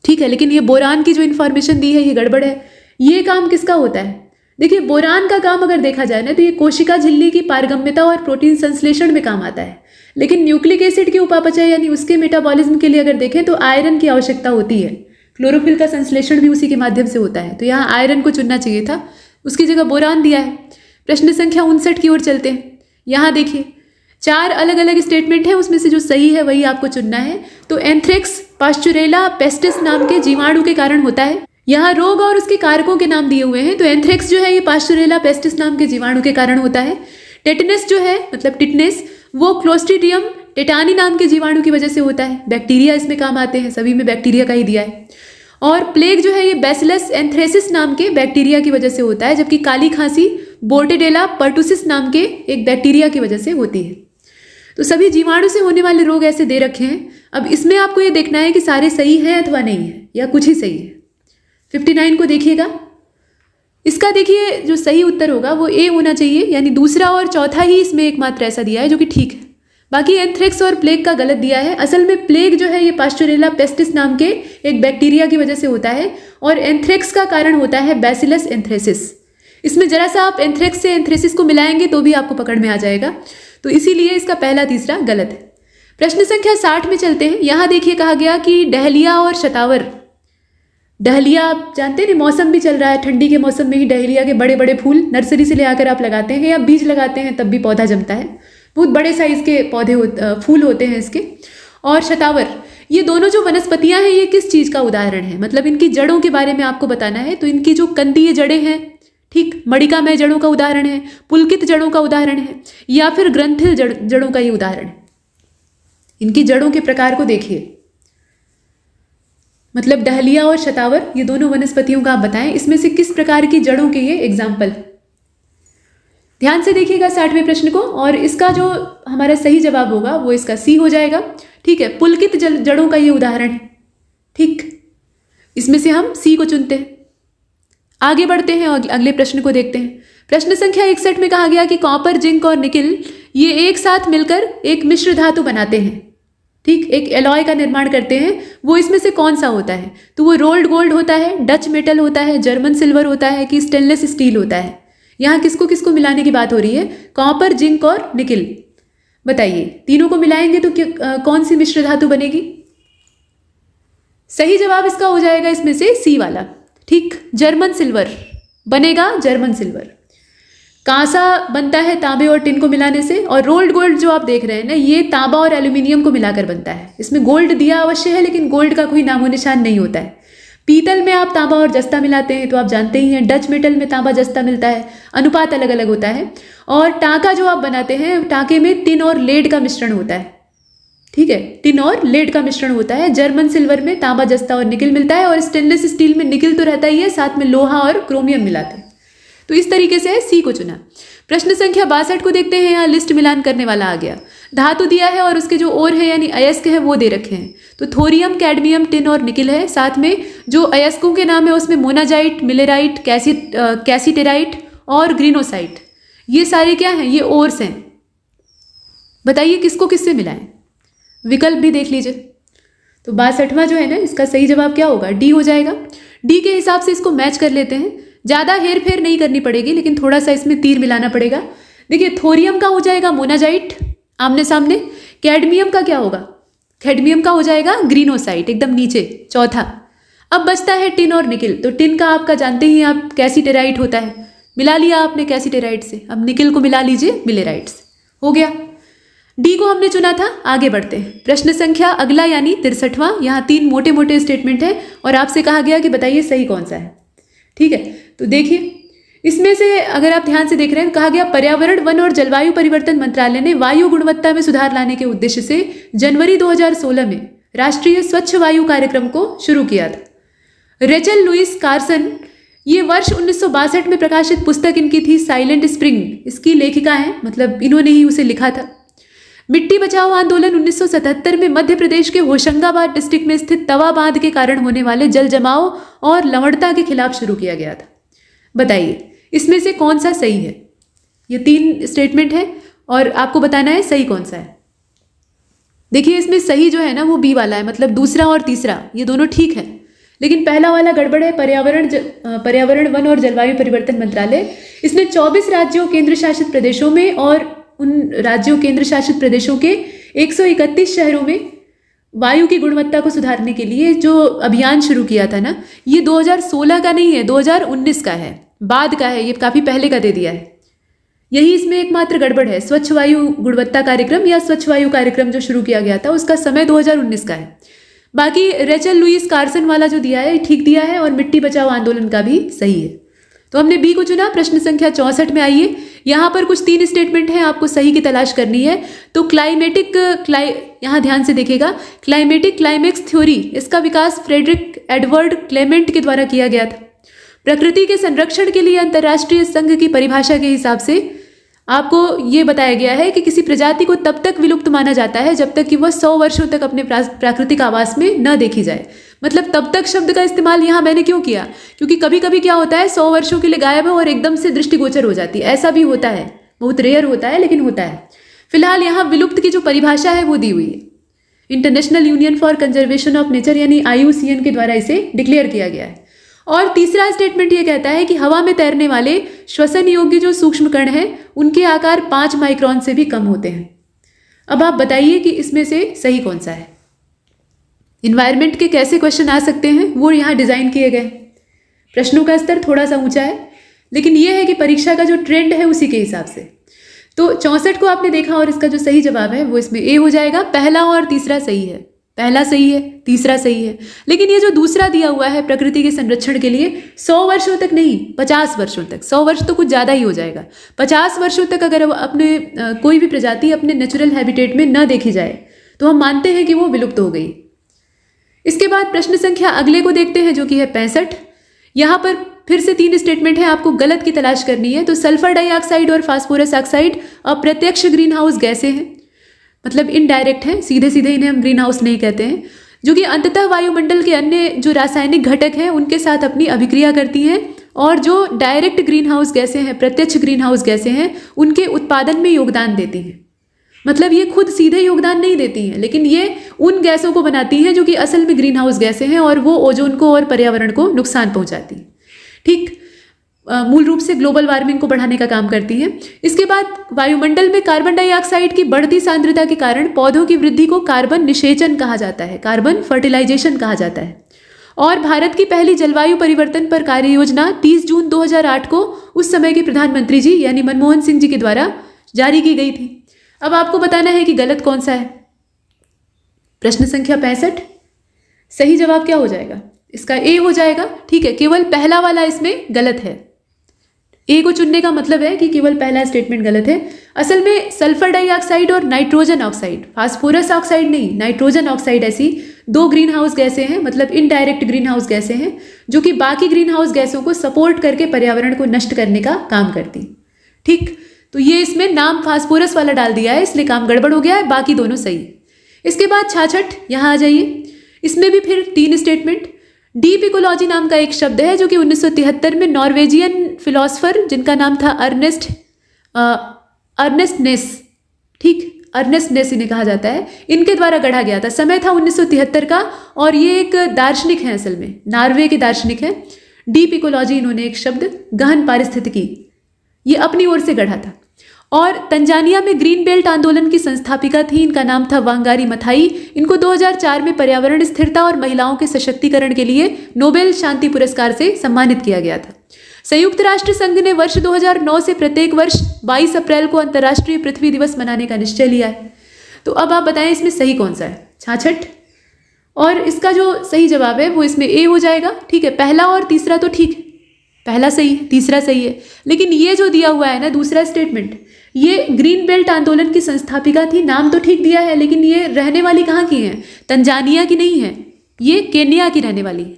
ठीक है लेकिन ये बोरान की जो इन्फॉर्मेशन दी है ये गड़बड़ है ये काम किसका होता है देखिए बोरान का काम अगर देखा जाए ना तो ये कोशिका झिल्ली की पारगम्यता और प्रोटीन संश्लेषण में काम आता है लेकिन न्यूक्लिक एसिड के उपापचय यानी उसके मेटाबॉलिज्म के लिए अगर देखें तो आयरन की आवश्यकता होती है क्लोरोफिल का संश्लेषण भी उसी के माध्यम से होता है तो यहाँ आयरन को चुनना चाहिए था उसकी जगह बोरान दिया है प्रश्न संख्या उनसठ की ओर चलते हैं यहाँ देखिए चार अलग अलग स्टेटमेंट है उसमें से जो सही है वही आपको चुनना है तो एंथ्रेक्स पास्चुरेला पेस्टिस नाम के जीवाणु के कारण होता है यहाँ रोग और उसके कारकों के नाम दिए हुए हैं तो एंथ्रेक्स जो है ये पास्चुरेला पेस्टिस नाम के जीवाणु के कारण होता है टेटनेस जो है मतलब टिटनेस वो क्लोस्ट्रीडियम टेटानी नाम के जीवाणु की वजह से होता है बैक्टीरिया इसमें काम आते हैं सभी में बैक्टीरिया का ही दिया है और प्लेग जो है ये बेसिलस एंथ्रेसिस नाम के बैक्टीरिया की वजह से होता है जबकि काली खांसी बोर्टेडेला पर्टुसिस नाम के एक बैक्टीरिया की वजह से होती है तो सभी जीवाणु से होने वाले रोग ऐसे दे रखे हैं अब इसमें आपको ये देखना है कि सारे सही हैं अथवा नहीं है या कुछ ही सही है फिफ्टी को देखिएगा इसका देखिए जो सही उत्तर होगा वो ए होना चाहिए यानी दूसरा और चौथा ही इसमें एकमात्र ऐसा दिया है जो कि ठीक है बाकी एंथ्रेक्स और प्लेग का गलत दिया है असल में प्लेग जो है ये पास्टोरेला पेस्टिस नाम के एक बैक्टीरिया की वजह से होता है और एंथ्रेक्स का कारण होता है बैसिलस एंथ्रेसिस इसमें जरा सा आप एंथ्रेक्स से एंथ्रेसिस को मिलाएंगे तो भी आपको पकड़ में आ जाएगा तो इसीलिए इसका पहला तीसरा गलत है प्रश्न संख्या साठ में चलते हैं यहाँ देखिए कहा गया कि डहलिया और शतावर डहलिया आप जानते हैं मौसम भी चल रहा है ठंडी के मौसम में ही डहलिया के बड़े बड़े फूल नर्सरी से ले आकर आप लगाते हैं या बीज लगाते हैं तब भी पौधा जमता है बहुत बड़े साइज़ के पौधे हो फूल होते हैं इसके और शतावर ये दोनों जो वनस्पतियाँ हैं ये किस चीज़ का उदाहरण है मतलब इनकी जड़ों के बारे में आपको बताना है तो इनकी जो कंदीय जड़ें हैं ठीक मणिकामय जड़ों का उदाहरण है पुलकित जड़ों का उदाहरण है या फिर ग्रंथिल जड़ जड़ों का ये उदाहरण है इनकी जड़ों के प्रकार को देखिए मतलब डहलिया और शतावर ये दोनों वनस्पतियों का आप बताएं इसमें से किस प्रकार की जड़ों के ये एग्जाम्पल ध्यान से देखिएगा साठवें प्रश्न को और इसका जो हमारा सही जवाब होगा वो इसका सी हो जाएगा ठीक है पुलकित जड़ों का ये उदाहरण है ठीक इसमें से हम सी को चुनते हैं आगे बढ़ते हैं और अगले प्रश्न को देखते हैं प्रश्न संख्या इकसठ में कहा गया कि कॉपर जिंक और निकिल ये एक साथ मिलकर एक मिश्र धातु बनाते हैं ठीक एक एलॉय का निर्माण करते हैं वो इसमें से कौन सा होता है तो वो रोल्ड गोल्ड होता है डच मेटल होता है जर्मन सिल्वर होता है कि स्टेनलेस स्टील होता है यहाँ किसको किसको मिलाने की बात हो रही है कॉपर जिंक और निकिल बताइए तीनों को मिलाएंगे तो कौन सी मिश्र धातु बनेगी सही जवाब इसका हो जाएगा इसमें से सी वाला ठीक जर्मन सिल्वर बनेगा जर्मन सिल्वर कांसा बनता है तांबे और टिन को मिलाने से और रोल्ड गोल्ड जो आप देख रहे हैं ना ये तांबा और एल्यूमिनियम को मिलाकर बनता है इसमें गोल्ड दिया अवश्य है लेकिन गोल्ड का कोई नामो निशान नहीं होता है पीतल में आप तांबा और जस्ता मिलाते हैं तो आप जानते ही हैं डच मेटल में तांबा जस्ता मिलता है अनुपात अलग अलग होता है और टाँका जो आप बनाते हैं टाँके में टिन और लेड का मिश्रण होता है ठीक है टिन और लेड का मिश्रण होता है जर्मन सिल्वर में तांबा जस्ता और निकिल मिलता है और स्टेनलेस स्टील में निकिल तो रहता ही है साथ में लोहा और क्रोमियम मिलाते हैं तो इस तरीके से सी को चुना प्रश्न संख्या बासठ को देखते हैं यहाँ लिस्ट मिलान करने वाला आ गया धातु दिया है और उसके जो ओर है यानी अयस्क है वो दे रखे हैं तो थोरियम कैडमियम टिन और निकिल है साथ में जो अयस्कों के नाम है उसमें मोनाजाइट मिलेराइट कैसी कैसीटेराइट और ग्रीनोसाइट ये सारे क्या हैं ये ओर्स हैं बताइए किसको किससे मिलाएं विकल्प भी देख लीजिए तो बासठवां जो है ना इसका सही जवाब क्या होगा डी हो जाएगा डी के हिसाब से इसको मैच कर लेते हैं ज़्यादा हेर फेर नहीं करनी पड़ेगी लेकिन थोड़ा सा इसमें तीर मिलाना पड़ेगा देखिए थोरियम का हो जाएगा मोनाजाइट आमने सामने कैडमियम का क्या होगा कैडमियम का हो जाएगा ग्रीनोसाइट एकदम नीचे चौथा अब बचता है टिन और निकिल तो टिन का आपका जानते ही आप कैसीटेराइट होता है मिला लिया आपने कैसीटेराइट से अब निकिल को मिला लीजिए मिलेराइट से हो गया डी को हमने चुना था आगे बढ़ते हैं प्रश्न संख्या अगला यानी तिरसठवां यहाँ तीन मोटे मोटे स्टेटमेंट हैं और आपसे कहा गया कि बताइए सही कौन सा है ठीक है तो देखिए इसमें से अगर आप ध्यान से देख रहे हैं कहा गया पर्यावरण वन और जलवायु परिवर्तन मंत्रालय ने वायु गुणवत्ता में सुधार लाने के उद्देश्य से जनवरी 2016 में राष्ट्रीय स्वच्छ वायु कार्यक्रम को शुरू किया था रेचल लुइस कार्सन ये वर्ष उन्नीस में प्रकाशित पुस्तक इनकी थी साइलेंट स्प्रिंग इसकी लेखिका है मतलब इन्होंने ही उसे लिखा था मिट्टी बचाओ आंदोलन 1977 में मध्य प्रदेश के होशंगाबाद डिस्ट्रिक्ट में स्थित तवा बांध के कारण होने वाले जल जमाव और लवणता के खिलाफ शुरू किया गया था बताइए इसमें से कौन सा सही है ये तीन स्टेटमेंट है और आपको बताना है सही कौन सा है देखिए इसमें सही जो है ना वो बी वाला है मतलब दूसरा और तीसरा ये दोनों ठीक है लेकिन पहला वाला गड़बड़ है पर्यावरण पर्यावरण वन और जलवायु परिवर्तन मंत्रालय इसमें 24 राज्यों केंद्र शासित प्रदेशों में और उन राज्यों केंद्र शासित प्रदेशों के 131 शहरों में वायु की गुणवत्ता को सुधारने के लिए जो अभियान शुरू किया था ना ये 2016 का नहीं है 2019 का है बाद का है ये काफ़ी पहले का दे दिया है यही इसमें एकमात्र गड़बड़ है स्वच्छ वायु गुणवत्ता कार्यक्रम या स्वच्छ वायु कार्यक्रम जो शुरू किया गया था उसका समय 2019 का है बाकी रेचल लुइस कार्सन वाला जो दिया है ठीक दिया है और मिट्टी बचाओ आंदोलन का भी सही है तो हमने बी को चुना प्रश्न संख्या चौंसठ में आइए यहाँ पर कुछ तीन स्टेटमेंट हैं आपको सही की तलाश करनी है तो क्लाइमेटिक क्लाई यहाँ ध्यान से देखेगा क्लाइमेटिक क्लाइमेक्स थ्योरी इसका विकास फ्रेडरिक एडवर्ड क्लेमेंट के द्वारा किया गया था प्रकृति के संरक्षण के लिए अंतर्राष्ट्रीय संघ की परिभाषा के हिसाब से आपको ये बताया गया है कि किसी प्रजाति को तब तक विलुप्त माना जाता है जब तक कि वह सौ वर्षों तक अपने प्राकृतिक आवास में न देखी जाए मतलब तब तक शब्द का इस्तेमाल यहाँ मैंने क्यों किया क्योंकि कभी कभी क्या होता है सौ वर्षों के लिए गायब है और एकदम से दृष्टिगोचर हो जाती है ऐसा भी होता है बहुत रेयर होता है लेकिन होता है फिलहाल यहाँ विलुप्त की जो परिभाषा है वो दी हुई है International Union for Conservation of Nature यानी आई के द्वारा इसे डिक्लेयर किया गया है और तीसरा स्टेटमेंट ये कहता है कि हवा में तैरने वाले श्वसन योग्य जो सूक्ष्म कण हैं उनके आकार पाँच माइक्रॉन से भी कम होते हैं अब आप बताइए कि इसमें से सही कौन सा है इन्वायरमेंट के कैसे क्वेश्चन आ सकते हैं वो यहाँ डिज़ाइन किए गए प्रश्नों का स्तर थोड़ा सा ऊंचा है लेकिन ये है कि परीक्षा का जो ट्रेंड है उसी के हिसाब से तो चौंसठ को आपने देखा और इसका जो सही जवाब है वो इसमें ए हो जाएगा पहला और तीसरा सही है पहला सही है तीसरा सही है लेकिन ये जो दूसरा दिया हुआ है प्रकृति के संरक्षण के लिए सौ वर्षों तक नहीं पचास वर्षों तक सौ वर्ष तो कुछ ज़्यादा ही हो जाएगा पचास वर्षों तक अगर अपने कोई भी प्रजाति अपने नेचुरल हैबिटेट में न देखी जाए तो हम मानते हैं कि वो विलुप्त हो गई इसके बाद प्रश्न संख्या अगले को देखते हैं जो कि है पैंसठ यहाँ पर फिर से तीन स्टेटमेंट है आपको गलत की तलाश करनी है तो सल्फर डाइऑक्साइड और फास्फोरस ऑक्साइड अप्रत्यक्ष ग्रीन हाउस गैसे हैं मतलब इनडायरेक्ट हैं सीधे सीधे इन्हें हम ग्रीन हाउस नहीं कहते हैं जो कि अंततः वायुमंडल के अन्य जो रासायनिक घटक हैं उनके साथ अपनी अभिक्रिया करती हैं और जो डायरेक्ट ग्रीन हाउस गैसे हैं प्रत्यक्ष ग्रीन हाउस गैसे हैं उनके उत्पादन में योगदान देती हैं मतलब ये खुद सीधे योगदान नहीं देती हैं लेकिन ये उन गैसों को बनाती हैं जो कि असल में ग्रीन हाउस गैसें हैं और वो ओजोन को और पर्यावरण को नुकसान पहुंचाती हैं ठीक मूल रूप से ग्लोबल वार्मिंग को बढ़ाने का काम करती हैं इसके बाद वायुमंडल में कार्बन डाइऑक्साइड की बढ़ती सांद्रता के कारण पौधों की वृद्धि को कार्बन निषेचन कहा जाता है कार्बन फर्टिलाइजेशन कहा जाता है और भारत की पहली जलवायु परिवर्तन पर कार्य योजना 30 जून 2008 को उस समय के प्रधानमंत्री जी यानी मनमोहन सिंह जी के द्वारा जारी की गई थी अब आपको बताना है कि गलत कौन सा है प्रश्न संख्या पैंसठ सही जवाब क्या हो जाएगा इसका ए हो जाएगा ठीक है केवल पहला वाला इसमें गलत है ए को चुनने का मतलब है कि केवल पहला स्टेटमेंट गलत है असल में सल्फर डाइऑक्साइड और नाइट्रोजन ऑक्साइड फास्फोरस ऑक्साइड नहीं नाइट्रोजन ऑक्साइड ऐसी दो ग्रीन हाउस गैसें हैं मतलब इनडायरेक्ट ग्रीन हाउस गैसें हैं जो कि बाकी ग्रीन हाउस गैसों को सपोर्ट करके पर्यावरण को नष्ट करने का काम करती ठीक तो ये इसमें नाम फास्फोरस वाला डाल दिया है इसलिए काम गड़बड़ हो गया है बाकी दोनों सही इसके बाद छाछठ यहाँ आ जाइए इसमें भी फिर तीन स्टेटमेंट डीप इकोलॉजी नाम का एक शब्द है जो कि उन्नीस में नॉर्वेजियन फिलोसफर जिनका नाम था अर्नेस्ट अर्नेस्टनेस ठीक अर्नेस्टनेस इन्हें कहा जाता है इनके द्वारा गढ़ा गया था समय था उन्नीस का और ये एक दार्शनिक हैं असल में नार्वे के दार्शनिक हैं डीप इकोलॉजी इन्होंने एक शब्द गहन पारिस्थितिकी ये अपनी ओर से गढ़ा था और तंजानिया में ग्रीन बेल्ट आंदोलन की संस्थापिका थी इनका नाम था वांगारी मथाई इनको 2004 में पर्यावरण स्थिरता और महिलाओं के सशक्तिकरण के लिए नोबेल शांति पुरस्कार से सम्मानित किया गया था संयुक्त राष्ट्र संघ ने वर्ष 2009 से प्रत्येक वर्ष 22 अप्रैल को अंतर्राष्ट्रीय पृथ्वी दिवस मनाने का निश्चय लिया है तो अब आप बताएं इसमें सही कौन सा है छाछठ और इसका जो सही जवाब है वो इसमें ए हो जाएगा ठीक है पहला और तीसरा तो ठीक है पहला सही है तीसरा सही है लेकिन ये जो दिया हुआ है ना दूसरा स्टेटमेंट ये ग्रीन बेल्ट आंदोलन की संस्थापिका थी नाम तो ठीक दिया है लेकिन ये रहने वाली कहाँ की है तंजानिया की नहीं है ये केन्या की रहने वाली है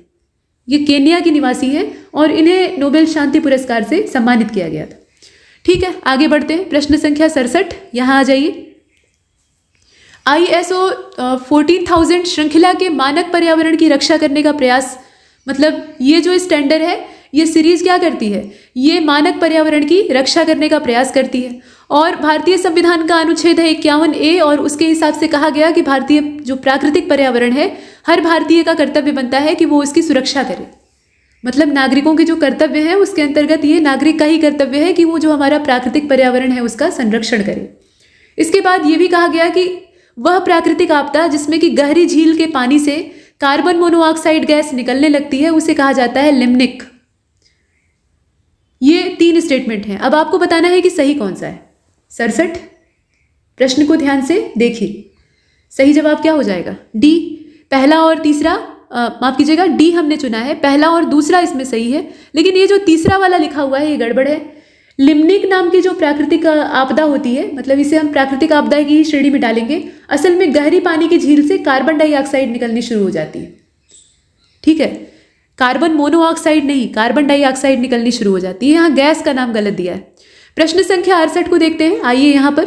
ये केन्या की निवासी है और इन्हें नोबेल शांति पुरस्कार से सम्मानित किया गया था ठीक है आगे बढ़ते हैं प्रश्न संख्या सड़सठ यहाँ आ जाइए I S O fourteen thousand श्रृंखला के मानक पर्यावरण की रक्षा करने का प्रयास मतलब ये जो स्टैंडर्ड है ये सीरीज़ क्या करती है ये मानक पर्यावरण की रक्षा करने का प्रयास करती है और भारतीय संविधान का अनुच्छेद है इक्यावन ए और उसके हिसाब से कहा गया कि भारतीय जो प्राकृतिक पर्यावरण है हर भारतीय का कर्तव्य बनता है कि वो उसकी सुरक्षा करे मतलब नागरिकों के जो कर्तव्य हैं उसके अंतर्गत ये नागरिक का ही कर्तव्य है कि वो जो हमारा प्राकृतिक पर्यावरण है उसका संरक्षण करे इसके बाद ये भी कहा गया कि वह प्राकृतिक आपदा जिसमें कि गहरी झील के पानी से कार्बन मोनोऑक्साइड गैस निकलने लगती है उसे कहा जाता है लिम्निक ये तीन स्टेटमेंट हैं अब आपको बताना है कि सही कौन सा है सड़सठ प्रश्न को ध्यान से देखिए सही जवाब क्या हो जाएगा डी पहला और तीसरा माफ़ कीजिएगा डी हमने चुना है पहला और दूसरा इसमें सही है लेकिन ये जो तीसरा वाला लिखा हुआ है ये गड़बड़ है लिम्निक नाम की जो प्राकृतिक आपदा होती है मतलब इसे हम प्राकृतिक आपदा की ही श्रेणी में डालेंगे असल में गहरी पानी की झील से कार्बन डाइऑक्साइड निकलनी शुरू हो जाती है ठीक है कार्बन मोनोऑक्साइड नहीं कार्बन डाइऑक्साइड निकलनी शुरू हो जाती है यहाँ गैस का नाम गलत दिया है प्रश्न संख्या अड़सठ को देखते हैं आइए यहाँ पर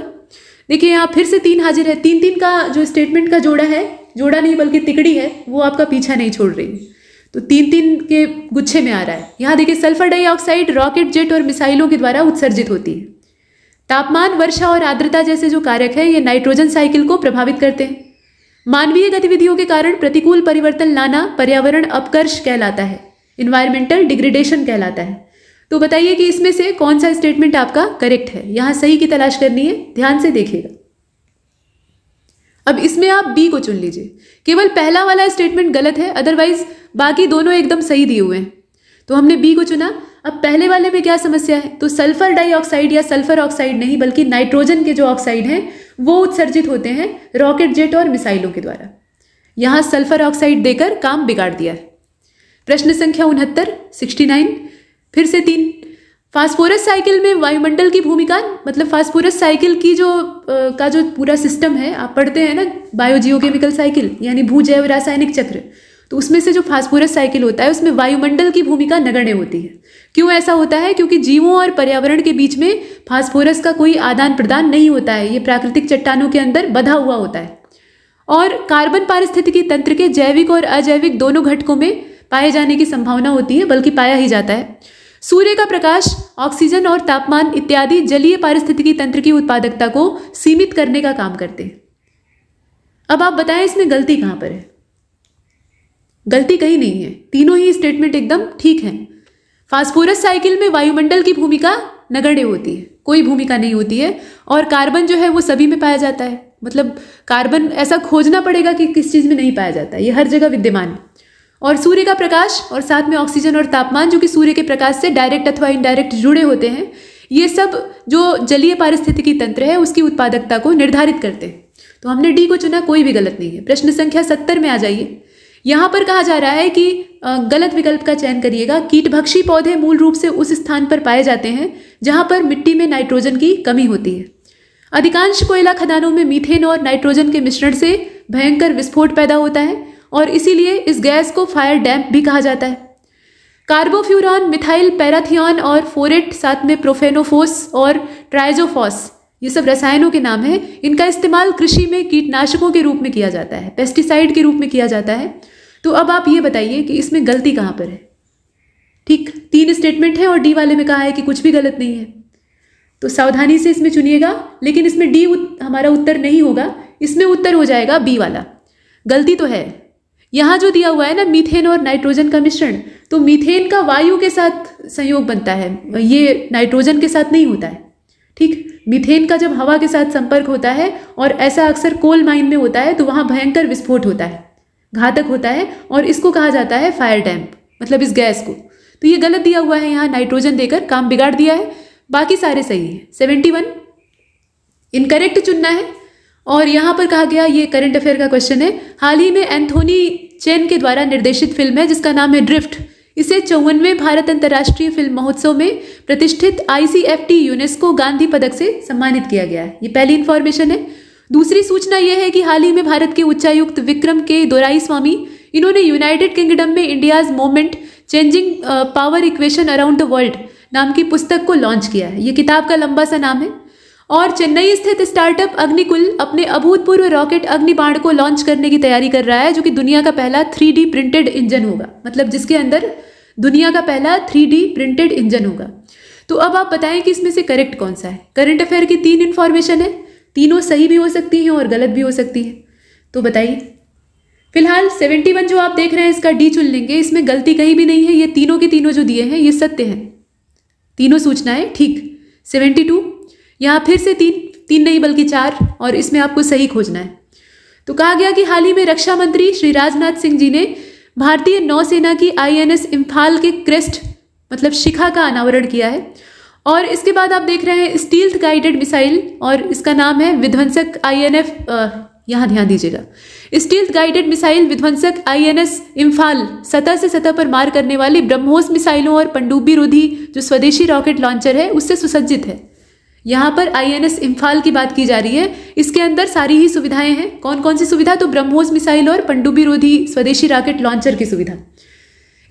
देखिए यहाँ फिर से तीन हाजिर है तीन तीन का जो स्टेटमेंट का जोड़ा है जोड़ा नहीं बल्कि तिकड़ी है वो आपका पीछा नहीं छोड़ रही तो तीन तीन के गुच्छे में आ रहा है यहाँ देखिए सल्फर डाइऑक्साइड रॉकेट जेट और मिसाइलों के द्वारा उत्सर्जित होती है तापमान वर्षा और आर्द्रता जैसे जो कारक है ये नाइट्रोजन साइकिल को प्रभावित करते हैं मानवीय गतिविधियों के कारण प्रतिकूल परिवर्तन लाना पर्यावरण अपकर्ष कहलाता है इन्वायरमेंटल डिग्रेडेशन कहलाता है तो बताइए कि इसमें से कौन सा स्टेटमेंट आपका करेक्ट है यहां सही की तलाश करनी है ध्यान से देखिएगा अब इसमें आप बी को चुन लीजिए केवल पहला वाला स्टेटमेंट गलत है अदरवाइज बाकी दोनों एकदम सही दिए हुए हैं तो हमने बी को चुना अब पहले वाले में क्या समस्या है तो सल्फर डाइऑक्साइड या सल्फर ऑक्साइड नहीं बल्कि नाइट्रोजन के जो ऑक्साइड हैं वो उत्सर्जित होते हैं रॉकेट जेट और मिसाइलों के द्वारा यहाँ सल्फर ऑक्साइड देकर काम बिगाड़ दिया है प्रश्न संख्या उनहत्तर सिक्सटी नाइन फिर से तीन फास्फोरस साइकिल में वायुमंडल की भूमिका मतलब फास्फोरस साइकिल की जो आ, का जो पूरा सिस्टम है आप पढ़ते हैं ना बायोजियोकेमिकल साइकिल यानी भूजैव रासायनिक चक्र तो उसमें से जो फास्फोरस साइकिल होता है उसमें वायुमंडल की भूमिका नगण्य होती है क्यों ऐसा होता है क्योंकि जीवों और पर्यावरण के बीच में फास्फोरस का कोई आदान प्रदान नहीं होता है ये प्राकृतिक चट्टानों के अंदर बधा हुआ होता है और कार्बन पारिस्थितिकी तंत्र के जैविक और अजैविक दोनों घटकों में पाए जाने की संभावना होती है बल्कि पाया ही जाता है सूर्य का प्रकाश ऑक्सीजन और तापमान इत्यादि जलीय पारिस्थितिकी तंत्र की उत्पादकता को सीमित करने का काम करते हैं अब आप बताएं इसमें गलती कहाँ पर है गलती कहीं नहीं है तीनों ही स्टेटमेंट एकदम ठीक है फास्फोरस साइकिल में वायुमंडल की भूमिका नगण्य होती है कोई भूमिका नहीं होती है और कार्बन जो है वो सभी में पाया जाता है मतलब कार्बन ऐसा खोजना पड़ेगा कि किस चीज़ में नहीं पाया जाता है ये हर जगह विद्यमान है और सूर्य का प्रकाश और साथ में ऑक्सीजन और तापमान जो कि सूर्य के प्रकाश से डायरेक्ट अथवा इनडायरेक्ट जुड़े होते हैं ये सब जो जलीय पारिस्थितिकी तंत्र है उसकी उत्पादकता को निर्धारित करते हैं तो हमने डी को चुना कोई भी गलत नहीं है प्रश्न संख्या सत्तर में आ जाइए यहाँ पर कहा जा रहा है कि गलत विकल्प का चयन करिएगा कीटभक्षी पौधे मूल रूप से उस स्थान पर पाए जाते हैं जहाँ पर मिट्टी में नाइट्रोजन की कमी होती है अधिकांश कोयला खदानों में मीथेन और नाइट्रोजन के मिश्रण से भयंकर विस्फोट पैदा होता है और इसीलिए इस गैस को फायर डैम्प भी कहा जाता है कार्बोफ्यूरॉन मिथाइल पैराथियन और फोरेट साथ में प्रोफेनोफोस और ट्राइजोफॉस ये सब रसायनों के नाम हैं इनका इस्तेमाल कृषि में कीटनाशकों के रूप में किया जाता है पेस्टिसाइड के रूप में किया जाता है तो अब आप ये बताइए कि इसमें गलती कहाँ पर है ठीक तीन स्टेटमेंट है और डी वाले में कहा है कि कुछ भी गलत नहीं है तो सावधानी से इसमें चुनिएगा लेकिन इसमें डी उत, हमारा उत्तर नहीं होगा इसमें उत्तर हो जाएगा बी वाला गलती तो है यहाँ जो दिया हुआ है ना मीथेन और नाइट्रोजन का मिश्रण तो मीथेन का वायु के साथ संयोग बनता है ये नाइट्रोजन के साथ नहीं होता है ठीक मीथेन का जब हवा के साथ संपर्क होता है और ऐसा अक्सर कोल माइन में होता है तो वहाँ भयंकर विस्फोट होता है घातक होता है और इसको कहा जाता है फायर डैम्प मतलब इस गैस को तो ये गलत दिया हुआ है यहाँ नाइट्रोजन देकर काम बिगाड़ दिया है बाकी सारे सही है सेवेंटी वन इनकरेक्ट चुनना है और यहाँ पर कहा गया ये करंट अफेयर का क्वेश्चन है हाल ही में एंथोनी चेन के द्वारा निर्देशित फिल्म है जिसका नाम है ड्रिफ्ट इसे चौवनवे भारत अंतर्राष्ट्रीय फिल्म महोत्सव में प्रतिष्ठित आईसीएफटी यूनेस्को गांधी पदक से सम्मानित किया गया है ये पहली इन्फॉर्मेशन है दूसरी सूचना यह है कि हाल ही में भारत के उच्चायुक्त विक्रम के दोराई स्वामी इन्होंने यूनाइटेड किंगडम में India's moment changing power equation around the world नाम की पुस्तक को लॉन्च किया है ये किताब का लंबा सा नाम है और चेन्नई स्थित स्टार्टअप अग्निकुल अपने अभूतपूर्व रॉकेट अग्निबाण को लॉन्च करने की तैयारी कर रहा है जो कि दुनिया का पहला थ्री प्रिंटेड इंजन होगा मतलब जिसके अंदर दुनिया का पहला थ्री प्रिंटेड इंजन होगा तो अब आप बताएं कि इसमें से करेक्ट कौन सा है करंट अफेयर की तीन इन्फॉर्मेशन है तीनों सही भी हो सकती हैं और गलत भी हो सकती है तो बताइए फिलहाल 71 जो आप देख रहे हैं इसका डी चुन लेंगे इसमें गलती कहीं भी नहीं है ये तीनों के तीनों जो दिए हैं ये सत्य हैं तीनों सूचनाएं ठीक 72 यहाँ फिर से तीन तीन नहीं बल्कि चार और इसमें आपको सही खोजना है तो कहा गया कि हाल ही में रक्षा मंत्री श्री राजनाथ सिंह जी ने भारतीय नौसेना की आईएनएस इम्फाल के क्रेस्ट मतलब शिखा का अनावरण किया है और इसके बाद आप देख रहे हैं स्टील्थ गाइडेड मिसाइल और इसका नाम है विध्वंसक आईएनएफ यहाँ ध्यान दीजिएगा स्टील्थ गाइडेड मिसाइल विध्वंसक आईएनएस इम्फाल सतह से सतह पर मार करने वाली ब्रह्मोस मिसाइलों और पंडुबी रोधी जो स्वदेशी रॉकेट लॉन्चर है उससे सुसज्जित है यहाँ पर आई एन एस इम्फाल की बात की जा रही है इसके अंदर सारी ही सुविधाएं हैं कौन कौन सी सुविधा तो ब्रह्मोस मिसाइल और पंडुबी रोधी स्वदेशी रॉकेट लॉन्चर की सुविधा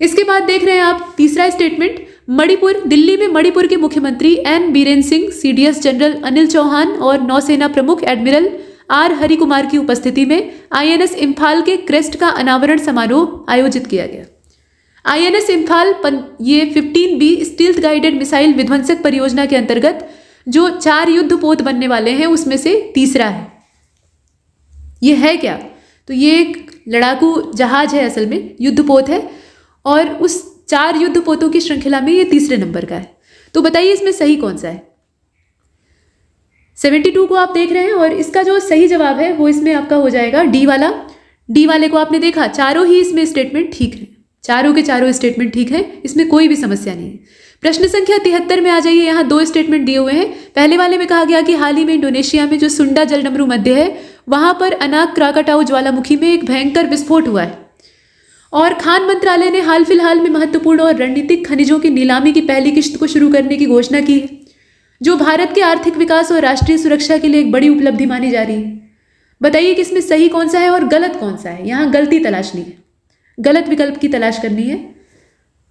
इसके बाद देख रहे हैं आप तीसरा स्टेटमेंट मणिपुर दिल्ली में मणिपुर के मुख्यमंत्री N Biren Singh CDS general Anil Chauhan और नौसेना प्रमुख एडमिरल आर हरिकुमार की उपस्थिति में आईएनएस इम्फाल के क्रेस्ट का अनावरण समारोह आयोजित किया गया आईएनएस इम्फाल ये 15 बी स्टील्थ गाइडेड मिसाइल विध्वंसक परियोजना के अंतर्गत जो चार युद्ध पोत बनने वाले हैं उसमें से तीसरा है ये है क्या तो ये एक लड़ाकू जहाज है असल में युद्धपोत है और उस चार युद्ध पोतों की श्रृंखला में ये तीसरे नंबर का है तो बताइए इसमें सही कौन सा है सेवेंटी टू को आप देख रहे हैं और इसका जो सही जवाब है वो इसमें आपका हो जाएगा डी वाला डी वाले को आपने देखा चारों ही इसमें स्टेटमेंट ठीक है चारों के चारों स्टेटमेंट ठीक है इसमें कोई भी समस्या नहीं है प्रश्न संख्या तिहत्तर में आ जाइए यहाँ दो स्टेटमेंट दिए हुए हैं पहले वाले में कहा गया कि हाल ही में इंडोनेशिया में जो सुंडा जल नमरू मध्य है वहां पर अनाक क्राकटाउ ज्वालामुखी में एक भयंकर विस्फोट हुआ है और खान मंत्रालय ने हाल फिलहाल में महत्वपूर्ण और रणनीतिक खनिजों की नीलामी की पहली किश्त को शुरू करने की घोषणा की है जो भारत के आर्थिक विकास और राष्ट्रीय सुरक्षा के लिए एक बड़ी उपलब्धि मानी जा रही है बताइए कि इसमें सही कौन सा है और गलत कौन सा है यहाँ गलती तलाशनी है गलत विकल्प की तलाश करनी है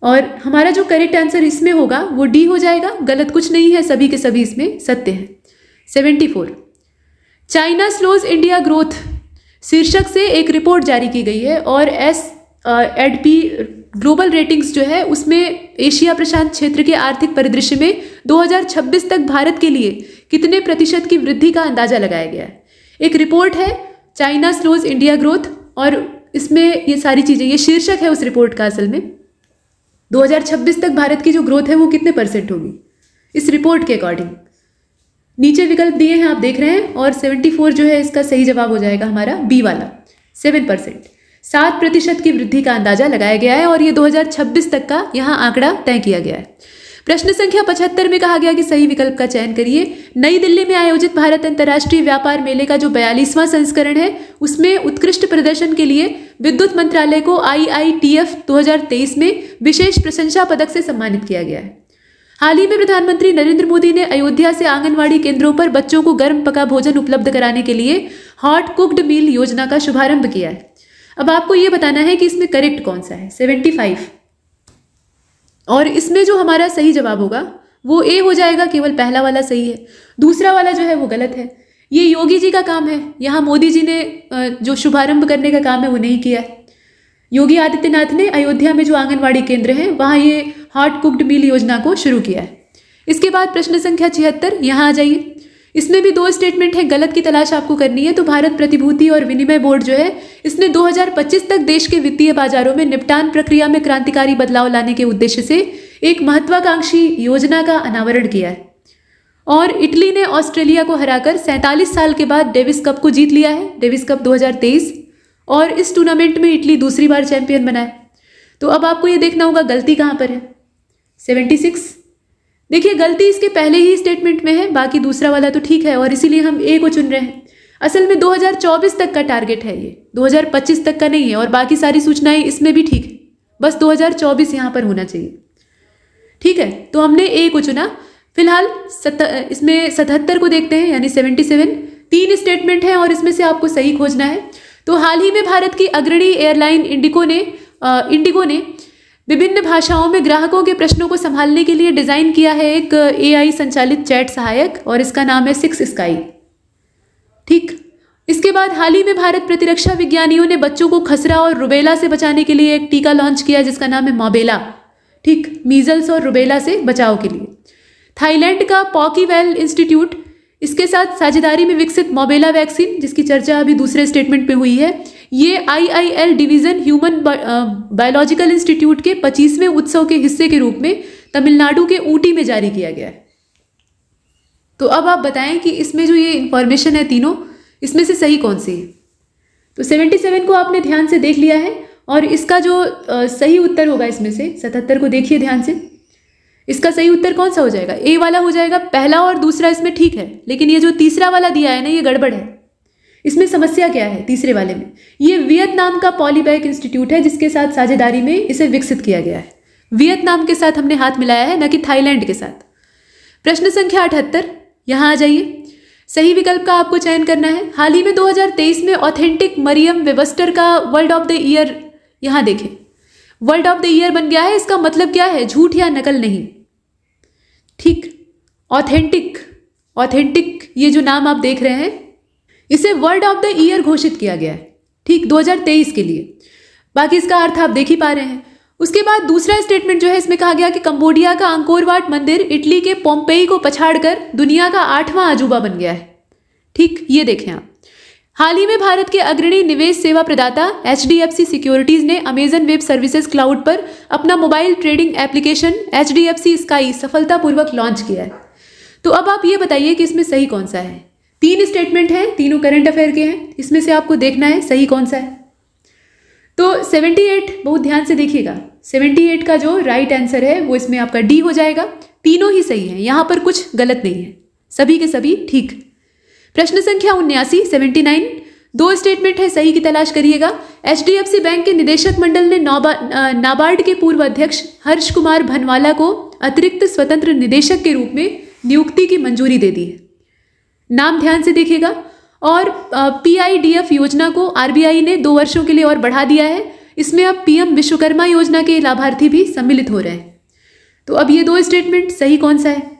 और हमारा जो करेक्ट आंसर इसमें होगा वो डी हो जाएगा गलत कुछ नहीं है सभी के सभी इसमें सत्य है seventy four China slows India growth शीर्षक से एक रिपोर्ट जारी की गई है और S and P global ratings जो है उसमें एशिया प्रशांत क्षेत्र के आर्थिक परिदृश्य में 2026 तक भारत के लिए कितने प्रतिशत की वृद्धि का अंदाजा लगाया गया है एक रिपोर्ट है चाइना स्लोज इंडिया ग्रोथ और इसमें ये सारी चीज़ें ये शीर्षक है उस रिपोर्ट का असल में 2026 तक भारत की जो ग्रोथ है वो कितने परसेंट होगी इस रिपोर्ट के अकॉर्डिंग नीचे विकल्प दिए हैं आप देख रहे हैं और 74 जो है इसका सही जवाब हो जाएगा हमारा बी वाला सेवन परसेंट सात प्रतिशत की वृद्धि का अंदाजा लगाया गया है और ये 2026 तक का यहाँ आंकड़ा तय किया गया है प्रश्न संख्या पचहत्तर में कहा गया कि सही विकल्प का चयन करिए नई दिल्ली में आयोजित भारत अंतर्राष्ट्रीय व्यापार मेले का जो बयालीसवां संस्करण है उसमें उत्कृष्ट प्रदर्शन के लिए विद्युत मंत्रालय को आई आई टी एफ दो हजार तेईस में विशेष प्रशंसा पदक से सम्मानित किया गया है हाल ही में प्रधानमंत्री नरेंद्र मोदी ने अयोध्या से आंगनवाड़ी केंद्रों पर बच्चों को गर्म पका भोजन उपलब्ध कराने के लिए हॉट कुक्ड मील योजना का शुभारंभ किया है अब आपको ये बताना है कि इसमें करेक्ट कौन सा है सेवेंटी फाइव और इसमें जो हमारा सही जवाब होगा वो ए हो जाएगा केवल पहला वाला सही है दूसरा वाला जो है वो गलत है ये योगी जी का काम है यहाँ मोदी जी ने जो शुभारंभ करने का काम है वो नहीं किया है योगी आदित्यनाथ ने अयोध्या में जो आंगनवाड़ी केंद्र हैं वहाँ ये हॉट कुक्ड मील योजना को शुरू किया है इसके बाद प्रश्न संख्या छिहत्तर यहाँ आ जाइए इसमें भी दो स्टेटमेंट है गलत की तलाश आपको करनी है तो भारत प्रतिभूति और विनिमय बोर्ड जो है इसने 2025 तक देश के वित्तीय बाजारों में निपटान प्रक्रिया में क्रांतिकारी बदलाव लाने के उद्देश्य से एक महत्वाकांक्षी योजना का अनावरण किया है और इटली ने ऑस्ट्रेलिया को हराकर सैंतालीस साल के बाद डेविस कप को जीत लिया है डेविस कप 2023 और इस टूर्नामेंट में इटली दूसरी बार चैंपियन बना है तो अब आपको ये देखना होगा गलती कहाँ पर है सेवेंटी देखिए गलती इसके पहले ही स्टेटमेंट में है बाकी दूसरा वाला तो ठीक है और इसीलिए हम ए को चुन रहे हैं असल में 2024 तक का टारगेट है ये 2025 तक का नहीं है और बाकी सारी सूचनाएं इसमें भी ठीक है बस 2024 यहां पर होना चाहिए ठीक है तो हमने ए को चुना फिलहाल सत, इसमें सतहत्तर को देखते हैं यानी सेवेंटी सेवन तीन स्टेटमेंट हैं और इसमें से आपको सही खोजना है तो हाल ही में भारत की अग्रणी एयरलाइन इंडिको ने इंडिगो ने विभिन्न भाषाओं में ग्राहकों के प्रश्नों को संभालने के लिए डिज़ाइन किया है एक ए संचालित चैट सहायक और इसका नाम है सिक्स स्काई ठीक इसके बाद हाल ही में भारत प्रतिरक्षा विज्ञानियों ने बच्चों को खसरा और रुबेला से बचाने के लिए एक टीका लॉन्च किया जिसका नाम है मोबेला ठीक मीजल्स और रुबेला से बचाव के लिए थाईलैंड का पॉकीवेल इंस्टीट्यूट इसके साथ साझेदारी में विकसित मोबेला वैक्सीन जिसकी चर्चा अभी दूसरे स्टेटमेंट पे हुई है ये IIL division human biological institute के पच्चीसवें उत्सव के हिस्से के रूप में तमिलनाडु के ऊटी में जारी किया गया है तो अब आप बताएं कि इसमें जो ये इन्फॉर्मेशन है तीनों इसमें से सही कौन सी है तो सेवेंटी सेवन को आपने ध्यान से देख लिया है और इसका जो सही उत्तर होगा इसमें से सतहत्तर को देखिए ध्यान से इसका सही उत्तर कौन सा हो जाएगा ए वाला हो जाएगा पहला और दूसरा इसमें ठीक है लेकिन ये जो तीसरा वाला दिया है ना ये गड़बड़ है इसमें समस्या क्या है तीसरे वाले में ये वियतनाम का पॉलीबैक इंस्टीट्यूट है जिसके साथ साझेदारी में इसे विकसित किया गया है वियतनाम के साथ हमने हाथ मिलाया है ना कि थाईलैंड के साथ प्रश्न संख्या अठहत्तर यहाँ आ जाइए सही विकल्प का आपको चयन करना है हाल ही में 2023 में ऑथेंटिक मरियम वेबस्टर का वर्ल्ड ऑफ द ईयर यहाँ देखें वर्ल्ड ऑफ द ईयर बन गया है इसका मतलब क्या है झूठ या नकल नहीं ठीक ऑथेंटिक ऑथेंटिक ये जो नाम आप देख रहे हैं इसे वर्ड ऑफ द ईयर घोषित किया गया है ठीक 2023 के लिए बाकी इसका अर्थ आप देख ही पा रहे हैं उसके बाद दूसरा स्टेटमेंट जो है इसमें कहा गया कि कंबोडिया का अंकोरवाट मंदिर इटली के पोम्पेई को पछाड़कर दुनिया का आठवां अजूबा बन गया है ठीक ये देखें आप हाल ही में भारत के अग्रणी निवेश सेवा प्रदाता H D F C securities ने अमेजन वेब सर्विसेज क्लाउड पर अपना mobile trading application H D F C sky सफलतापूर्वक लॉन्च किया है तो अब आप ये बताइए कि इसमें सही कौन सा है तीन स्टेटमेंट हैं तीनों करंट अफेयर के हैं इसमें से आपको देखना है सही कौन सा है तो 78 बहुत ध्यान से देखिएगा 78 का जो राइट right आंसर है वो इसमें आपका डी हो जाएगा तीनों ही सही है यहाँ पर कुछ गलत नहीं है सभी के सभी ठीक प्रश्न संख्या उन्यासी सेवेंटी नाइन दो स्टेटमेंट है सही की तलाश करिएगा एच बैंक के निदेशक मंडल ने नाबार्ड के पूर्व अध्यक्ष हर्ष कुमार भनवाला को अतिरिक्त स्वतंत्र निदेशक के रूप में नियुक्ति की मंजूरी दे दी है नाम ध्यान से देखिएगा और पीआईडीएफ योजना को आरबीआई ने दो वर्षों के लिए और बढ़ा दिया है इसमें अब पीएम विश्वकर्मा योजना के लाभार्थी भी सम्मिलित हो रहे हैं तो अब ये दो स्टेटमेंट सही कौन सा है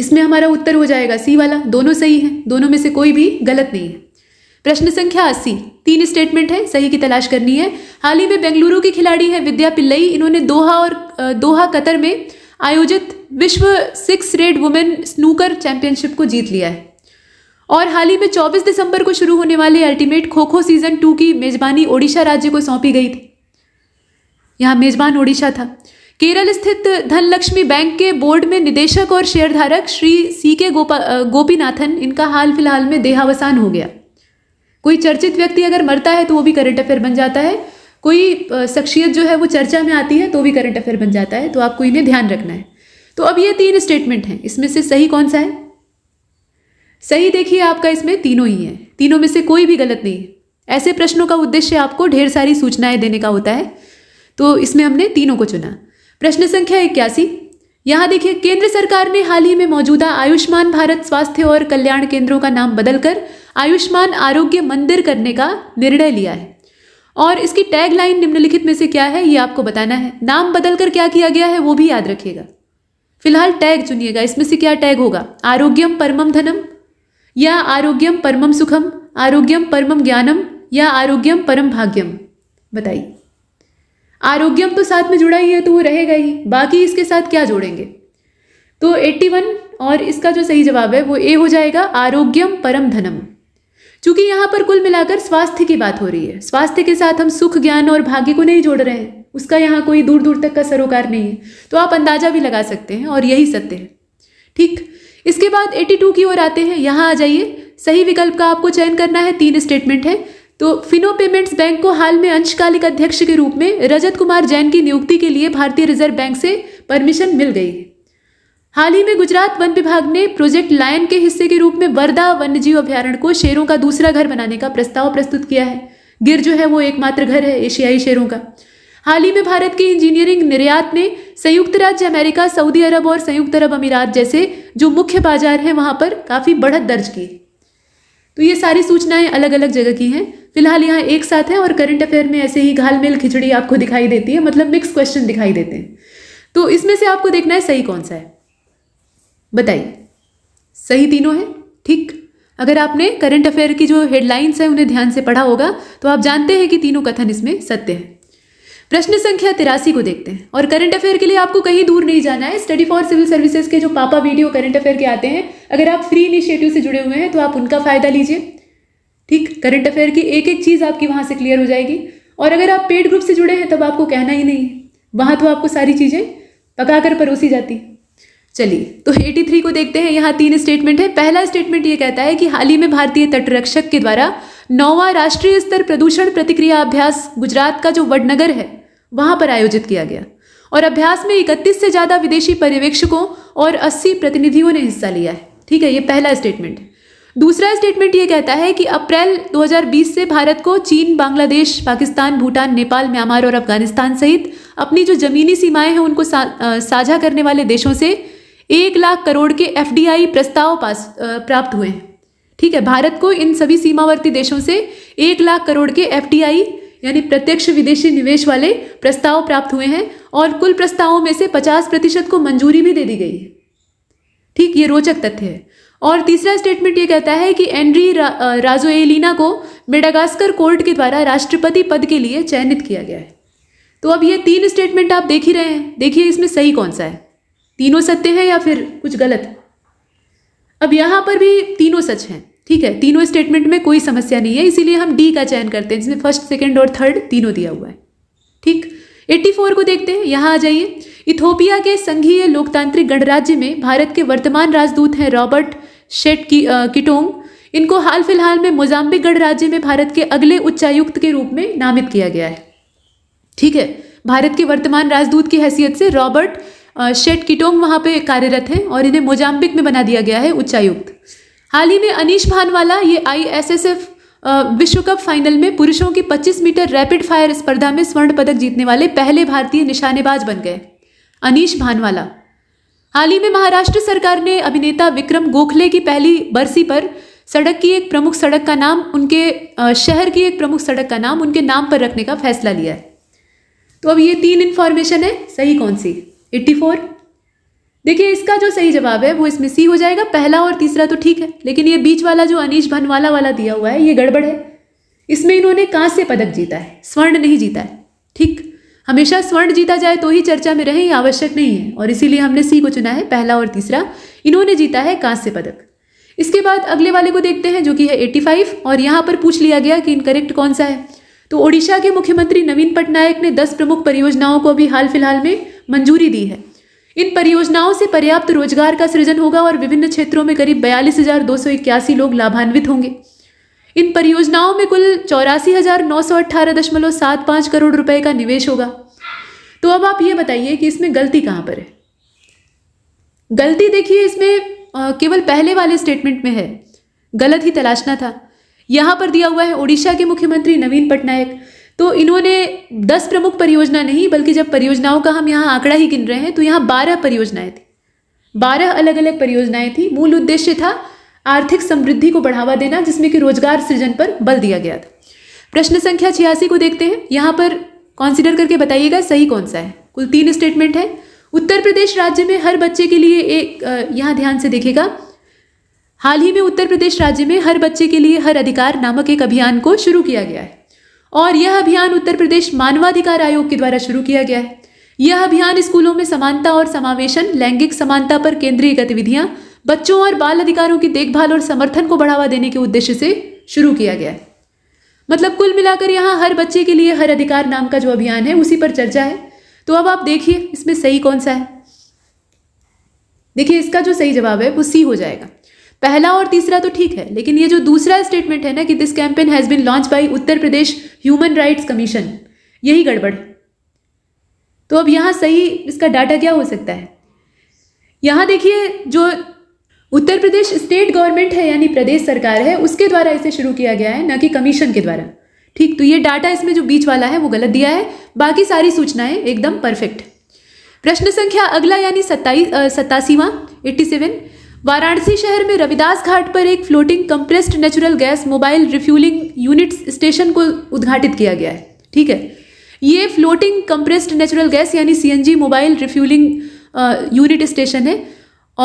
इसमें हमारा उत्तर हो जाएगा सी वाला दोनों सही है दोनों में से कोई भी गलत नहीं है प्रश्न संख्या अस्सी तीन स्टेटमेंट है सही की तलाश करनी है हाल ही में बेंगलुरु की खिलाड़ी है विद्या पिल्लई इन्होंने दोहा और दोहा कतर में आयोजित विश्व six red women snooker championship को जीत लिया है और हाल ही में 24 दिसंबर को शुरू होने वाले अल्टीमेट खो खो सीजन टू की मेजबानी ओडिशा राज्य को सौंपी गई थी यहाँ मेजबान ओडिशा था केरल स्थित धनलक्ष्मी बैंक के बोर्ड में निदेशक और शेयरधारक श्री सी के गोपा गोपीनाथन इनका हाल फिलहाल में देहावसान हो गया कोई चर्चित व्यक्ति अगर मरता है तो वो भी करंट अफेयर बन जाता है कोई शख्सियत जो है वो चर्चा में आती है तो भी करंट अफेयर बन जाता है तो आपको इन्हें ध्यान रखना है तो अब ये तीन स्टेटमेंट हैं इसमें से सही कौन सा है सही देखिए आपका इसमें तीनों ही है तीनों में से कोई भी गलत नहीं है ऐसे प्रश्नों का उद्देश्य आपको ढेर सारी सूचनाएं देने का होता है तो इसमें हमने तीनों को चुना प्रश्न संख्या इक्यासी यहाँ देखिए केंद्र सरकार ने हाल ही में मौजूदा आयुष्मान भारत स्वास्थ्य और कल्याण केंद्रों का नाम बदलकर आयुष्मान आरोग्य मंदिर करने का निर्णय लिया है और इसकी टैग लाइन निम्नलिखित में से क्या है ये आपको बताना है नाम बदलकर क्या किया गया है वो भी याद रखिएगा फिलहाल टैग चुनिएगा इसमें से क्या टैग होगा आरोग्यम परमम धनम या आरोग्यम परमम सुखम आरोग्यम परमम ज्ञानम या आरोग्यम परम भाग्यम बताइए आरोग्यम तो साथ में जुड़ा ही है तो वो रहेगा ही बाकी इसके साथ क्या जोड़ेंगे तो 81 और इसका जो सही जवाब है वो ए हो जाएगा आरोग्यम परम धनम क्योंकि यहाँ पर कुल मिलाकर स्वास्थ्य की बात हो रही है स्वास्थ्य के साथ हम सुख ज्ञान और भाग्य को नहीं जोड़ रहे हैं उसका यहाँ कोई दूर दूर तक का सरोकार नहीं है तो आप अंदाजा भी लगा सकते हैं और यही सत्य है ठीक इसके बाद 82 की ओर आते हैं यहाँ आ जाइए सही विकल्प का आपको चयन करना है तीन स्टेटमेंट है तो फिनो पेमेंट्स बैंक को हाल में अंशकालिक अध्यक्ष के रूप में रजत कुमार जैन की नियुक्ति के लिए भारतीय रिजर्व बैंक से परमिशन मिल गई है हाल ही में गुजरात वन विभाग ने प्रोजेक्ट लायन के हिस्से के रूप में वर्धा वन्यजीव अभ्यारण्य को शेरों का दूसरा घर बनाने का प्रस्ताव प्रस्तुत किया है गिर जो है वो एकमात्र घर है एशियाई शेरों का हाल ही में भारत की इंजीनियरिंग निर्यात ने संयुक्त राज्य अमेरिका सऊदी अरब और संयुक्त अरब अमीरात जैसे जो मुख्य बाजार हैं वहाँ पर काफ़ी बढ़त दर्ज की तो ये सारी सूचनाएं अलग अलग जगह की हैं फिलहाल यहाँ एक साथ है और करंट अफेयर में ऐसे ही घालमेल खिचड़ी आपको दिखाई देती है मतलब मिक्स क्वेश्चन दिखाई देते हैं तो इसमें से आपको देखना है सही कौन सा है बताइए सही तीनों है ठीक अगर आपने करंट अफेयर की जो हेडलाइंस हैं उन्हें ध्यान से पढ़ा होगा तो आप जानते हैं कि तीनों कथन इसमें सत्य है प्रश्न संख्या तिरासी को देखते हैं और करंट अफेयर के लिए आपको कहीं दूर नहीं जाना है स्टडी फॉर सिविल सर्विसेज के जो पापा वीडियो करंट अफेयर के आते हैं अगर आप फ्री इनिशिएटिव से जुड़े हुए हैं तो आप उनका फ़ायदा लीजिए ठीक करंट अफेयर की एक एक चीज़ आपकी वहाँ से क्लियर हो जाएगी और अगर आप पेड ग्रुप से जुड़े हैं तब आपको कहना ही नहीं है वहाँ तो आपको सारी चीज़ें पकाकर परोसी जाती हैं चलिए तो 83 को देखते हैं यहाँ तीन स्टेटमेंट है पहला स्टेटमेंट ये कहता है कि हाल ही में भारतीय तटरक्षक के द्वारा नौवा राष्ट्रीय स्तर प्रदूषण प्रतिक्रिया अभ्यास गुजरात का जो वडनगर है वहाँ पर आयोजित किया गया और अभ्यास में इकतीस से ज़्यादा विदेशी पर्यवेक्षकों और अस्सी प्रतिनिधियों ने हिस्सा लिया है ठीक है ये पहला स्टेटमेंट दूसरा स्टेटमेंट ये कहता है कि अप्रैल 2020 से भारत को चीन बांग्लादेश पाकिस्तान भूटान नेपाल म्यांमार और अफगानिस्तान सहित अपनी जो जमीनी सीमाएं हैं उनको सा, साझा करने वाले देशों से एक लाख करोड़ के एफ प्रस्ताव पास प्राप्त हुए हैं ठीक है भारत को इन सभी सीमावर्ती देशों से एक लाख करोड़ के एफडीआई यानी प्रत्यक्ष विदेशी निवेश वाले प्रस्ताव प्राप्त हुए हैं और कुल प्रस्तावों में से पचास प्रतिशत को मंजूरी भी दे दी गई है ठीक ये रोचक तथ्य है और तीसरा स्टेटमेंट ये कहता है कि एंड्री रा, राजोएलिना को मेडागास्कर कोर्ट के द्वारा राष्ट्रपति पद के लिए चयनित किया गया है तो अब ये तीन स्टेटमेंट आप देख ही रहे हैं देखिए इसमें सही कौन सा है तीनों सत्य हैं या फिर कुछ गलत अब यहाँ पर भी तीनों सच हैं ठीक है तीनों स्टेटमेंट में कोई समस्या नहीं है इसीलिए हम डी का चयन करते हैं जिसमें फर्स्ट सेकेंड और थर्ड तीनों दिया हुआ है ठीक 84 को देखते हैं यहाँ आ जाइए इथोपिया के संघीय लोकतांत्रिक गणराज्य में भारत के वर्तमान राजदूत हैं रॉबर्ट शेट की आ, किटोंग इनको हाल फिलहाल में मोजाम्बिक गणराज्य में भारत के अगले उच्चायुक्त के रूप में नामित किया गया है ठीक है भारत के वर्तमान राजदूत की हैसियत से रॉबर्ट शेट किटोंग वहाँ पे कार्यरत हैं और इन्हें मोजाम्बिक में बना दिया गया है उच्चायुक्त हाल ही में अनिश भानवाला ये आईएसएसएफ विश्व कप फाइनल में पुरुषों की 25 मीटर रैपिड फायर स्पर्धा में स्वर्ण पदक जीतने वाले पहले भारतीय निशानेबाज बन गए अनिश भानवाला हाल ही में महाराष्ट्र सरकार ने अभिनेता विक्रम गोखले की पहली बरसी पर सड़क की एक प्रमुख सड़क का नाम उनके शहर की एक प्रमुख सड़क का नाम उनके नाम पर रखने का फैसला लिया है तो अब ये तीन इन्फॉर्मेशन है सही कौन सी एट्टी फोर देखिए इसका जो सही जवाब है वो इसमें सी हो जाएगा पहला और तीसरा तो ठीक है लेकिन ये बीच वाला जो अनिश भनवाला वाला दिया हुआ है ये गड़बड़ है इसमें इन्होंने से पदक जीता है स्वर्ण नहीं जीता है ठीक हमेशा स्वर्ण जीता जाए तो ही चर्चा में रहे ये आवश्यक नहीं है और इसीलिए हमने सी को चुना है पहला और तीसरा इन्होंने जीता है कांस्य पदक इसके बाद अगले वाले को देखते हैं जो कि है 85 और यहाँ पर पूछ लिया गया कि इनकरेक्ट कौन सा है तो ओडिशा के मुख्यमंत्री नवीन पटनायक ने दस प्रमुख परियोजनाओं को अभी हाल फिलहाल में मंजूरी दी है इन परियोजनाओं से पर्याप्त रोजगार का सृजन होगा और विभिन्न क्षेत्रों में करीब बयालीस हजार दो सौ इक्यासी लोग लाभान्वित होंगे इन परियोजनाओं में कुल चौरासी नौ सौ दशमलव सात करोड़ रुपए का निवेश होगा तो अब आप ये बताइए कि इसमें गलती कहां पर है गलती देखिए इसमें केवल पहले वाले स्टेटमेंट में है गलत ही तलाशना था यहां पर दिया हुआ है ओडिशा के मुख्यमंत्री नवीन पटनायक तो इन्होंने दस प्रमुख परियोजना नहीं बल्कि जब परियोजनाओं का हम यहाँ आंकड़ा ही गिन रहे हैं तो यहाँ बारह परियोजनाएं थी बारह अलग अलग परियोजनाएं थी मूल उद्देश्य था आर्थिक समृद्धि को बढ़ावा देना जिसमें कि रोजगार सृजन पर बल दिया गया था प्रश्न संख्या छियासी को देखते हैं यहाँ पर कॉन्सिडर करके बताइएगा सही कौन सा है कुल तीन स्टेटमेंट है उत्तर प्रदेश राज्य में हर बच्चे के लिए एक यहाँ ध्यान से देखेगा हाल ही में उत्तर प्रदेश राज्य में हर बच्चे के लिए हर अधिकार नामक एक अभियान को शुरू किया गया है और यह अभियान उत्तर प्रदेश मानवाधिकार आयोग के द्वारा शुरू किया गया है यह अभियान स्कूलों में समानता और समावेशन लैंगिक समानता पर केंद्रीय गतिविधियां बच्चों और बाल अधिकारों की देखभाल और समर्थन को बढ़ावा देने के उद्देश्य से शुरू किया गया है मतलब कुल मिलाकर यहाँ हर बच्चे के लिए हर अधिकार नाम का जो अभियान है उसी पर चर्चा है तो अब आप देखिए इसमें सही कौन सा है देखिए इसका जो सही जवाब है वो सी हो जाएगा पहला और तीसरा तो ठीक है लेकिन ये जो दूसरा स्टेटमेंट है ना कि this campaign has been launch by Uttar Pradesh human rights commission यही गड़बड़ तो अब यहाँ सही इसका डाटा क्या हो सकता है यहाँ देखिए जो उत्तर प्रदेश स्टेट गवर्नमेंट है यानी प्रदेश सरकार है उसके द्वारा इसे शुरू किया गया है ना कि कमीशन के द्वारा ठीक तो ये डाटा इसमें जो बीच वाला है वो गलत दिया है बाकी सारी सूचनाएं एकदम परफेक्ट प्रश्न संख्या अगला यानी सत्ताईस सतासीवा एट्टी सेवन वाराणसी शहर में रविदास घाट पर एक floating compressed natural gas mobile refuelling unit station को उद्घाटित किया गया है ठीक है ये फ्लोटिंग कंप्रेस्ड नेचुरल गैस यानी CNG mobile refuelling unit station है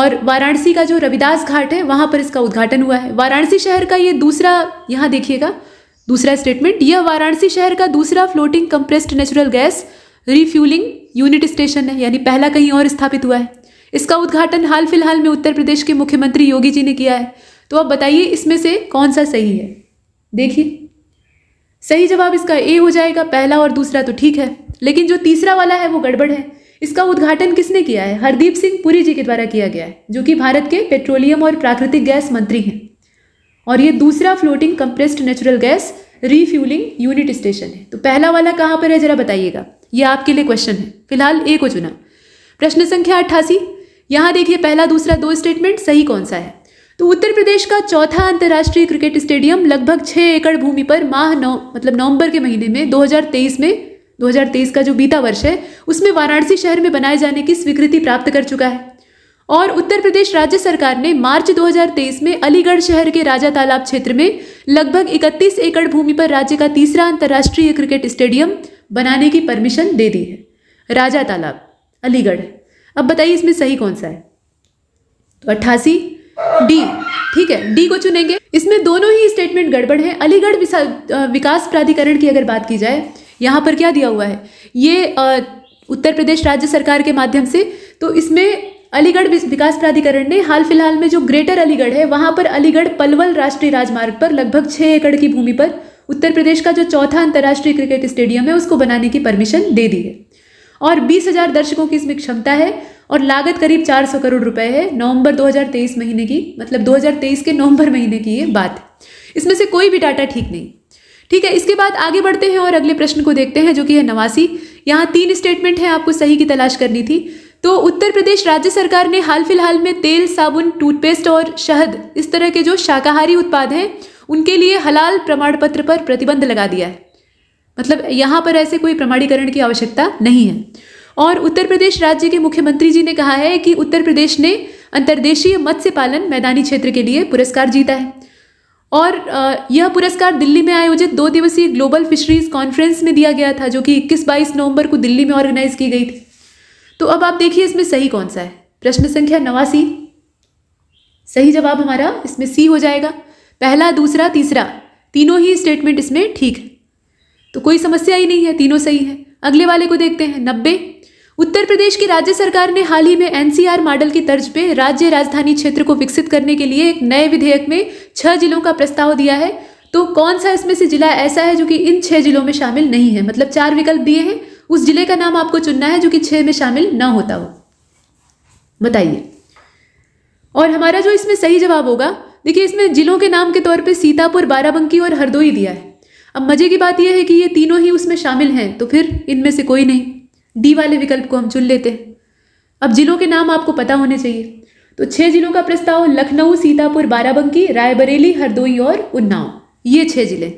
और वाराणसी का जो रविदास घाट है वहाँ पर इसका उद्घाटन हुआ है वाराणसी शहर का ये दूसरा यहाँ देखिएगा दूसरा स्टेटमेंट यह वाराणसी शहर का दूसरा floating compressed natural gas refuelling unit station है यानी पहला कहीं और स्थापित हुआ है इसका उद्घाटन हाल फिलहाल में उत्तर प्रदेश के मुख्यमंत्री योगी जी ने किया है तो आप बताइए इसमें से कौन सा सही है देखिए सही जवाब इसका ए हो जाएगा पहला और दूसरा तो ठीक है लेकिन जो तीसरा वाला है वो गड़बड़ है इसका उद्घाटन किसने किया है हरदीप सिंह पुरी जी के द्वारा किया गया है जो कि भारत के पेट्रोलियम और प्राकृतिक गैस मंत्री हैं और ये दूसरा floating compressed natural gas refuelling unit station है तो पहला वाला कहाँ पर है जरा बताइएगा ये आपके लिए क्वेश्चन है फिलहाल ए को चुना प्रश्न संख्या अट्ठासी यहाँ देखिए पहला दूसरा दो स्टेटमेंट सही कौन सा है तो उत्तर प्रदेश का चौथा अंतर्राष्ट्रीय क्रिकेट स्टेडियम लगभग छः एकड़ भूमि पर माह नौ मतलब नवंबर के महीने में 2023 में 2023 का जो बीता वर्ष है उसमें वाराणसी शहर में बनाए जाने की स्वीकृति प्राप्त कर चुका है और उत्तर प्रदेश राज्य सरकार ने मार्च 2023 में अलीगढ़ शहर के राजा तालाब क्षेत्र में लगभग 31 एकड़ भूमि पर राज्य का तीसरा अंतर्राष्ट्रीय क्रिकेट स्टेडियम बनाने की परमिशन दे दी है राजा तालाब अलीगढ़ अब बताइए इसमें सही कौन सा है तो अट्ठासी डी ठीक है डी को चुनेंगे इसमें दोनों ही स्टेटमेंट गड़बड़ है अलीगढ़ विकास प्राधिकरण की अगर बात की जाए यहाँ पर क्या दिया हुआ है ये आ, उत्तर प्रदेश राज्य सरकार के माध्यम से तो इसमें अलीगढ़ विकास प्राधिकरण ने हाल फिलहाल में जो ग्रेटर अलीगढ़ है वहाँ पर अलीगढ़ पलवल राष्ट्रीय राजमार्ग पर लगभग छः एकड़ की भूमि पर उत्तर प्रदेश का जो चौथा अंतर्राष्ट्रीय क्रिकेट स्टेडियम है उसको बनाने की परमिशन दे दी है और 20,000 दर्शकों की इसमें क्षमता है और लागत करीब 400 करोड़ रुपए है नवंबर 2023 महीने की मतलब 2023 के नवंबर महीने की ये बात है इसमें से कोई भी डाटा ठीक नहीं ठीक है इसके बाद आगे बढ़ते हैं और अगले प्रश्न को देखते हैं जो कि है नवासी यहाँ तीन स्टेटमेंट है आपको सही की तलाश करनी थी तो उत्तर प्रदेश राज्य सरकार ने हाल फिलहाल में तेल साबुन टूथपेस्ट और शहद इस तरह के जो शाकाहारी उत्पाद हैं उनके लिए हलाल प्रमाण पत्र पर प्रतिबंध लगा दिया है मतलब यहाँ पर ऐसे कोई प्रमाणीकरण की आवश्यकता नहीं है और उत्तर प्रदेश राज्य के मुख्यमंत्री जी ने कहा है कि उत्तर प्रदेश ने अंतर्देशीय मत्स्य पालन मैदानी क्षेत्र के लिए पुरस्कार जीता है और यह पुरस्कार दिल्ली में आयोजित दो दिवसीय ग्लोबल फिशरीज कॉन्फ्रेंस में दिया गया था जो कि 21-22 नवंबर को दिल्ली में ऑर्गेनाइज की गई थी तो अब आप देखिए इसमें सही कौन सा है प्रश्न संख्या नवासी सही जवाब हमारा इसमें सी हो जाएगा पहला दूसरा तीसरा तीनों ही स्टेटमेंट इसमें ठीक है तो कोई समस्या ही नहीं है तीनों सही है अगले वाले को देखते हैं नब्बे उत्तर प्रदेश की राज्य सरकार ने हाल ही में एनसीआर मॉडल की तर्ज पे राज्य राजधानी क्षेत्र को विकसित करने के लिए एक नए विधेयक में छह जिलों का प्रस्ताव दिया है तो कौन सा इसमें से जिला ऐसा है जो कि इन छह जिलों में शामिल नहीं है मतलब चार विकल्प दिए हैं उस जिले का नाम आपको चुनना है जो कि छह में शामिल ना होता हो बताइए और हमारा जो इसमें सही जवाब होगा देखिए इसमें जिलों के नाम के तौर पे सीतापुर बाराबंकी और हरदोई दिया है अब मज़े की बात यह है कि ये तीनों ही उसमें शामिल हैं तो फिर इनमें से कोई नहीं डी वाले विकल्प को हम चुन लेते हैं अब ज़िलों के नाम आपको पता होने चाहिए तो छः ज़िलों का प्रस्ताव लखनऊ सीतापुर बाराबंकी रायबरेली हरदोई और उन्नाव ये छः ज़िले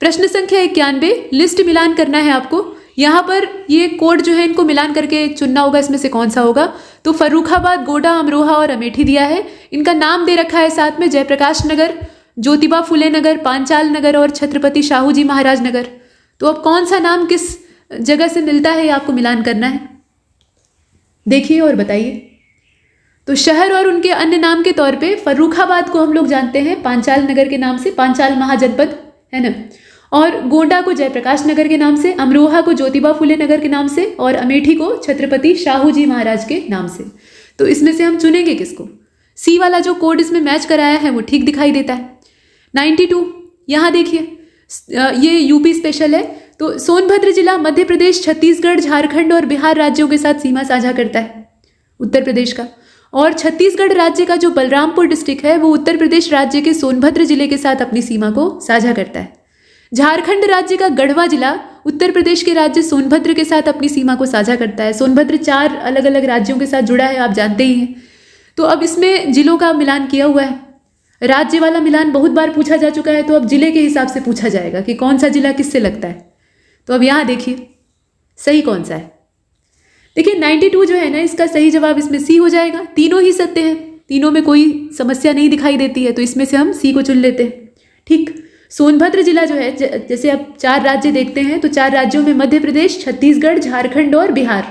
प्रश्न संख्या इक्यानवे लिस्ट मिलान करना है आपको यहाँ पर ये कोड जो है इनको मिलान करके चुनना होगा इसमें से कौन सा होगा तो फर्रुखाबाद गोडा अमरोहा और अमेठी दिया है इनका नाम दे रखा है साथ में जयप्रकाश नगर ज्योतिबा फुले नगर पांचाल नगर और छत्रपति शाहू जी महाराज नगर तो अब कौन सा नाम किस जगह से मिलता है आपको मिलान करना है देखिए और बताइए तो शहर और उनके अन्य नाम के तौर पे फर्रुखाबाद को हम लोग जानते हैं पांचाल नगर के नाम से पांचाल महाजनपद है ना और गोंडा को जयप्रकाश नगर के नाम से अमरोहा को ज्योतिबा फुले नगर के नाम से और अमेठी को छत्रपति शाहू जी महाराज के नाम से तो इसमें से हम चुनेंगे किसको सी वाला जो कोड इसमें मैच कराया है वो ठीक दिखाई देता है नाइन्टी टू यहाँ देखिए ये यूपी स्पेशल है तो सोनभद्र जिला मध्य प्रदेश छत्तीसगढ़ झारखंड और बिहार राज्यों के साथ सीमा साझा करता है उत्तर प्रदेश का और छत्तीसगढ़ राज्य का जो बलरामपुर डिस्ट्रिक्ट है वो उत्तर प्रदेश राज्य के सोनभद्र जिले के साथ अपनी सीमा को साझा करता है झारखंड राज्य का गढ़वा जिला उत्तर प्रदेश के राज्य सोनभद्र के साथ अपनी सीमा को साझा करता है सोनभद्र चार अलग अलग राज्यों के साथ जुड़ा है आप जानते ही हैं तो अब इसमें ज़िलों का मिलान किया हुआ है राज्य वाला मिलान बहुत बार पूछा जा चुका है तो अब ज़िले के हिसाब से पूछा जाएगा कि कौन सा ज़िला किससे लगता है तो अब यहाँ देखिए सही कौन सा है देखिए नाइन्टी टू जो है ना इसका सही जवाब इसमें सी हो जाएगा तीनों ही सत्य हैं तीनों में कोई समस्या नहीं दिखाई देती है तो इसमें से हम सी को चुन लेते हैं ठीक सोनभद्र जिला जो है जैसे आप चार राज्य देखते हैं तो चार राज्यों में मध्य प्रदेश छत्तीसगढ़ झारखंड और बिहार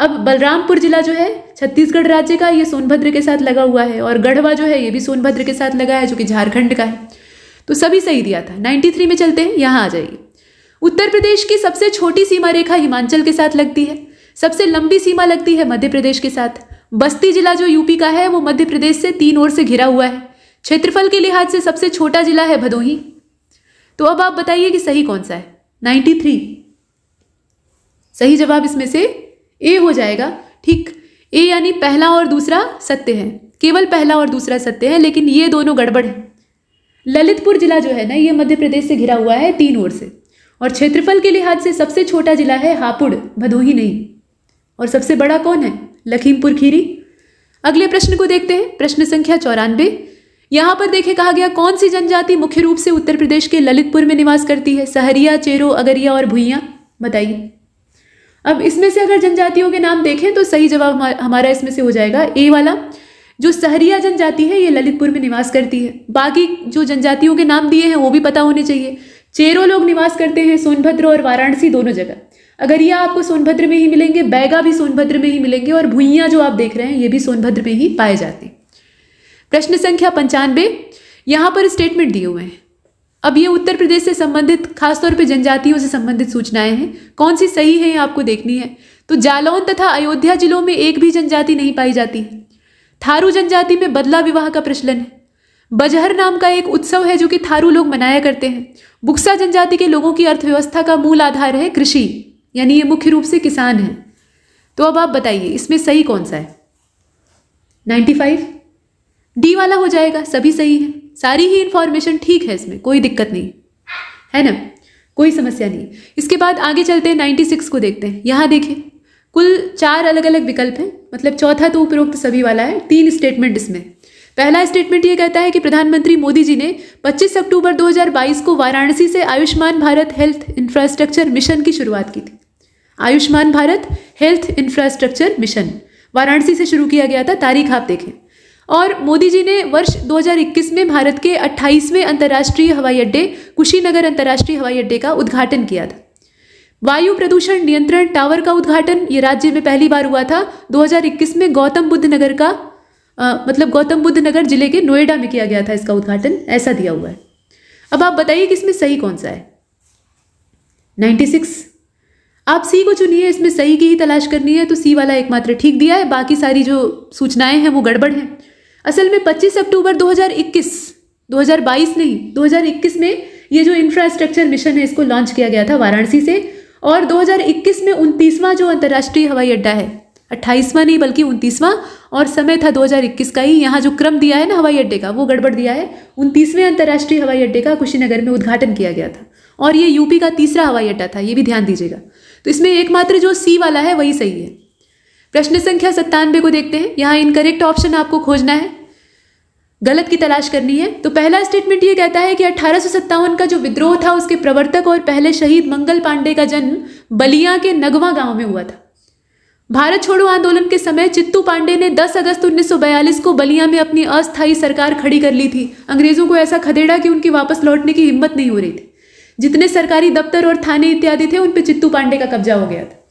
अब बलरामपुर जिला जो है छत्तीसगढ़ राज्य का ये सोनभद्र के साथ लगा हुआ है और गढ़वा जो है ये भी सोनभद्र के साथ लगा है जो कि झारखंड का है तो सभी सही दिया था 93 में चलते हैं यहाँ आ जाइए उत्तर प्रदेश की सबसे छोटी सीमा रेखा हिमाचल के साथ लगती है सबसे लंबी सीमा लगती है मध्य प्रदेश के साथ बस्ती जिला जो यूपी का है वो मध्य प्रदेश से तीन ओर से घिरा हुआ है क्षेत्रफल के लिहाज से सबसे छोटा जिला है भदोही तो अब आप बताइए कि सही कौन सा है 93 सही जवाब इसमें से ए हो जाएगा ठीक ए यानी पहला और दूसरा सत्य है केवल पहला और दूसरा सत्य है लेकिन ये दोनों गड़बड़ है ललितपुर जिला जो है ना ये मध्य प्रदेश से घिरा हुआ है तीन ओर से और क्षेत्रफल के लिहाज से सबसे छोटा जिला है हापुड़ भदोही नहीं और सबसे बड़ा कौन है लखीमपुर खीरी अगले प्रश्न को देखते हैं प्रश्न संख्या चौरानवे यहाँ पर देखे कहा गया कौन सी जनजाति मुख्य रूप से उत्तर प्रदेश के ललितपुर में निवास करती है सहरिया चेरो अगरिया और भुइया बताइए अब इसमें से अगर जनजातियों के नाम देखें तो सही जवाब हमारा इसमें से हो जाएगा ए वाला जो सहरिया जनजाति है ये ललितपुर में निवास करती है बाकी जो जनजातियों के नाम दिए हैं वो भी पता होने चाहिए चेरो लोग निवास करते हैं सोनभद्र और वाराणसी दोनों जगह अगर ये आपको सोनभद्र में ही मिलेंगे बैगा भी सोनभद्र में ही मिलेंगे और भुइयाँ जो आप देख रहे हैं ये भी सोनभद्र में ही पाए जाते हैं प्रश्न संख्या पंचानवे यहाँ पर स्टेटमेंट दिए हुए हैं अब ये उत्तर प्रदेश से संबंधित खासतौर पर जनजातियों से संबंधित सूचनाएं हैं कौन सी सही है आपको देखनी है तो जालौन तथा अयोध्या जिलों में एक भी जनजाति नहीं पाई जाती है थारू जनजाति में बदला विवाह का प्रचलन है बजहर नाम का एक उत्सव है जो कि थारू लोग मनाया करते हैं बुक्सा जनजाति के लोगों की अर्थव्यवस्था का मूल आधार है कृषि यानी ये मुख्य रूप से किसान हैं तो अब आप बताइए इसमें सही कौन सा है 95 डी वाला हो जाएगा सभी सही है सारी ही इन्फॉर्मेशन ठीक है इसमें कोई दिक्कत नहीं है ना कोई समस्या नहीं इसके बाद आगे चलते हैं नाइन्टी सिक्स को देखते हैं यहाँ देखिए कुल चार अलग अलग विकल्प हैं मतलब चौथा तो उपरोक्त सभी वाला है तीन स्टेटमेंट इसमें पहला स्टेटमेंट ये कहता है कि प्रधानमंत्री मोदी जी ने 25 अक्टूबर 2022 को वाराणसी से Ayushman Bharat health infrastructure mission की शुरुआत की थी Ayushman Bharat health infrastructure mission Varanasi से शुरू किया गया था तारीख आप देखें और मोदी जी ने वर्ष 2021 में भारत के 28वें अंतर्राष्ट्रीय हवाई अड्डे कुशीनगर अंतर्राष्ट्रीय हवाई अड्डे का उद्घाटन किया था वायु प्रदूषण नियंत्रण टावर का उद्घाटन ये राज्य में पहली बार हुआ था 2021 में गौतम बुद्ध नगर का आ, मतलब गौतम बुद्ध नगर जिले के नोएडा में किया गया था इसका उद्घाटन ऐसा दिया हुआ है अब आप बताइए कि इसमें सही कौन सा है 96 आप सी को चुनिए इसमें सही की ही तलाश करनी है तो सी वाला एकमात्र ठीक दिया है बाकी सारी जो सूचनाएं हैं वो गड़बड़ हैं असल में 25 अक्टूबर 2021 2022 नहीं 2021 में ये जो इंफ्रास्ट्रक्चर मिशन है इसको लॉन्च किया गया था वाराणसी से और 2021 में उनतीसवां जो अंतर्राष्ट्रीय हवाई अड्डा है अट्ठाईसवां नहीं बल्कि उनतीसवां और समय था 2021 का ही यहाँ जो क्रम दिया है ना हवाई अड्डे का वो गड़बड़ दिया है उनतीसवें अंतर्राष्ट्रीय हवाई अड्डे का कुशीनगर में उद्घाटन किया गया था और ये यूपी का तीसरा हवाई अड्डा था ये भी ध्यान दीजिएगा तो इसमें एकमात्र जो सी वाला है वही सही है प्रश्न संख्या सत्तानवे को देखते हैं यहाँ इनकरेक्ट ऑप्शन आपको खोजना है गलत की तलाश करनी है तो पहला स्टेटमेंट ये कहता है कि अठारह का जो विद्रोह था उसके प्रवर्तक और पहले शहीद मंगल पांडे का जन्म बलिया के नगवा गांव में हुआ था भारत छोड़ो आंदोलन के समय चित्तू पांडे ने 10 अगस्त 1942 को बलिया में अपनी अस्थायी सरकार खड़ी कर ली थी अंग्रेजों को ऐसा खदेड़ा कि उनकी वापस लौटने की हिम्मत नहीं हो रही थी जितने सरकारी दफ्तर और थाने इत्यादि थे उन पर चित्तू पांडे का कब्जा हो गया था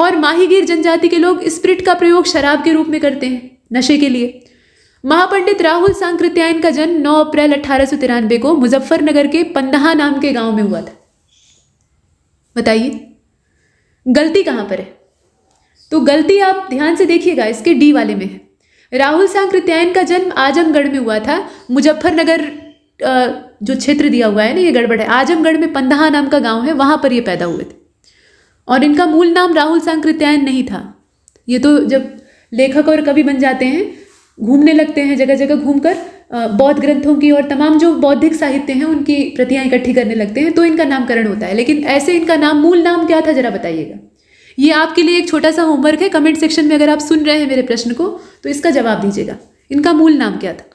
और माहीगीर जनजाति के लोग स्प्रिट का प्रयोग शराब के रूप में करते हैं नशे के लिए महापंडित राहुल सांकृत्यायन का जन्म 9 अप्रैल अठारह को मुजफ्फरनगर के पंदहा नाम के गांव में हुआ था बताइए गलती कहां पर है तो गलती आप ध्यान से देखिएगा इसके डी वाले में है राहुल सांकृत्यायन का जन्म आजमगढ़ में हुआ था मुजफ्फरनगर जो क्षेत्र दिया हुआ है ना ये गड़बड़ है आजमगढ़ में पंदहा नाम का गांव है वहां पर ये पैदा हुए थे और इनका मूल नाम राहुल सांकृत्यायन नहीं था ये तो जब लेखक और कवि बन जाते हैं घूमने लगते हैं जगह जगह घूमकर बौद्ध ग्रंथों की और तमाम जो बौद्धिक साहित्य हैं उनकी प्रतियां इकट्ठी करने लगते हैं तो इनका नामकरण होता है लेकिन ऐसे इनका नाम मूल नाम क्या था जरा बताइएगा ये आपके लिए एक छोटा सा होमवर्क है कमेंट सेक्शन में अगर आप सुन रहे हैं मेरे प्रश्न को तो इसका जवाब दीजिएगा इनका मूल नाम क्या था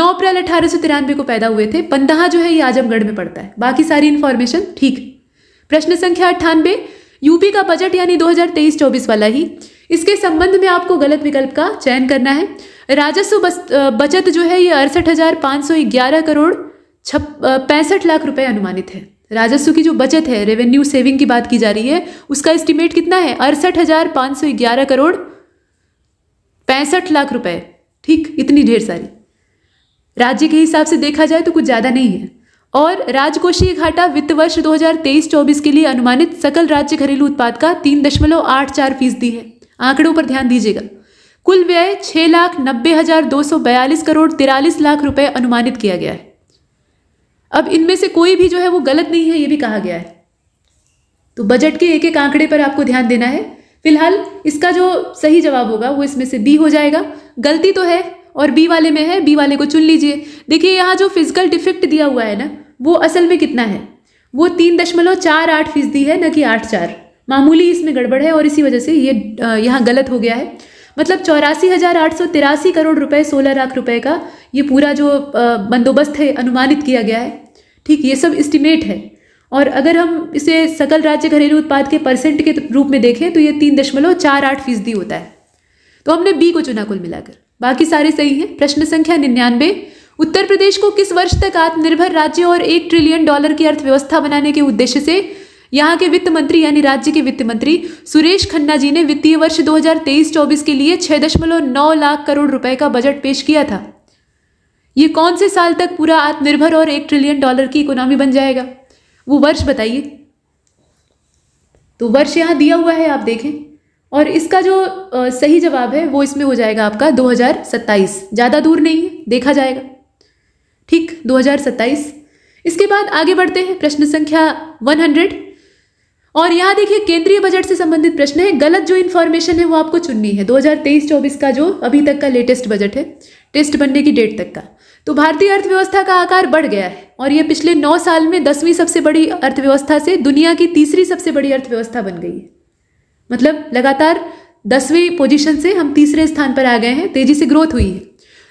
नौ अप्रैल अठारह को पैदा हुए थे पंदहा जो है ये आजमगढ़ में पड़ता है बाकी सारी इन्फॉर्मेशन ठीक प्रश्न संख्या अट्ठानबे यूपी का बजट यानी 2023-24 वाला ही इसके संबंध में आपको गलत विकल्प का चयन करना है राजस्व बचत जो है ये अड़सठ करोड़ छप पैंसठ लाख रुपए अनुमानित है राजस्व की जो बचत है रेवेन्यू सेविंग की बात की जा रही है उसका एस्टिमेट कितना है अड़सठ हजार सौ ग्यारह करोड़ पैंसठ लाख रुपए ठीक इतनी ढेर सारी राज्य के हिसाब से देखा जाए तो कुछ ज़्यादा नहीं है और राजकोषीय घाटा वित्त वर्ष 2023-24 के लिए अनुमानित सकल राज्य घरेलू उत्पाद का तीन दशमलव आठ चार फीसदी है आंकड़ों पर ध्यान दीजिएगा कुल व्यय छः लाख नब्बे हजार दो सौ बयालीस करोड़ तिरालीस लाख रुपए अनुमानित किया गया है अब इनमें से कोई भी जो है वो गलत नहीं है ये भी कहा गया है तो बजट के एक एक आंकड़े पर आपको ध्यान देना है फिलहाल इसका जो सही जवाब होगा वो इसमें से बी हो जाएगा गलती तो है और बी वाले में है बी वाले को चुन लीजिए देखिए यहाँ जो फिजिकल डिफेक्ट दिया हुआ है ना वो असल में कितना है वो तीन दशमलव चार आठ फीसदी है न कि आठ चार मामूली इसमें गड़बड़ है और इसी वजह से ये यहाँ गलत हो गया है मतलब चौरासी हज़ार आठ सौ तिरासी करोड़ रुपए सोलह लाख रुपए का ये पूरा जो बंदोबस्त है अनुमानित किया गया है ठीक ये सब इस्टीमेट है और अगर हम इसे सकल राज्य घरेलू उत्पाद के परसेंट के रूप में देखें तो ये तीन दशमलव चार आठ फीसदी होता है तो हमने बी को चुना कुल मिलाकर बाकी सारे सही है प्रश्न संख्या निन्यानवे उत्तर प्रदेश को किस वर्ष तक आत्मनिर्भर राज्य और एक ट्रिलियन डॉलर की अर्थव्यवस्था बनाने के उद्देश्य से यहाँ के वित्त मंत्री यानी राज्य के वित्त मंत्री सुरेश खन्ना जी ने वित्तीय वर्ष 2023-24 के लिए 6.9 लाख करोड़ रुपए का बजट पेश किया था ये कौन से साल तक पूरा आत्मनिर्भर और एक ट्रिलियन डॉलर की इकोनॉमी बन जाएगा वो वर्ष बताइए तो वर्ष यहाँ दिया हुआ है आप देखें और इसका जो सही जवाब है वो इसमें हो जाएगा आपका 2027 ज़्यादा दूर नहीं है देखा जाएगा ठीक 2027 इसके बाद आगे बढ़ते हैं प्रश्न संख्या 100 और यहाँ देखिए केंद्रीय बजट से संबंधित प्रश्न है गलत जो इन्फॉर्मेशन है वो आपको चुननी है 2023-24 का जो अभी तक का लेटेस्ट बजट है टेस्ट बनने की डेट तक का तो भारतीय अर्थव्यवस्था का आकार बढ़ गया है और ये पिछले नौ साल में दसवीं सबसे बड़ी अर्थव्यवस्था से दुनिया की तीसरी सबसे बड़ी अर्थव्यवस्था बन गई है मतलब लगातार दसवीं पोजीशन से हम तीसरे स्थान पर आ गए हैं तेजी से ग्रोथ हुई है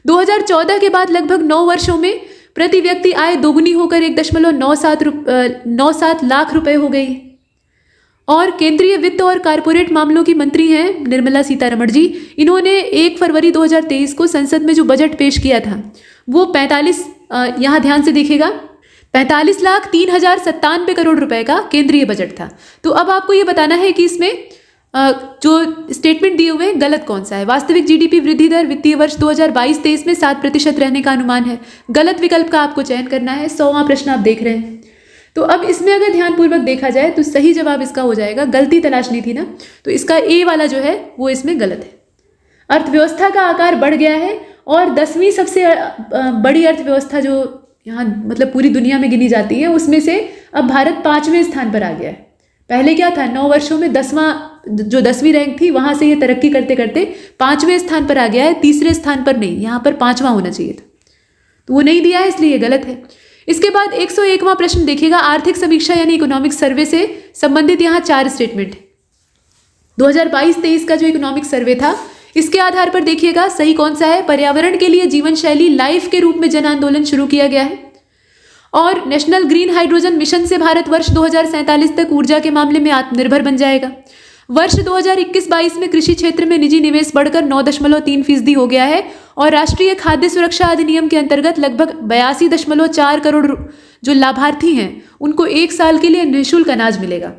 2014 के बाद लगभग नौ वर्षों में प्रति व्यक्ति आय दोगुनी होकर एक दशमलव नौ सात नौ सात लाख रुपए हो गई और केंद्रीय वित्त और कारपोरेट मामलों की मंत्री हैं निर्मला सीतारमण जी इन्होंने एक फरवरी 2023 को संसद में जो बजट पेश किया था वो 45 यहाँ ध्यान से देखेगा पैंतालीस लाख तीन हजार सत्तानवे करोड़ रुपए का केंद्रीय बजट था तो अब आपको ये बताना है कि इसमें जो स्टेटमेंट दिए हुए हैं गलत कौन सा है वास्तविक जीडीपी वृद्धि दर वित्तीय वर्ष 2022-23 में सात प्रतिशत रहने का अनुमान है गलत विकल्प का आपको चयन करना है सौवा प्रश्न आप देख रहे हैं तो अब इसमें अगर ध्यानपूर्वक देखा जाए तो सही जवाब इसका हो जाएगा गलती तलाशनी थी ना तो इसका ए वाला जो है वो इसमें गलत है अर्थव्यवस्था का आकार बढ़ गया है और दसवीं सबसे बड़ी अर्थव्यवस्था जो यहाँ मतलब पूरी दुनिया में गिनी जाती है उसमें से अब भारत पाँचवें स्थान पर आ गया है पहले क्या था नौ वर्षों में दसवां जो दसवीं रैंक थी वहां से ये तरक्की करते करते पांचवें स्थान पर आ गया है तीसरे स्थान पर नहीं यहां पर पांचवा होना चाहिए था तो वो नहीं दिया है इसलिए ये गलत है इसके बाद एक सौ एकवा प्रश्न देखिएगा आर्थिक समीक्षा यानी इकोनॉमिक सर्वे से संबंधित यहाँ चार स्टेटमेंट है दो हजार का जो इकोनॉमिक सर्वे था इसके आधार पर देखिएगा सही कौन सा है पर्यावरण के लिए जीवन शैली लाइफ के रूप में जन आंदोलन शुरू किया गया है और नेशनल ग्रीन हाइड्रोजन मिशन से भारत वर्ष दो तक ऊर्जा के मामले में आत्मनिर्भर बन जाएगा वर्ष 2021-22 में कृषि क्षेत्र में निजी निवेश बढ़कर 9.3 फीसदी हो गया है और राष्ट्रीय खाद्य सुरक्षा अधिनियम के अंतर्गत लगभग बयासी दशमलव चार करोड़ जो लाभार्थी हैं उनको एक साल के लिए निःशुल्क अनाज मिलेगा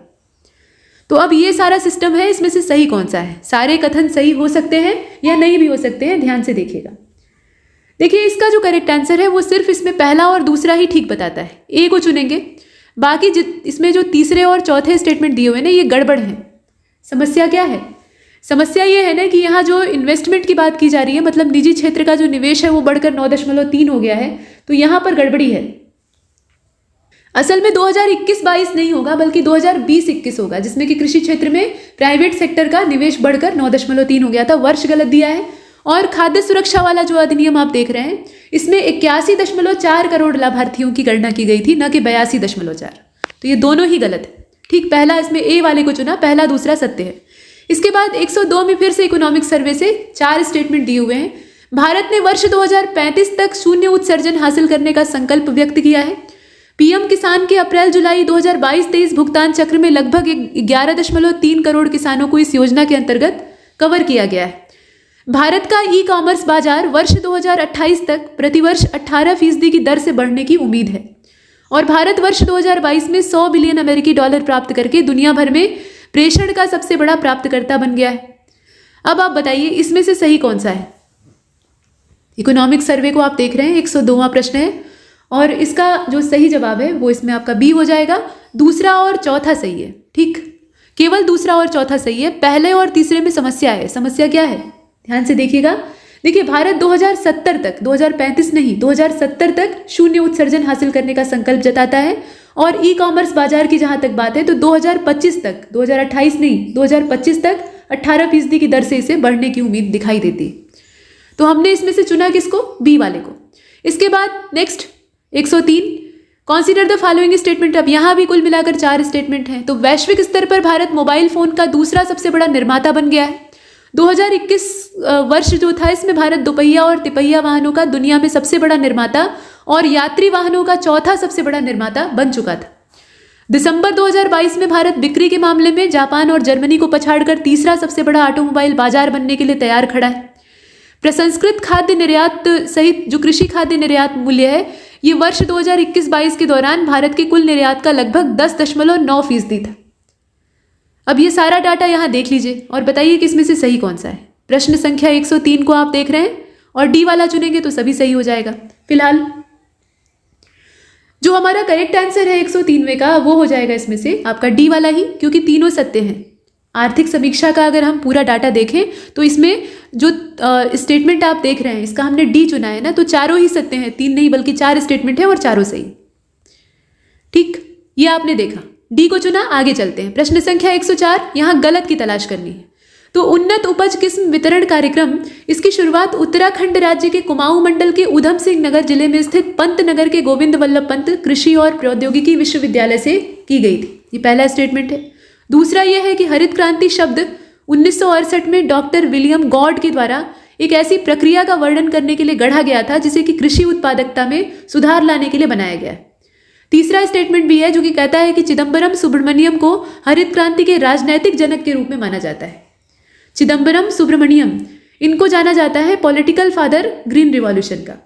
तो अब ये सारा सिस्टम है इसमें से सही कौन सा है सारे कथन सही हो सकते हैं या नहीं भी हो सकते हैं ध्यान से देखिएगा देखिए इसका जो करेक्ट आंसर है वो सिर्फ इसमें पहला और दूसरा ही ठीक बताता है ए को चुनेंगे बाकी इसमें जो तीसरे और चौथे स्टेटमेंट दिए हुए ना ये गड़बड़ हैं समस्या क्या है समस्या ये है ना कि यहाँ जो इन्वेस्टमेंट की बात की जा रही है मतलब निजी क्षेत्र का जो निवेश है वो बढ़कर नौ दशमलव तीन हो गया है तो यहाँ पर गड़बड़ी है असल में 2021 बाईस नहीं होगा बल्कि 2020-21 होगा जिसमें कि कृषि क्षेत्र में प्राइवेट सेक्टर का निवेश बढ़कर नौ दशमलव तीन हो गया था वर्ष गलत दिया है और खाद्य सुरक्षा वाला जो अधिनियम आप देख रहे हैं इसमें इक्यासी दशमलव चार करोड़ लाभार्थियों की गणना की गई थी न कि बयासी दशमलव चार तो ये दोनों ही गलत है ठीक पहला इसमें ए वाले को चुना पहला दूसरा सत्य है इसके बाद 102 में फिर से इकोनॉमिक सर्वे से चार स्टेटमेंट दिए हुए हैं भारत ने वर्ष 2035 तक शून्य उत्सर्जन हासिल करने का संकल्प व्यक्त किया है पीएम किसान के अप्रैल जुलाई 2022-23 भुगतान चक्र में लगभग तीन करोड़ किसानों को इस योजना के अंतर्गत कवर किया गया है भारत का ई कॉमर्स बाजार वर्ष 2028 तक प्रतिवर्ष 18 फीसदी की दर से बढ़ने की उम्मीद है और भारत वर्ष 2022 में 100 बिलियन अमेरिकी डॉलर प्राप्त करके दुनिया भर में प्रेषण का सबसे बड़ा प्राप्तकर्ता बन गया है अब आप बताइए इसमें से सही कौन सा है इकोनॉमिक सर्वे को आप देख रहे हैं एक सौ प्रश्न है और इसका जो सही जवाब है वो इसमें आपका बी हो जाएगा दूसरा और चौथा सही है ठीक केवल दूसरा और चौथा सही है पहले और तीसरे में समस्या है समस्या क्या है ध्यान से देखिएगा देखिए भारत 2070 तक 2035 नहीं 2070 तक शून्य उत्सर्जन हासिल करने का संकल्प जताता है और ई कॉमर्स बाजार की जहां तक बात है तो 2025 तक 2028 नहीं 2025 तक 18 फीसदी की दर से इसे बढ़ने की उम्मीद दिखाई देती है तो हमने इसमें से चुना किसको बी वाले को इसके बाद next 103 consider the following statement अब यहाँ भी कुल मिलाकर चार स्टेटमेंट हैं तो वैश्विक स्तर पर भारत मोबाइल फोन का दूसरा सबसे बड़ा निर्माता बन गया है 2021 वर्ष जो था इसमें भारत दोपहिया और तिपहिया वाहनों का दुनिया में सबसे बड़ा निर्माता और यात्री वाहनों का चौथा सबसे बड़ा निर्माता बन चुका था दिसंबर 2022 में भारत बिक्री के मामले में जापान और जर्मनी को पछाड़कर तीसरा सबसे बड़ा ऑटोमोबाइल बाजार बनने के लिए तैयार खड़ा है प्रसंस्कृत खाद्य निर्यात सहित जो कृषि खाद्य निर्यात मूल्य है ये वर्ष 2021-22 के दौरान भारत के कुल निर्यात का लगभग दस दशमलव नौ फीसदी था अब ये सारा डाटा यहाँ देख लीजिए और बताइए कि इसमें से सही कौन सा है प्रश्न संख्या 103 को आप देख रहे हैं और डी वाला चुनेंगे तो सभी सही हो जाएगा फिलहाल जो हमारा करेक्ट आंसर है एक सौ का वो हो जाएगा इसमें से आपका डी वाला ही क्योंकि तीनों सत्य हैं आर्थिक समीक्षा का अगर हम पूरा डाटा देखें तो इसमें जो स्टेटमेंट आप देख रहे हैं इसका हमने डी चुना है ना तो चारों ही सत्य हैं तीन नहीं बल्कि चार स्टेटमेंट हैं और चारों सही ठीक ये आपने देखा डी को चुना आगे चलते हैं प्रश्न संख्या 104 यहाँ गलत की तलाश करनी है तो उन्नत उपज किस्म वितरण कार्यक्रम इसकी शुरुआत उत्तराखंड राज्य के कुमाऊं मंडल के उधम सिंह नगर जिले में स्थित पंत नगर के गोविंद वल्लभ पंत कृषि और प्रौद्योगिकी विश्वविद्यालय से की गई थी ये पहला स्टेटमेंट है दूसरा यह है कि हरित क्रांति शब्द उन्नीस में डॉक्टर विलियम गॉड के द्वारा एक ऐसी प्रक्रिया का वर्णन करने के लिए गढ़ा गया था जिसे कि कृषि उत्पादकता में सुधार लाने के लिए बनाया गया है तीसरा स्टेटमेंट भी है जो कि कहता है कि चिदम्बरम सुब्रमण्यम को हरित क्रांति के राजनैतिक जनक के रूप में माना जाता है चिदम्बरम सुब्रमण्यम इनको जाना जाता है पॉलिटिकल फादर ग्रीन रिवॉल्यूशन का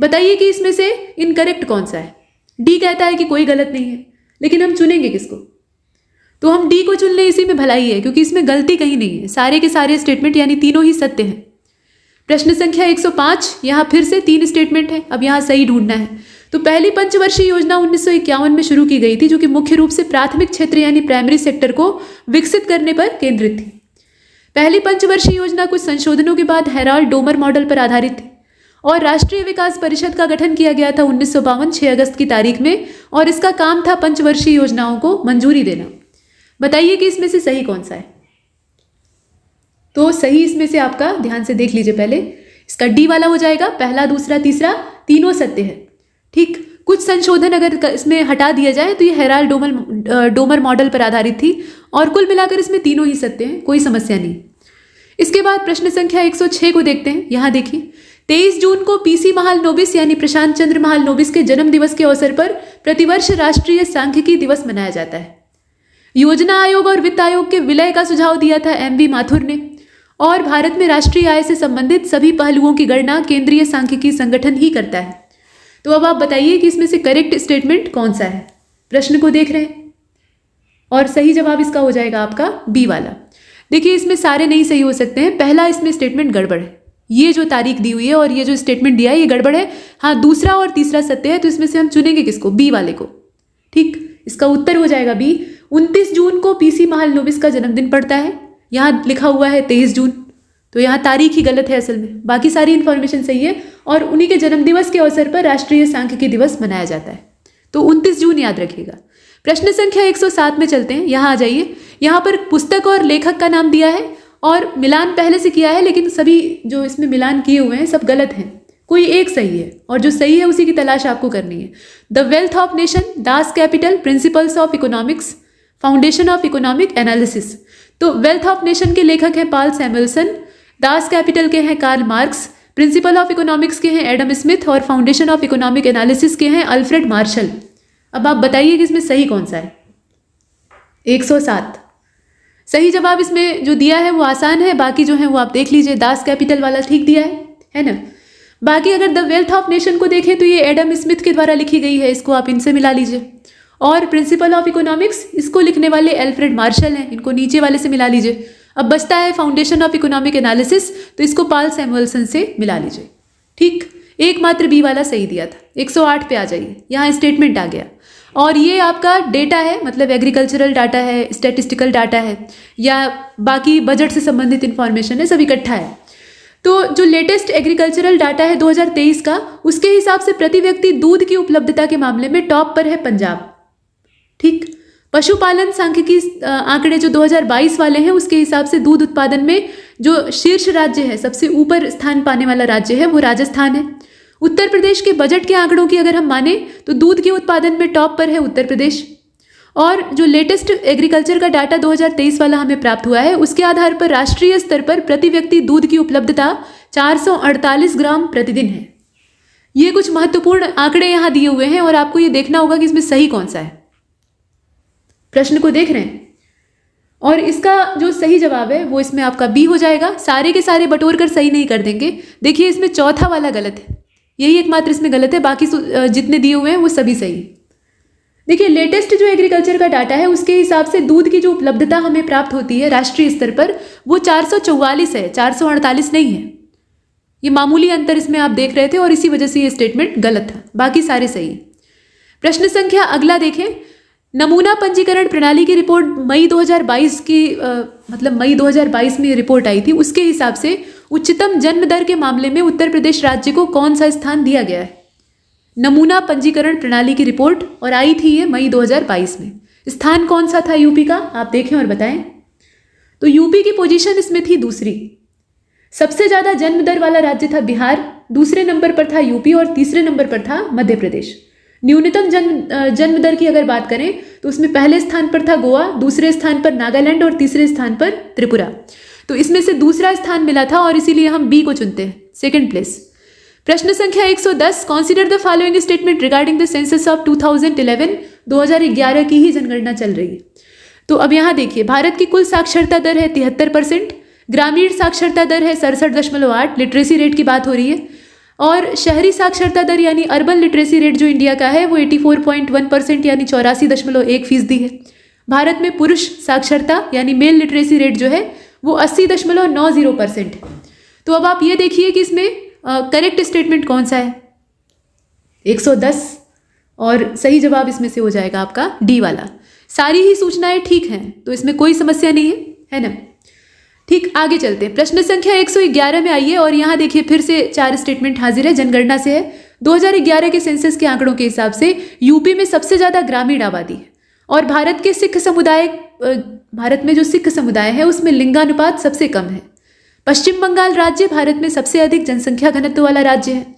बताइए कि इसमें से इनकरेक्ट कौन सा है डी कहता है कि कोई गलत नहीं है लेकिन हम चुनेंगे किसको तो हम डी को चुन लें इसी में भलाई है क्योंकि इसमें गलती कहीं नहीं है सारे के सारे स्टेटमेंट यानी तीनों ही सत्य हैं प्रश्न संख्या 105 यहाँ फिर से तीन स्टेटमेंट है अब यहाँ सही ढूंढना है तो पहली पंचवर्षीय योजना उन्नीस में शुरू की गई थी जो कि मुख्य रूप से प्राथमिक क्षेत्र यानी प्राइमरी सेक्टर को विकसित करने पर केंद्रित थी पहली पंचवर्षीय योजना कुछ संशोधनों के बाद हेराल्ड डोमर मॉडल पर आधारित थी और राष्ट्रीय विकास परिषद का गठन किया गया था उन्नीस सौ अगस्त की तारीख में और इसका काम था पंचवर्षीय योजनाओं को मंजूरी देना बताइए कि इसमें से सही कौन सा है तो सही इसमें से आपका ध्यान से देख लीजिए पहले इसका डी वाला हो जाएगा पहला दूसरा तीसरा तीनों सत्य है ठीक कुछ संशोधन अगर इसमें हटा दिया जाए तो ये हेराल डोमल डोमर मॉडल पर आधारित थी और कुल मिलाकर इसमें तीनों ही सत्य हैं कोई समस्या नहीं इसके बाद प्रश्न संख्या 106 को देखते हैं यहाँ देखिए 23 जून को पीसी महाल नोबिस यानी प्रशांत चंद्र महाल नोबिस के जन्म दिवस के अवसर पर प्रतिवर्ष राष्ट्रीय सांख्यिकी दिवस मनाया जाता है योजना आयोग और वित्त आयोग के विलय का सुझाव दिया था एम वी माथुर ने और भारत में राष्ट्रीय आय से संबंधित सभी पहलुओं की गणना केंद्रीय सांख्यिकी संगठन ही करता है तो अब आप बताइए कि इसमें से करेक्ट स्टेटमेंट कौन सा है प्रश्न को देख रहे हैं और सही जवाब इसका हो जाएगा आपका बी वाला देखिए इसमें सारे नहीं सही हो सकते हैं पहला इसमें स्टेटमेंट गड़बड़ है ये जो तारीख दी हुई है और ये जो स्टेटमेंट दिया है ये गड़बड़ है हाँ दूसरा और तीसरा सत्य है तो इसमें से हम चुनेंगे किसको बी वाले को ठीक इसका उत्तर हो जाएगा बी 29 जून को पीसी महाल का जन्मदिन पड़ता है यहाँ लिखा हुआ है 23 जून तो यहाँ तारीख ही गलत है असल में बाकी सारी इन्फॉर्मेशन सही है और उन्हीं के जन्मदिवस के अवसर पर राष्ट्रीय सांख्यिकी दिवस मनाया जाता है तो उनतीस जून याद रखिएगा प्रश्न संख्या 107 में चलते हैं यहाँ आ जाइए यहाँ पर पुस्तक और लेखक का नाम दिया है और मिलान पहले से किया है लेकिन सभी जो इसमें मिलान किए हुए हैं सब गलत हैं कोई एक सही है और जो सही है उसी की तलाश आपको करनी है the wealth of nation Das Kapital principles of economics foundation of economic analysis तो वेल्थ ऑफ नेशन के लेखक हैं पाल सैमल्सन दास कैपिटल के हैं Karl Marx principle of economics के हैं एडम स्मिथ और फाउंडेशन ऑफ इकोनॉमिक एनालिसिस के हैं अल्फ्रेड मार्शल अब आप बताइए कि इसमें सही कौन सा है 107 सही जवाब इसमें जो दिया है वो आसान है बाकी जो है वो आप देख लीजिए दास कैपिटल वाला ठीक दिया है है ना बाकी अगर द वेल्थ ऑफ नेशन को देखें तो ये एडम स्मिथ के द्वारा लिखी गई है इसको आप इनसे मिला लीजिए और प्रिंसिपल ऑफ इकोनॉमिक्स इसको लिखने वाले एल्फ्रेड मार्शल हैं इनको नीचे वाले से मिला लीजिए अब बचता है फाउंडेशन ऑफ इकोनॉमिक एनालिसिस तो इसको पाल सैमुअलसन से मिला लीजिए ठीक एकमात्र बी वाला सही दिया था 108 पे आ जाइए यहाँ स्टेटमेंट आ गया और ये आपका डेटा है मतलब एग्रीकल्चरल डाटा है स्टेटिस्टिकल डाटा है या बाकी बजट से संबंधित इन्फॉर्मेशन है सब इकट्ठा है तो जो लेटेस्ट एग्रीकल्चरल डाटा है 2023 का उसके हिसाब से प्रति व्यक्ति दूध की उपलब्धता के मामले में टॉप पर है पंजाब ठीक पशुपालन की आंकड़े जो 2022 वाले हैं उसके हिसाब से दूध उत्पादन में जो शीर्ष राज्य है सबसे ऊपर स्थान पाने वाला राज्य है वो राजस्थान है उत्तर प्रदेश के बजट के आंकड़ों की अगर हम माने तो दूध के उत्पादन में टॉप पर है उत्तर प्रदेश और जो लेटेस्ट एग्रीकल्चर का डाटा 2023 वाला हमें प्राप्त हुआ है उसके आधार पर राष्ट्रीय स्तर पर प्रति व्यक्ति दूध की उपलब्धता 448 ग्राम प्रतिदिन है ये कुछ महत्वपूर्ण आंकड़े यहाँ दिए हुए हैं और आपको ये देखना होगा कि इसमें सही कौन सा है प्रश्न को देख रहे हैं और इसका जो सही जवाब है वो इसमें आपका बी हो जाएगा सारे के सारे बटोर कर सही नहीं कर देंगे देखिए इसमें चौथा वाला गलत है यही एकमात्र इसमें गलत है बाकी जितने दिए हुए हैं वो सभी सही देखिए लेटेस्ट जो एग्रीकल्चर का डाटा है उसके हिसाब से दूध की जो उपलब्धता हमें प्राप्त होती है राष्ट्रीय स्तर पर वो चार है चार नहीं है ये मामूली अंतर इसमें आप देख रहे थे और इसी वजह से ये स्टेटमेंट गलत था बाकी सारे सही प्रश्न संख्या अगला देखें नमूना पंजीकरण प्रणाली की रिपोर्ट मई 2022 की आ, मतलब मई 2022 में रिपोर्ट आई थी उसके हिसाब से उच्चतम जन्म दर के मामले में उत्तर प्रदेश राज्य को कौन सा स्थान दिया गया है नमूना पंजीकरण प्रणाली की रिपोर्ट और आई थी ये मई 2022 में स्थान कौन सा था यूपी का आप देखें और बताएं तो यूपी की पोजीशन इसमें थी दूसरी सबसे ज़्यादा जन्म दर वाला राज्य था बिहार दूसरे नंबर पर था यूपी और तीसरे नंबर पर था मध्य प्रदेश न्यूनतम जन्म जन्म दर की अगर बात करें तो उसमें पहले स्थान पर था गोवा दूसरे स्थान पर नागालैंड और तीसरे स्थान पर त्रिपुरा तो इसमें से दूसरा स्थान मिला था और इसीलिए हम बी को चुनते हैं सेकेंड प्लेस प्रश्न संख्या 110 consider the following statement regarding the census of 2011 2011 की ही जनगणना चल रही है तो अब यहाँ देखिए भारत की कुल साक्षरता दर है तिहत्तर परसेंट ग्रामीण साक्षरता दर है सड़सठ दशमलव आठ लिटरेसी रेट की बात हो रही है और शहरी साक्षरता दर यानी अर्बन लिटरेसी रेट जो इंडिया का है वो 84.1 परसेंट यानी चौरासी दशमलव एक फीसदी है भारत में पुरुष साक्षरता यानी मेल लिटरेसी रेट जो है वो अस्सी दशमलव नौ जीरो परसेंट है तो अब आप ये देखिए कि इसमें करेक्ट स्टेटमेंट कौन सा है 110 और सही जवाब इसमें से हो जाएगा आपका डी वाला सारी ही सूचनाएं ठीक हैं तो इसमें कोई समस्या नहीं है है ना ठीक आगे चलते हैं प्रश्न संख्या 111 में आइए और यहाँ देखिए फिर से चार स्टेटमेंट हाजिर है जनगणना से है 2011 के सेंसस के आंकड़ों के हिसाब से यूपी में सबसे ज़्यादा ग्रामीण आबादी है और भारत के सिख समुदाय भारत में जो सिख समुदाय है उसमें लिंगानुपात सबसे कम है पश्चिम बंगाल राज्य भारत में सबसे अधिक जनसंख्या घनत्व वाला राज्य है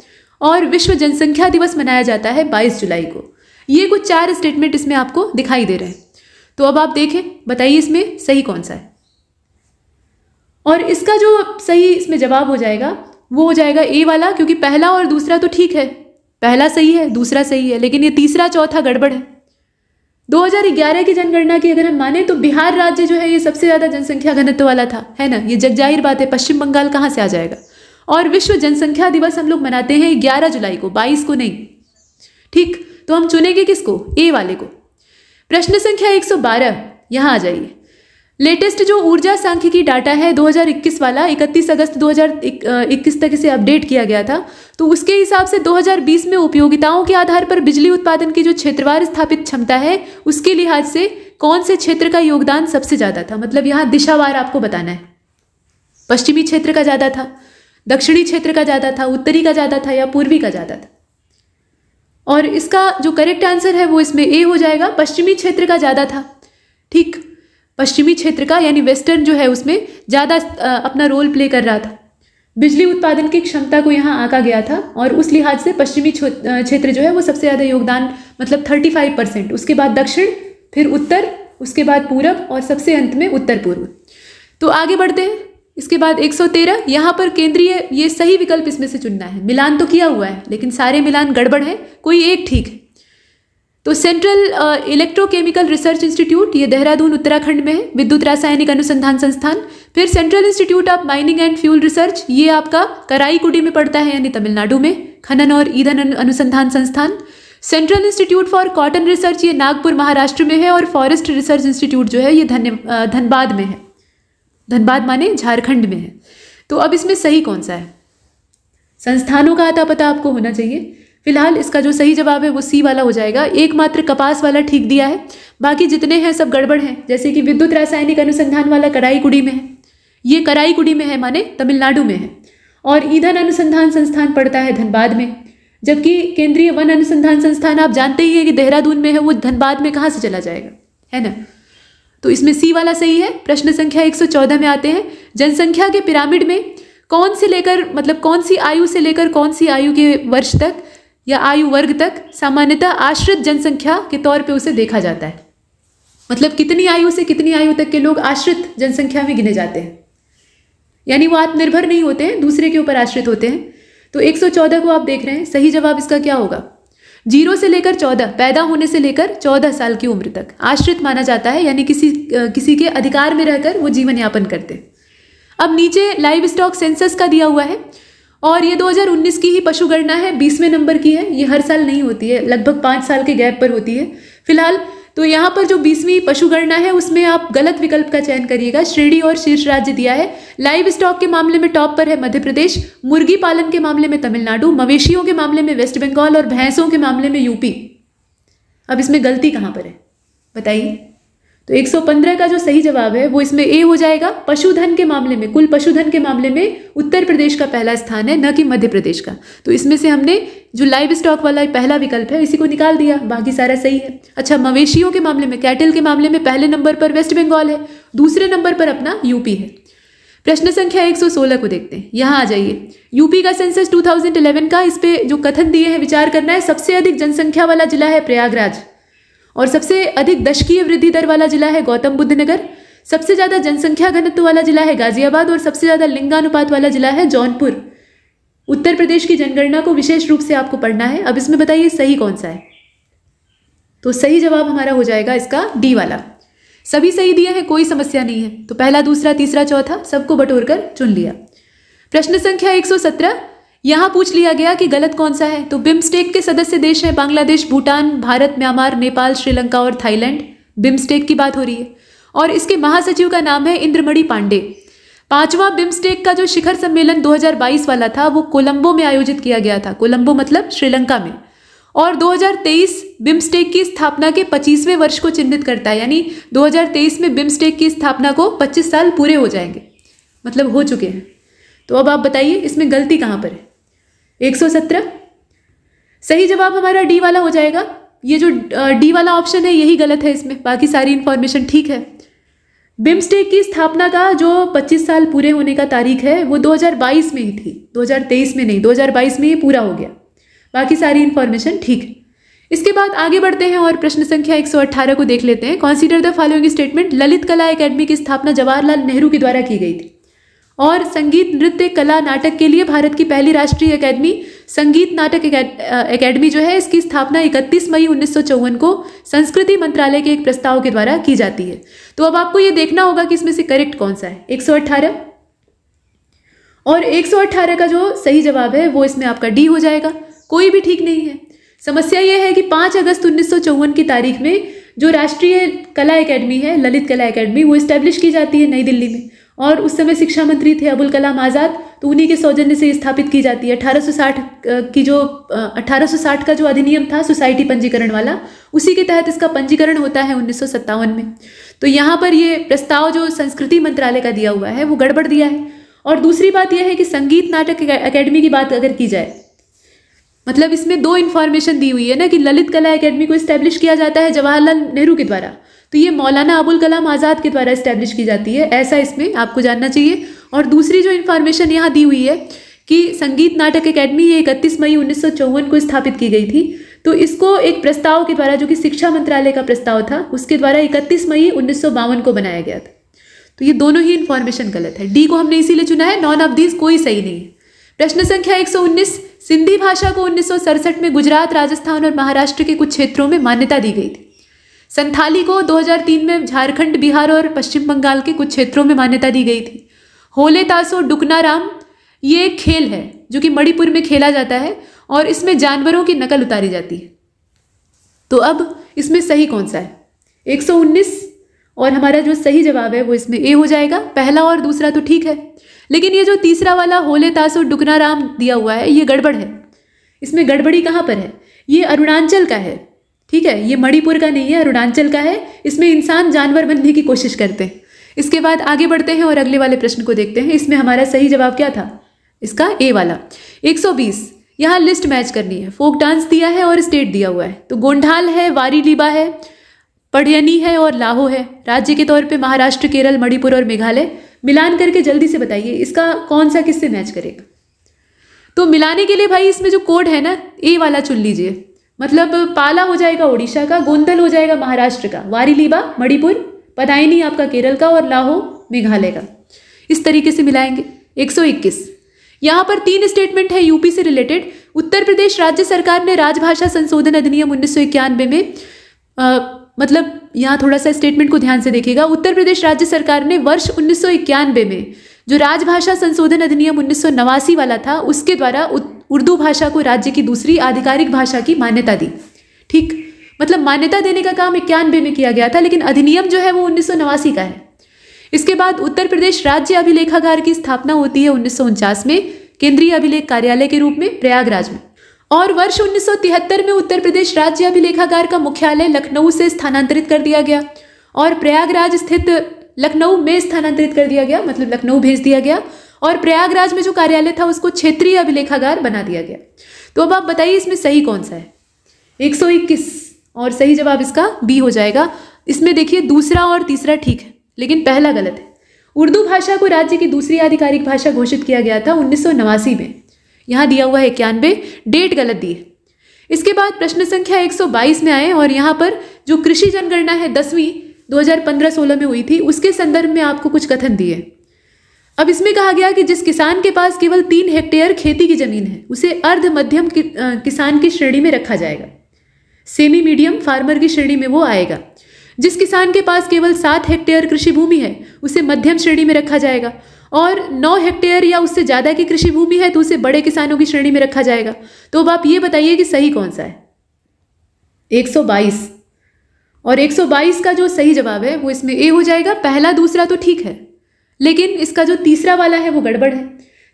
और विश्व जनसंख्या दिवस मनाया जाता है बाईस जुलाई को ये कुछ चार स्टेटमेंट इसमें आपको दिखाई दे रहे हैं तो अब आप देखें बताइए इसमें सही कौन सा है और इसका जो सही इसमें जवाब हो जाएगा वो हो जाएगा ए वाला क्योंकि पहला और दूसरा तो ठीक है पहला सही है दूसरा सही है लेकिन ये तीसरा चौथा गड़बड़ है 2011 की जनगणना की अगर हम माने तो बिहार राज्य जो है ये सबसे ज़्यादा जनसंख्या घनत्व वाला था है ना ये जगजाहिर बात है पश्चिम बंगाल कहाँ से आ जाएगा और विश्व जनसंख्या दिवस हम लोग मनाते हैं ग्यारह जुलाई को बाईस को नहीं ठीक तो हम चुनेंगे किसको ए वाले को प्रश्न संख्या 112 सौ यहाँ आ जाइए लेटेस्ट जो ऊर्जा सांख्यिकी डाटा है 2021 वाला 31 अगस्त 2021 तक इसे अपडेट किया गया था तो उसके हिसाब से 2020 में उपयोगिताओं के आधार पर बिजली उत्पादन की जो क्षेत्रवार स्थापित क्षमता है उसके लिहाज से कौन से क्षेत्र का योगदान सबसे ज़्यादा था मतलब यहाँ दिशावार आपको बताना है पश्चिमी क्षेत्र का ज़्यादा था दक्षिणी क्षेत्र का ज़्यादा था उत्तरी का ज़्यादा था या पूर्वी का ज़्यादा था और इसका जो करेक्ट आंसर है वो इसमें ए हो जाएगा पश्चिमी क्षेत्र का ज़्यादा था ठीक पश्चिमी क्षेत्र का यानी वेस्टर्न जो है उसमें ज़्यादा अपना रोल प्ले कर रहा था बिजली उत्पादन की क्षमता को यहाँ आका गया था और उस लिहाज से पश्चिमी क्षेत्र जो है वो सबसे ज़्यादा योगदान मतलब थर्टी फाइव परसेंट उसके बाद दक्षिण फिर उत्तर उसके बाद पूरब और सबसे अंत में उत्तर पूर्व तो आगे बढ़ते हैं इसके बाद 113 यहाँ पर केंद्रीय ये सही विकल्प इसमें से चुनना है मिलान तो किया हुआ है लेकिन सारे मिलान गड़बड़ है कोई एक ठीक है तो सेंट्रल इलेक्ट्रोकेमिकल रिसर्च इंस्टीट्यूट ये देहरादून उत्तराखंड में है विद्युत रासायनिक अनुसंधान संस्थान फिर central institute of mining and fuel research ये आपका कराईकुडी में पड़ता है यानी तमिलनाडु में खनन और ईंधन अनुसंधान संस्थान central institute for cotton research ये नागपुर महाराष्ट्र में है और फॉरेस्ट रिसर्च इंस्टीट्यूट जो है ये धन्य uh, धनबाद में है धनबाद माने झारखंड में है तो अब इसमें सही कौन सा है संस्थानों का आता पता आपको होना चाहिए फिलहाल इसका जो सही जवाब है वो सी वाला हो जाएगा एकमात्र कपास वाला ठीक दिया है बाकी जितने हैं सब गड़बड़ हैं जैसे कि विद्युत रासायनिक अनुसंधान वाला कुड़ी में है ये कराईकुड़ी में है माने तमिलनाडु में है और ईंधन अनुसंधान संस्थान पड़ता है धनबाद में जबकि केंद्रीय वन अनुसंधान संस्थान आप जानते ही हैं कि देहरादून में है वो धनबाद में कहाँ से चला जाएगा है ना तो इसमें सी वाला सही है प्रश्न संख्या 114 में आते हैं जनसंख्या के पिरामिड में कौन से लेकर मतलब कौन सी आयु से लेकर कौन सी आयु के वर्ष तक या आयु वर्ग तक सामान्यतः आश्रित जनसंख्या के तौर पे उसे देखा जाता है मतलब कितनी आयु से कितनी आयु तक के लोग आश्रित जनसंख्या में गिने जाते हैं यानी वो आत्मनिर्भर नहीं होते हैं दूसरे के ऊपर आश्रित होते हैं तो 114 को आप देख रहे हैं सही जवाब इसका क्या होगा जीरो से लेकर चौदह पैदा होने से लेकर चौदह साल की उम्र तक आश्रित माना जाता है यानी किसी किसी के अधिकार में रहकर वो जीवन यापन करते हैं अब नीचे लाइव स्टॉक सेंसस का दिया हुआ है और ये 2019 की ही पशुगणना है बीसवें नंबर की है ये हर साल नहीं होती है लगभग पाँच साल के गैप पर होती है फिलहाल तो यहाँ पर जो बीसवीं पशुगणना है उसमें आप गलत विकल्प का चयन करिएगा श्रेणी और शीर्ष राज्य दिया है लाइव स्टॉक के मामले में टॉप पर है मध्य प्रदेश मुर्गी पालन के मामले में तमिलनाडु मवेशियों के मामले में वेस्ट बंगाल और भैंसों के मामले में यूपी अब इसमें गलती कहाँ पर है बताइए तो 115 का जो सही जवाब है वो इसमें ए हो जाएगा पशुधन के मामले में कुल पशुधन के मामले में उत्तर प्रदेश का पहला स्थान है न कि मध्य प्रदेश का तो इसमें से हमने जो लाइव स्टॉक वाला पहला विकल्प है इसी को निकाल दिया बाकी सारा सही है अच्छा मवेशियों के मामले में कैटल के मामले में पहले नंबर पर वेस्ट बंगाल है दूसरे नंबर पर अपना यूपी है प्रश्न संख्या 116 को देखते हैं यहाँ आ जाइए यूपी का सेंसस 2011 का इस पे जो कथन दिए हैं विचार करना है सबसे अधिक जनसंख्या वाला जिला है प्रयागराज और सबसे अधिक दशकीय वृद्धि दर वाला जिला है गौतम बुद्ध नगर सबसे ज़्यादा जनसंख्या घनत्व वाला जिला है गाजियाबाद और सबसे ज़्यादा लिंगानुपात वाला जिला है जौनपुर उत्तर प्रदेश की जनगणना को विशेष रूप से आपको पढ़ना है अब इसमें बताइए सही कौन सा है तो सही जवाब हमारा हो जाएगा इसका डी वाला सभी सही दिए हैं कोई समस्या नहीं है तो पहला दूसरा तीसरा चौथा सबको बटोर कर चुन लिया प्रश्न संख्या 117 यहाँ पूछ लिया गया कि गलत कौन सा है तो बिम्स्टेक के सदस्य देश हैं बांग्लादेश भूटान भारत म्यांमार नेपाल श्रीलंका और थाईलैंड बिम्स्टेक की बात हो रही है और इसके महासचिव का नाम है इंद्रमणि पांडे पांचवा बिम्स्टेक का जो शिखर सम्मेलन 2022 वाला था वो कोलंबो में आयोजित किया गया था कोलंबो मतलब श्रीलंका में और 2023 बिम्स्टेक की स्थापना के 25वें वर्ष को चिन्हित करता है यानी 2023 में बिम्स्टेक की स्थापना को 25 साल पूरे हो जाएंगे मतलब हो चुके हैं तो अब आप बताइए इसमें गलती कहाँ पर है एक सौ सत्रह सही जवाब हमारा डी वाला हो जाएगा ये जो डी वाला ऑप्शन है यही गलत है इसमें बाकी सारी इन्फॉर्मेशन ठीक है बिम्स्टेक की स्थापना का जो 25 साल पूरे होने का तारीख है वो 2022 में ही थी 2023 में नहीं 2022 में ये पूरा हो गया बाकी सारी इन्फॉर्मेशन ठीक है इसके बाद आगे बढ़ते हैं और प्रश्न संख्या 118 को देख लेते हैं consider the following statement Lalit Kala academy की स्थापना जवाहरलाल नेहरू के द्वारा की गई थी और संगीत नृत्य कला नाटक के लिए भारत की पहली राष्ट्रीय अकेडमी संगीत नाटक अकेडमी जो है इसकी स्थापना 31 मई उन्नीस को संस्कृति मंत्रालय के एक प्रस्ताव के द्वारा की जाती है तो अब आपको ये देखना होगा कि इसमें से करेक्ट कौन सा है 118 और 118 का जो सही जवाब है वो इसमें आपका डी हो जाएगा कोई भी ठीक नहीं है समस्या ये है कि पांच अगस्त उन्नीस की तारीख में जो राष्ट्रीय कला एकेडमी है ललित कला एकेडमी वो इस्टेब्लिश की जाती है नई दिल्ली में और उस समय शिक्षा मंत्री थे अबुल कलाम आज़ाद तो उन्हीं के सौजन्य से स्थापित की जाती है 1860 की जो 1860 का जो अधिनियम था सोसाइटी पंजीकरण वाला उसी के तहत इसका पंजीकरण होता है उन्नीस में तो यहाँ पर ये प्रस्ताव जो संस्कृति मंत्रालय का दिया हुआ है वो गड़बड़ दिया है और दूसरी बात यह है कि संगीत नाटक अकेडमी की बात अगर की जाए मतलब इसमें दो इन्फॉर्मेशन दी हुई है ना कि ललित कला अकेडमी को इस्टेब्लिश किया जाता है जवाहरलाल नेहरू के द्वारा तो ये मौलाना अबुल कलाम आज़ाद के द्वारा इस्टेब्लिश की जाती है ऐसा इसमें आपको जानना चाहिए और दूसरी जो इन्फॉर्मेशन यहाँ दी हुई है कि संगीत नाटक अकेडमी ये इकतीस मई उन्नीस को स्थापित की गई थी तो इसको एक प्रस्ताव के द्वारा जो कि शिक्षा मंत्रालय का प्रस्ताव था उसके द्वारा 31 मई उन्नीस को बनाया गया था तो ये दोनों ही इन्फॉर्मेशन गलत है डी को हमने इसीलिए चुना है नॉन ऑफ दीज कोई सही नहीं है प्रश्न संख्या 119 सिंधी भाषा को उन्नीस में गुजरात राजस्थान और महाराष्ट्र के कुछ क्षेत्रों में मान्यता दी गई थी संथाली को 2003 में झारखंड बिहार और पश्चिम बंगाल के कुछ क्षेत्रों में मान्यता दी गई थी होले तासो डुकनाराम ये एक खेल है जो कि मणिपुर में खेला जाता है और इसमें जानवरों की नकल उतारी जाती है तो अब इसमें सही कौन सा है 119 और हमारा जो सही जवाब है वो इसमें ए हो जाएगा पहला और दूसरा तो ठीक है लेकिन ये जो तीसरा वाला होले तासो डुकनाराम दिया हुआ है ये गड़बड़ है इसमें गड़बड़ी कहाँ पर है ये अरुणाचल का है ठीक है ये मणिपुर का नहीं है अरुणाचल का है इसमें इंसान जानवर बनने की कोशिश करते हैं इसके बाद आगे बढ़ते हैं और अगले वाले प्रश्न को देखते हैं इसमें हमारा सही जवाब क्या था इसका ए वाला 120 यहाँ लिस्ट मैच करनी है फोक डांस दिया है और स्टेट दिया हुआ है तो गोंडाल है वारी लीबा है पढ़ियनी है और लाहो है राज्य के तौर पे महाराष्ट्र केरल मणिपुर और मेघालय मिलान करके जल्दी से बताइए इसका कौन सा किससे मैच करेगा तो मिलाने के लिए भाई इसमें जो कोड है ना ए वाला चुन लीजिए मतलब पाला हो जाएगा उड़ीसा का गोंदल हो जाएगा महाराष्ट्र का वारीलीबा मणिपुर पदायनी आपका केरल का और लाहो मेघालय का इस तरीके से मिलाएंगे 121 यहाँ पर तीन स्टेटमेंट है यूपी से रिलेटेड उत्तर प्रदेश राज्य सरकार ने राजभाषा संशोधन अधिनियम उन्नीस में आ, मतलब यहाँ थोड़ा सा स्टेटमेंट को ध्यान से देखिएगा उत्तर प्रदेश राज्य सरकार ने वर्ष उन्नीस में जो राजभाषा संशोधन अधिनियम उन्नीस वाला था उसके द्वारा उत, उर्दू भाषा को राज्य की दूसरी आधिकारिक भाषा की मान्यता दी ठीक मतलब मान्यता देने का काम इक्यानवे में किया गया था लेकिन अधिनियम जो है वो उन्नीस का है इसके बाद उत्तर प्रदेश राज्य अभिलेखागार की स्थापना होती है उन्नीस में केंद्रीय अभिलेख कार्यालय के रूप में प्रयागराज में और वर्ष उन्नीस में उत्तर प्रदेश राज्य अभिलेखागार का मुख्यालय लखनऊ से स्थानांतरित कर दिया गया और प्रयागराज स्थित लखनऊ में स्थानांतरित कर दिया गया मतलब लखनऊ भेज दिया गया और प्रयागराज में जो कार्यालय था उसको क्षेत्रीय अभिलेखागार बना दिया गया तो अब आप बताइए इसमें सही कौन सा है 121 और सही जवाब इसका बी हो जाएगा इसमें देखिए दूसरा और तीसरा ठीक है लेकिन पहला गलत है उर्दू भाषा को राज्य की दूसरी आधिकारिक भाषा घोषित किया गया था उन्नीस में यहाँ दिया हुआ है इक्यानवे डेट गलत दी है इसके बाद प्रश्न संख्या 122 में आए और यहाँ पर जो कृषि जनगणना है दसवीं 2015-16 में हुई थी उसके संदर्भ में आपको कुछ कथन दिए अब इसमें कहा गया कि जिस किसान के पास केवल तीन हेक्टेयर खेती की जमीन है उसे अर्ध मध्यम कि, किसान की श्रेणी में रखा जाएगा सेमी मीडियम फार्मर की श्रेणी में वो आएगा जिस किसान के पास केवल सात हेक्टेयर कृषि भूमि है उसे मध्यम श्रेणी में रखा जाएगा और नौ हेक्टेयर या उससे ज़्यादा की कृषि भूमि है तो उसे बड़े किसानों की श्रेणी में रखा जाएगा तो अब आप ये बताइए कि सही कौन सा है 122 और 122 का जो सही जवाब है वो इसमें ए हो जाएगा पहला दूसरा तो ठीक है लेकिन इसका जो तीसरा वाला है वो गड़बड़ है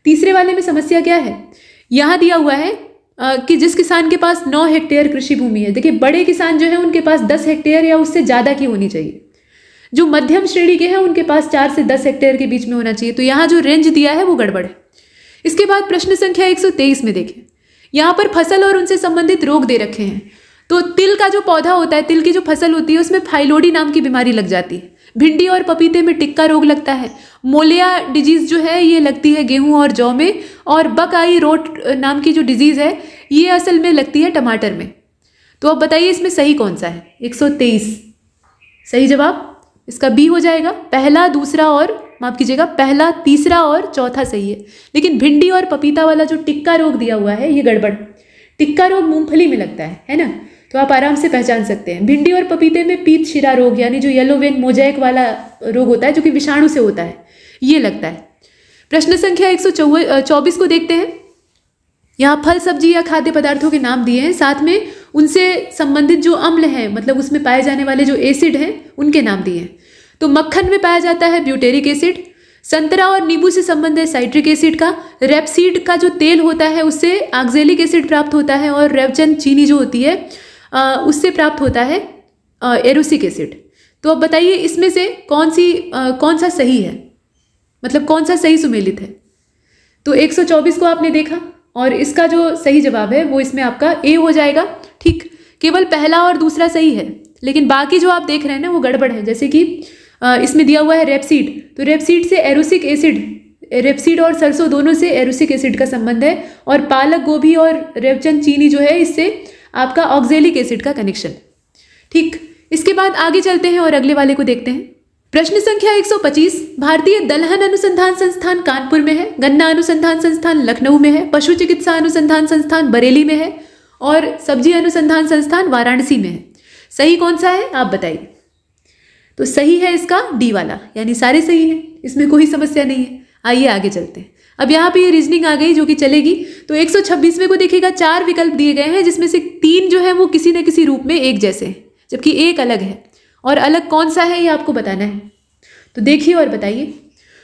तीसरे वाले में समस्या क्या है यहाँ दिया हुआ है कि जिस किसान के पास नौ हेक्टेयर कृषि भूमि है देखिए बड़े किसान जो है उनके पास दस हेक्टेयर या उससे ज़्यादा की होनी चाहिए जो मध्यम श्रेणी के हैं उनके पास चार से दस हेक्टेयर के बीच में होना चाहिए तो यहाँ जो रेंज दिया है वो गड़बड़ है इसके बाद प्रश्न संख्या एक में देखें यहाँ पर फसल और उनसे संबंधित रोग दे रखे हैं तो तिल का जो पौधा होता है तिल की जो फसल होती है उसमें फाइलोडी नाम की बीमारी लग जाती है भिंडी और पपीते में टिक्का रोग लगता है मोलिया डिजीज़ जो है ये लगती है गेहूँ और जौ में और बक आई रोट नाम की जो डिजीज़ है ये असल में लगती है टमाटर में तो अब बताइए इसमें सही कौन सा है 123 सही जवाब इसका बी हो जाएगा पहला दूसरा और माफ़ कीजिएगा पहला तीसरा और चौथा सही है लेकिन भिंडी और पपीता वाला जो टिक्का रोग दिया हुआ है ये गड़बड़ टिक्का रोग मूंगफली में लगता है है ना तो आप आराम से पहचान सकते हैं भिंडी और पपीते में पीत शिरा रोग यानी जो येलो वेन मोजैक वाला रोग होता है जो कि विषाणु से होता है ये लगता है प्रश्न संख्या एक चौबीस को देखते हैं यहाँ फल सब्जी या खाद्य पदार्थों के नाम दिए हैं साथ में उनसे संबंधित जो अम्ल हैं मतलब उसमें पाए जाने वाले जो एसिड हैं उनके नाम दिए हैं तो मक्खन में पाया जाता है ब्यूटेरिक एसिड संतरा और नींबू से संबंध है साइट्रिक एसिड का रेपसीड का जो तेल होता है उससे आग्जेलिक एसिड प्राप्त होता है और रेवचन चीनी जो होती है उससे प्राप्त होता है एरोसिक एसिड तो अब बताइए इसमें से कौन सी आ, कौन सा सही है मतलब कौन सा सही सुमेलित है तो 124 को आपने देखा और इसका जो सही जवाब है वो इसमें आपका ए हो जाएगा ठीक केवल पहला और दूसरा सही है लेकिन बाकी जो आप देख रहे हैं ना वो गड़बड़ है जैसे कि आ, इसमें दिया हुआ है रेपसीड तो रेपसीड से एरोसिक एसिड रेपसीड और सरसों दोनों से एरोसिक एसिड का संबंध है और पालक गोभी और रेवचंद चीनी जो है इससे आपका ऑक्जेलिक एसिड का कनेक्शन ठीक इसके बाद आगे चलते हैं और अगले वाले को देखते हैं प्रश्न संख्या 125 भारतीय दलहन अनुसंधान संस्थान कानपुर में है गन्ना अनुसंधान संस्थान लखनऊ में है पशु चिकित्सा अनुसंधान संस्थान बरेली में है और सब्जी अनुसंधान संस्थान वाराणसी में है सही कौन सा है आप बताइए तो सही है इसका डी वाला यानी सारे सही है इसमें कोई समस्या नहीं है आइए आगे चलते हैं अब यहाँ पे ये रीजनिंग आ गई जो कि चलेगी तो में को देखिएगा चार विकल्प दिए गए हैं जिसमें से तीन जो है वो किसी न किसी रूप में एक जैसे हैं जबकि एक अलग है और अलग कौन सा है ये आपको बताना है तो देखिए और बताइए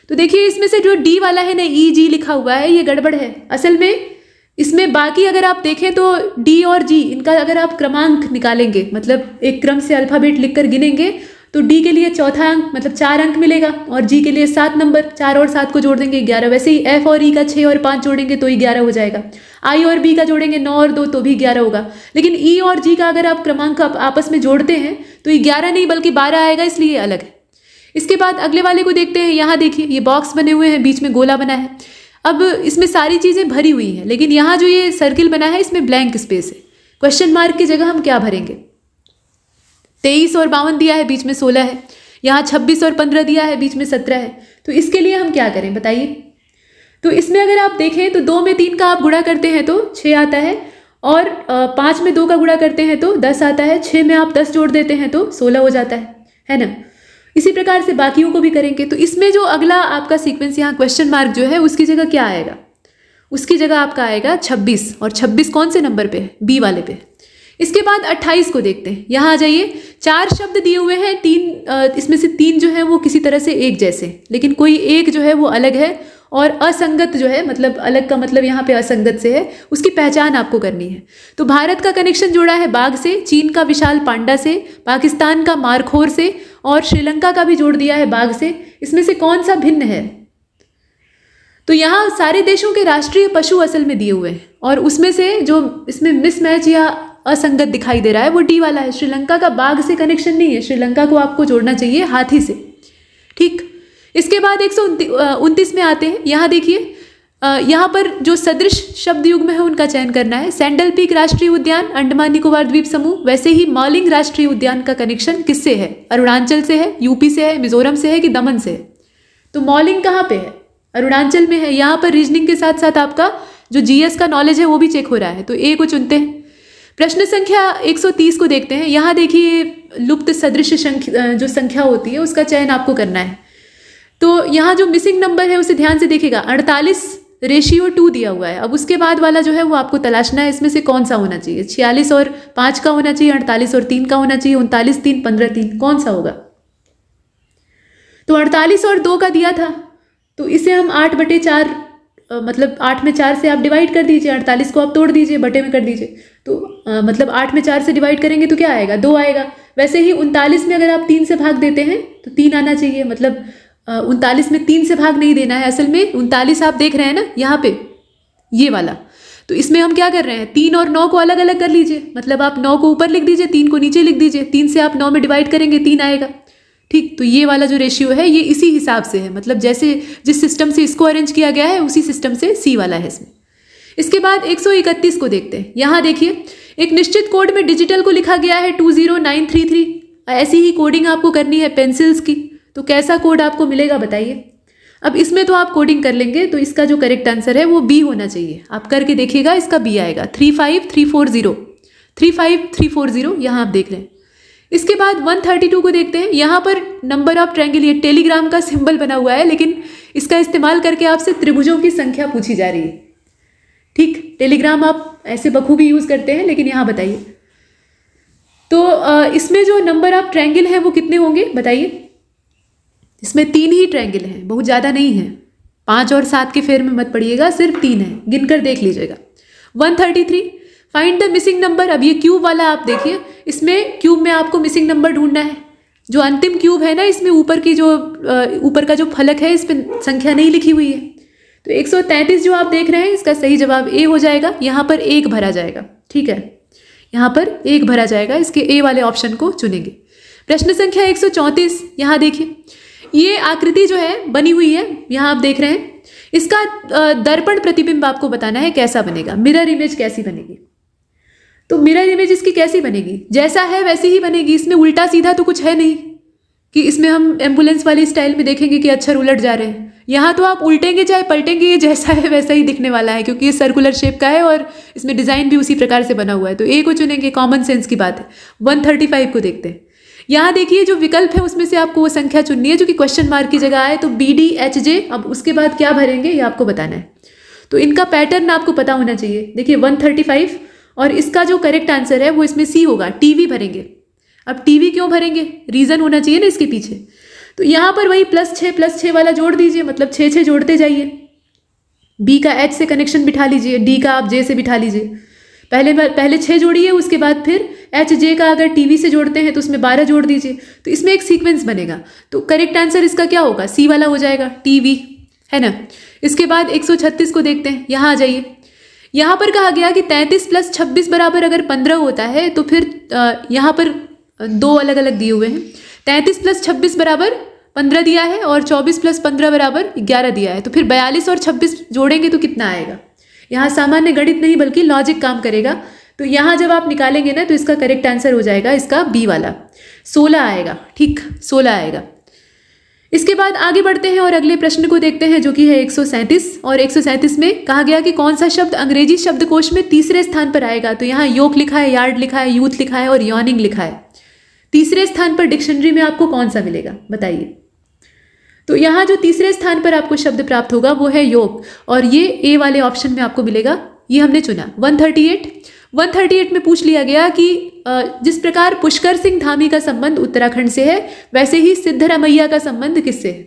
तो देखिए इसमें से जो डी वाला है ना ई e जी लिखा हुआ है ये गड़बड़ है असल में इसमें बाकी अगर आप देखें तो डी और जी इनका अगर आप क्रमांक निकालेंगे मतलब एक क्रम से अल्फ़ाबेट लिखकर गिनेंगे तो डी के लिए चौथा अंक मतलब चार अंक मिलेगा और जी के लिए सात नंबर चार और सात को जोड़ देंगे ग्यारह वैसे ही एफ और ई e का छः और पाँच जोड़ेंगे तो ही ग्यारह हो जाएगा आई और बी का जोड़ेंगे नौ और दो तो भी ग्यारह होगा लेकिन ई e और जी का अगर आप क्रमांक आप आपस में जोड़ते हैं तो ये ग्यारह नहीं बल्कि बारह आएगा इसलिए अलग है इसके बाद अगले वाले को देखते हैं यहाँ देखिए ये बॉक्स बने हुए हैं बीच में गोला बना है अब इसमें सारी चीज़ें भरी हुई हैं लेकिन यहाँ जो ये सर्किल बना है इसमें ब्लैंक स्पेस है क्वेश्चन मार्क की जगह हम क्या भरेंगे तेईस और बावन दिया है बीच में सोलह है यहाँ छब्बीस और पंद्रह दिया है बीच में सत्रह है तो इसके लिए हम क्या करें बताइए तो इसमें अगर आप देखें तो दो में तीन का आप गुणा करते हैं तो छः आता है और पाँच में दो का गुणा करते हैं तो दस आता है छः में आप दस जोड़ देते हैं तो सोलह हो जाता है है ना इसी प्रकार से बाकियों को भी करेंगे तो इसमें जो अगला आपका सीक्वेंस यहाँ क्वेश्चन मार्क जो है उसकी जगह क्या आएगा उसकी जगह आपका आएगा छब्बीस और छब्बीस कौन से नंबर पे है बी वाले पे इसके बाद 28 को देखते हैं यहाँ आ जाइए चार शब्द दिए हुए हैं तीन इसमें से तीन जो है वो किसी तरह से एक जैसे लेकिन कोई एक जो है वो अलग है और असंगत जो है मतलब अलग का मतलब यहाँ पे असंगत से है उसकी पहचान आपको करनी है तो भारत का कनेक्शन जोड़ा है बाघ से चीन का विशाल पांडा से पाकिस्तान का मारखोर से और श्रीलंका का भी जोड़ दिया है बाघ से इसमें से कौन सा भिन्न है तो यहाँ सारे देशों के राष्ट्रीय पशु असल में दिए हुए हैं और उसमें से जो इसमें मिसमैच या असंगत दिखाई दे रहा है वो डी वाला है श्रीलंका का बाघ से कनेक्शन नहीं है श्रीलंका को आपको जोड़ना चाहिए हाथी से ठीक इसके बाद एक सौ उनतीस में आते हैं यहाँ देखिए यहाँ पर जो सदृश शब्द युग में है उनका चयन करना है सैंडल पीक राष्ट्रीय उद्यान अंडमान निकोबार द्वीप समूह वैसे ही मॉलिंग राष्ट्रीय उद्यान का कनेक्शन किससे है अरुणाचल से है यूपी से है मिजोरम से है कि दमन से है तो मॉलिंग कहाँ पे है अरुणाचल में है यहाँ पर रीजनिंग के साथ साथ आपका जो जीएस का नॉलेज है वो भी चेक हो रहा है तो ए को चुनते हैं प्रश्न संख्या 130 को देखते हैं यहाँ देखिए लुप्त सदृश जो संख्या होती है उसका चयन आपको करना है तो यहाँ जो मिसिंग नंबर है उसे ध्यान से देखेगा अड़तालीस रेशियो टू दिया हुआ है अब उसके बाद वाला जो है वो आपको तलाशना है इसमें से कौन सा होना चाहिए छियालीस और पाँच का होना चाहिए अड़तालीस और तीन का होना चाहिए उनतालीस तीन पंद्रह तीन कौन सा होगा तो अड़तालीस और दो का दिया था तो इसे हम आठ बटे चार मतलब आठ में चार से आप डिवाइड कर दीजिए अड़तालीस को आप तोड़ दीजिए बटे में कर दीजिए तो आ, मतलब आठ में चार से डिवाइड करेंगे तो क्या आएगा दो आएगा वैसे ही उनतालीस में अगर आप तीन से भाग देते हैं तो तीन आना चाहिए मतलब उनतालीस में तीन से भाग नहीं देना है असल में उनतालीस आप देख रहे हैं ना यहाँ पे ये वाला तो इसमें हम क्या कर रहे हैं तीन और नौ को अलग अलग कर लीजिए मतलब आप नौ को ऊपर लिख दीजिए तीन को नीचे लिख दीजिए तीन से आप नौ में डिवाइड करेंगे तीन आएगा ठीक तो ये वाला जो रेशियो है ये इसी हिसाब से है मतलब जैसे जिस सिस्टम से इसको अरेंज किया गया है उसी सिस्टम से सी वाला है इसमें इसके बाद 131 को देखते हैं यहाँ देखिए एक निश्चित कोड में डिजिटल को लिखा गया है 20933 ऐसी ही कोडिंग आपको करनी है पेंसिल्स की तो कैसा कोड आपको मिलेगा बताइए अब इसमें तो आप कोडिंग कर लेंगे तो इसका जो करेक्ट आंसर है वो बी होना चाहिए आप करके देखिएगा इसका बी आएगा three five three four zero three five three four zero यहाँ आप देख लें इसके बाद 132 को देखते हैं यहाँ पर नंबर ऑफ ट्रायंगल ये टेलीग्राम का सिंबल बना हुआ है लेकिन इसका इस्तेमाल करके आपसे त्रिभुजों की संख्या पूछी जा रही है ठीक टेलीग्राम आप ऐसे बखूबी यूज़ करते हैं लेकिन यहाँ बताइए तो इसमें जो नंबर ऑफ ट्रायंगल हैं वो कितने होंगे बताइए इसमें तीन ही ट्रायंगल हैं बहुत ज़्यादा नहीं है पाँच और सात के फेर में मत पड़िएगा सिर्फ तीन है गिनकर देख लीजिएगा one thirty three find the missing number अब ये क्यूब वाला आप देखिए इसमें क्यूब में आपको मिसिंग नंबर ढूंढना है जो अंतिम क्यूब है ना इसमें ऊपर की जो ऊपर का जो फलक है इस पर संख्या नहीं लिखी हुई है तो 133 जो आप देख रहे हैं इसका सही जवाब ए हो जाएगा यहाँ पर एक भरा जाएगा ठीक है यहाँ पर एक भरा जाएगा इसके ए वाले ऑप्शन को चुनेंगे प्रश्न संख्या 134 यहाँ देखिए ये आकृति जो है बनी हुई है यहाँ आप देख रहे हैं इसका दर्पण प्रतिबिंब आपको बताना है कैसा बनेगा मिरर इमेज कैसी बनेगी तो मिरर इमेज इसकी कैसी बनेगी जैसा है वैसी ही बनेगी इसमें उल्टा सीधा तो कुछ है नहीं कि इसमें हम एम्बुलेंस वाली स्टाइल में देखेंगे कि अच्छर उलट जा रहे हैं यहाँ तो आप उल्टेंगे चाहे पलटेंगे ये जैसा है वैसा ही दिखने वाला है क्योंकि ये सर्कुलर शेप का है और इसमें डिज़ाइन भी उसी प्रकार से बना हुआ है तो ए को चुनेंगे कॉमन सेंस की बात है वन थर्टी फाइव को देखते हैं यहाँ देखिए जो विकल्प है उसमें से आपको वो संख्या चुननी है जो कि क्वेश्चन मार्क की जगह आए तो बी डी एच जे अब उसके बाद क्या भरेंगे ये आपको बताना है तो इनका पैटर्न आपको पता होना चाहिए देखिए वन थर्टी फाइव और इसका जो करेक्ट आंसर है वो इसमें सी होगा टीवी भरेंगे अब टीवी क्यों भरेंगे रीज़न होना चाहिए ना इसके पीछे तो यहाँ पर वही प्लस छः प्लस छः वाला जोड़ दीजिए मतलब छः छः जोड़ते जाइए बी का एच से कनेक्शन बिठा लीजिए डी का आप जे से बिठा लीजिए पहले पहले छः जोड़िए उसके बाद फिर एच जे का अगर टीवी से जोड़ते हैं तो उसमें बारह जोड़ दीजिए तो इसमें एक सीक्वेंस बनेगा तो करेक्ट आंसर इसका क्या होगा सी वाला हो जाएगा टीवी है ना इसके बाद 136 को देखते हैं यहाँ आ जाइए यहाँ पर कहा गया कि तैंतीस प्लस छब्बीस बराबर अगर पंद्रह होता है तो फिर यहाँ पर दो अलग अलग दिए हुए हैं तैंतीस प्लस छब्बीस बराबर पंद्रह दिया है और चौबीस प्लस पंद्रह बराबर ग्यारह दिया है तो फिर बयालीस और छब्बीस जोड़ेंगे तो कितना आएगा यहाँ सामान्य गणित नहीं बल्कि लॉजिक काम करेगा तो यहाँ जब आप निकालेंगे ना तो इसका करेक्ट आंसर हो जाएगा इसका बी वाला सोलह आएगा ठीक सोलह आएगा इसके बाद आगे बढ़ते हैं और अगले प्रश्न को देखते हैं जो कि है एक और एक में कहा गया कि कौन सा शब्द अंग्रेजी शब्दकोश में तीसरे स्थान पर आएगा तो यहाँ योक लिखा है यार्ड लिखा है यूथ लिखा है और यॉनिंग लिखा है तीसरे स्थान पर डिक्शनरी में आपको कौन सा मिलेगा बताइए तो यहाँ जो तीसरे स्थान पर आपको शब्द प्राप्त होगा वो है योग और ये ए वाले ऑप्शन में आपको मिलेगा ये हमने चुना 138 138 में पूछ लिया गया कि जिस प्रकार पुष्कर सिंह धामी का संबंध उत्तराखंड से है वैसे ही सिद्धरमैया का संबंध किससे है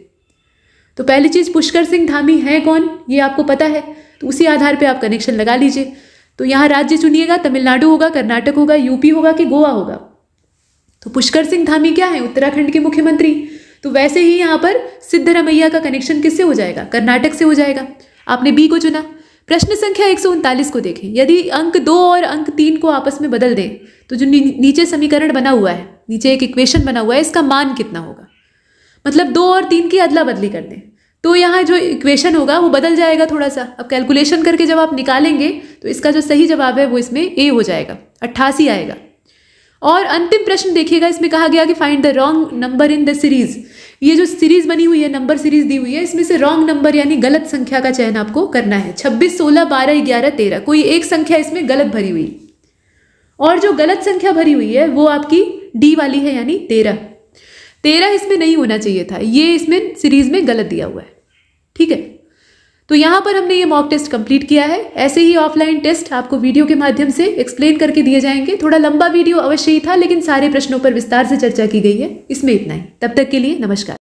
तो पहली चीज़ पुष्कर सिंह धामी है कौन ये आपको पता है तो उसी आधार पे आप कनेक्शन लगा लीजिए तो यहाँ राज्य चुनिएगा तमिलनाडु होगा कर्नाटक होगा यूपी होगा कि गोवा होगा तो पुष्कर सिंह धामी क्या है उत्तराखंड के मुख्यमंत्री तो वैसे ही यहाँ पर सिद्धरमैया का कनेक्शन किससे हो जाएगा कर्नाटक से हो जाएगा आपने बी को चुना प्रश्न संख्या एक को देखें यदि अंक दो और अंक तीन को आपस में बदल दें तो जो नी, नीचे समीकरण बना हुआ है नीचे एक इक्वेशन बना हुआ है इसका मान कितना होगा मतलब दो और तीन की अदला बदली कर दें तो यहाँ जो इक्वेशन होगा वो बदल जाएगा थोड़ा सा अब कैलकुलेशन करके जब आप निकालेंगे तो इसका जो सही जवाब है वो इसमें ए हो जाएगा अट्ठासी आएगा और अंतिम प्रश्न देखिएगा इसमें कहा गया कि find the wrong number in the series ये जो सीरीज बनी हुई है नंबर सीरीज दी हुई है इसमें से रॉन्ग नंबर यानी गलत संख्या का चयन आपको करना है छब्बीस सोलह बारह ग्यारह तेरह कोई एक संख्या इसमें गलत भरी हुई और जो गलत संख्या भरी हुई है वो आपकी डी वाली है यानी तेरह तेरह इसमें नहीं होना चाहिए था ये इसमें सीरीज में गलत दिया हुआ है ठीक है तो यहाँ पर हमने ये मॉक टेस्ट कंप्लीट किया है ऐसे ही ऑफलाइन टेस्ट आपको वीडियो के माध्यम से एक्सप्लेन करके दिए जाएंगे थोड़ा लंबा वीडियो अवश्य ही था लेकिन सारे प्रश्नों पर विस्तार से चर्चा की गई है इसमें इतना ही तब तक के लिए नमस्कार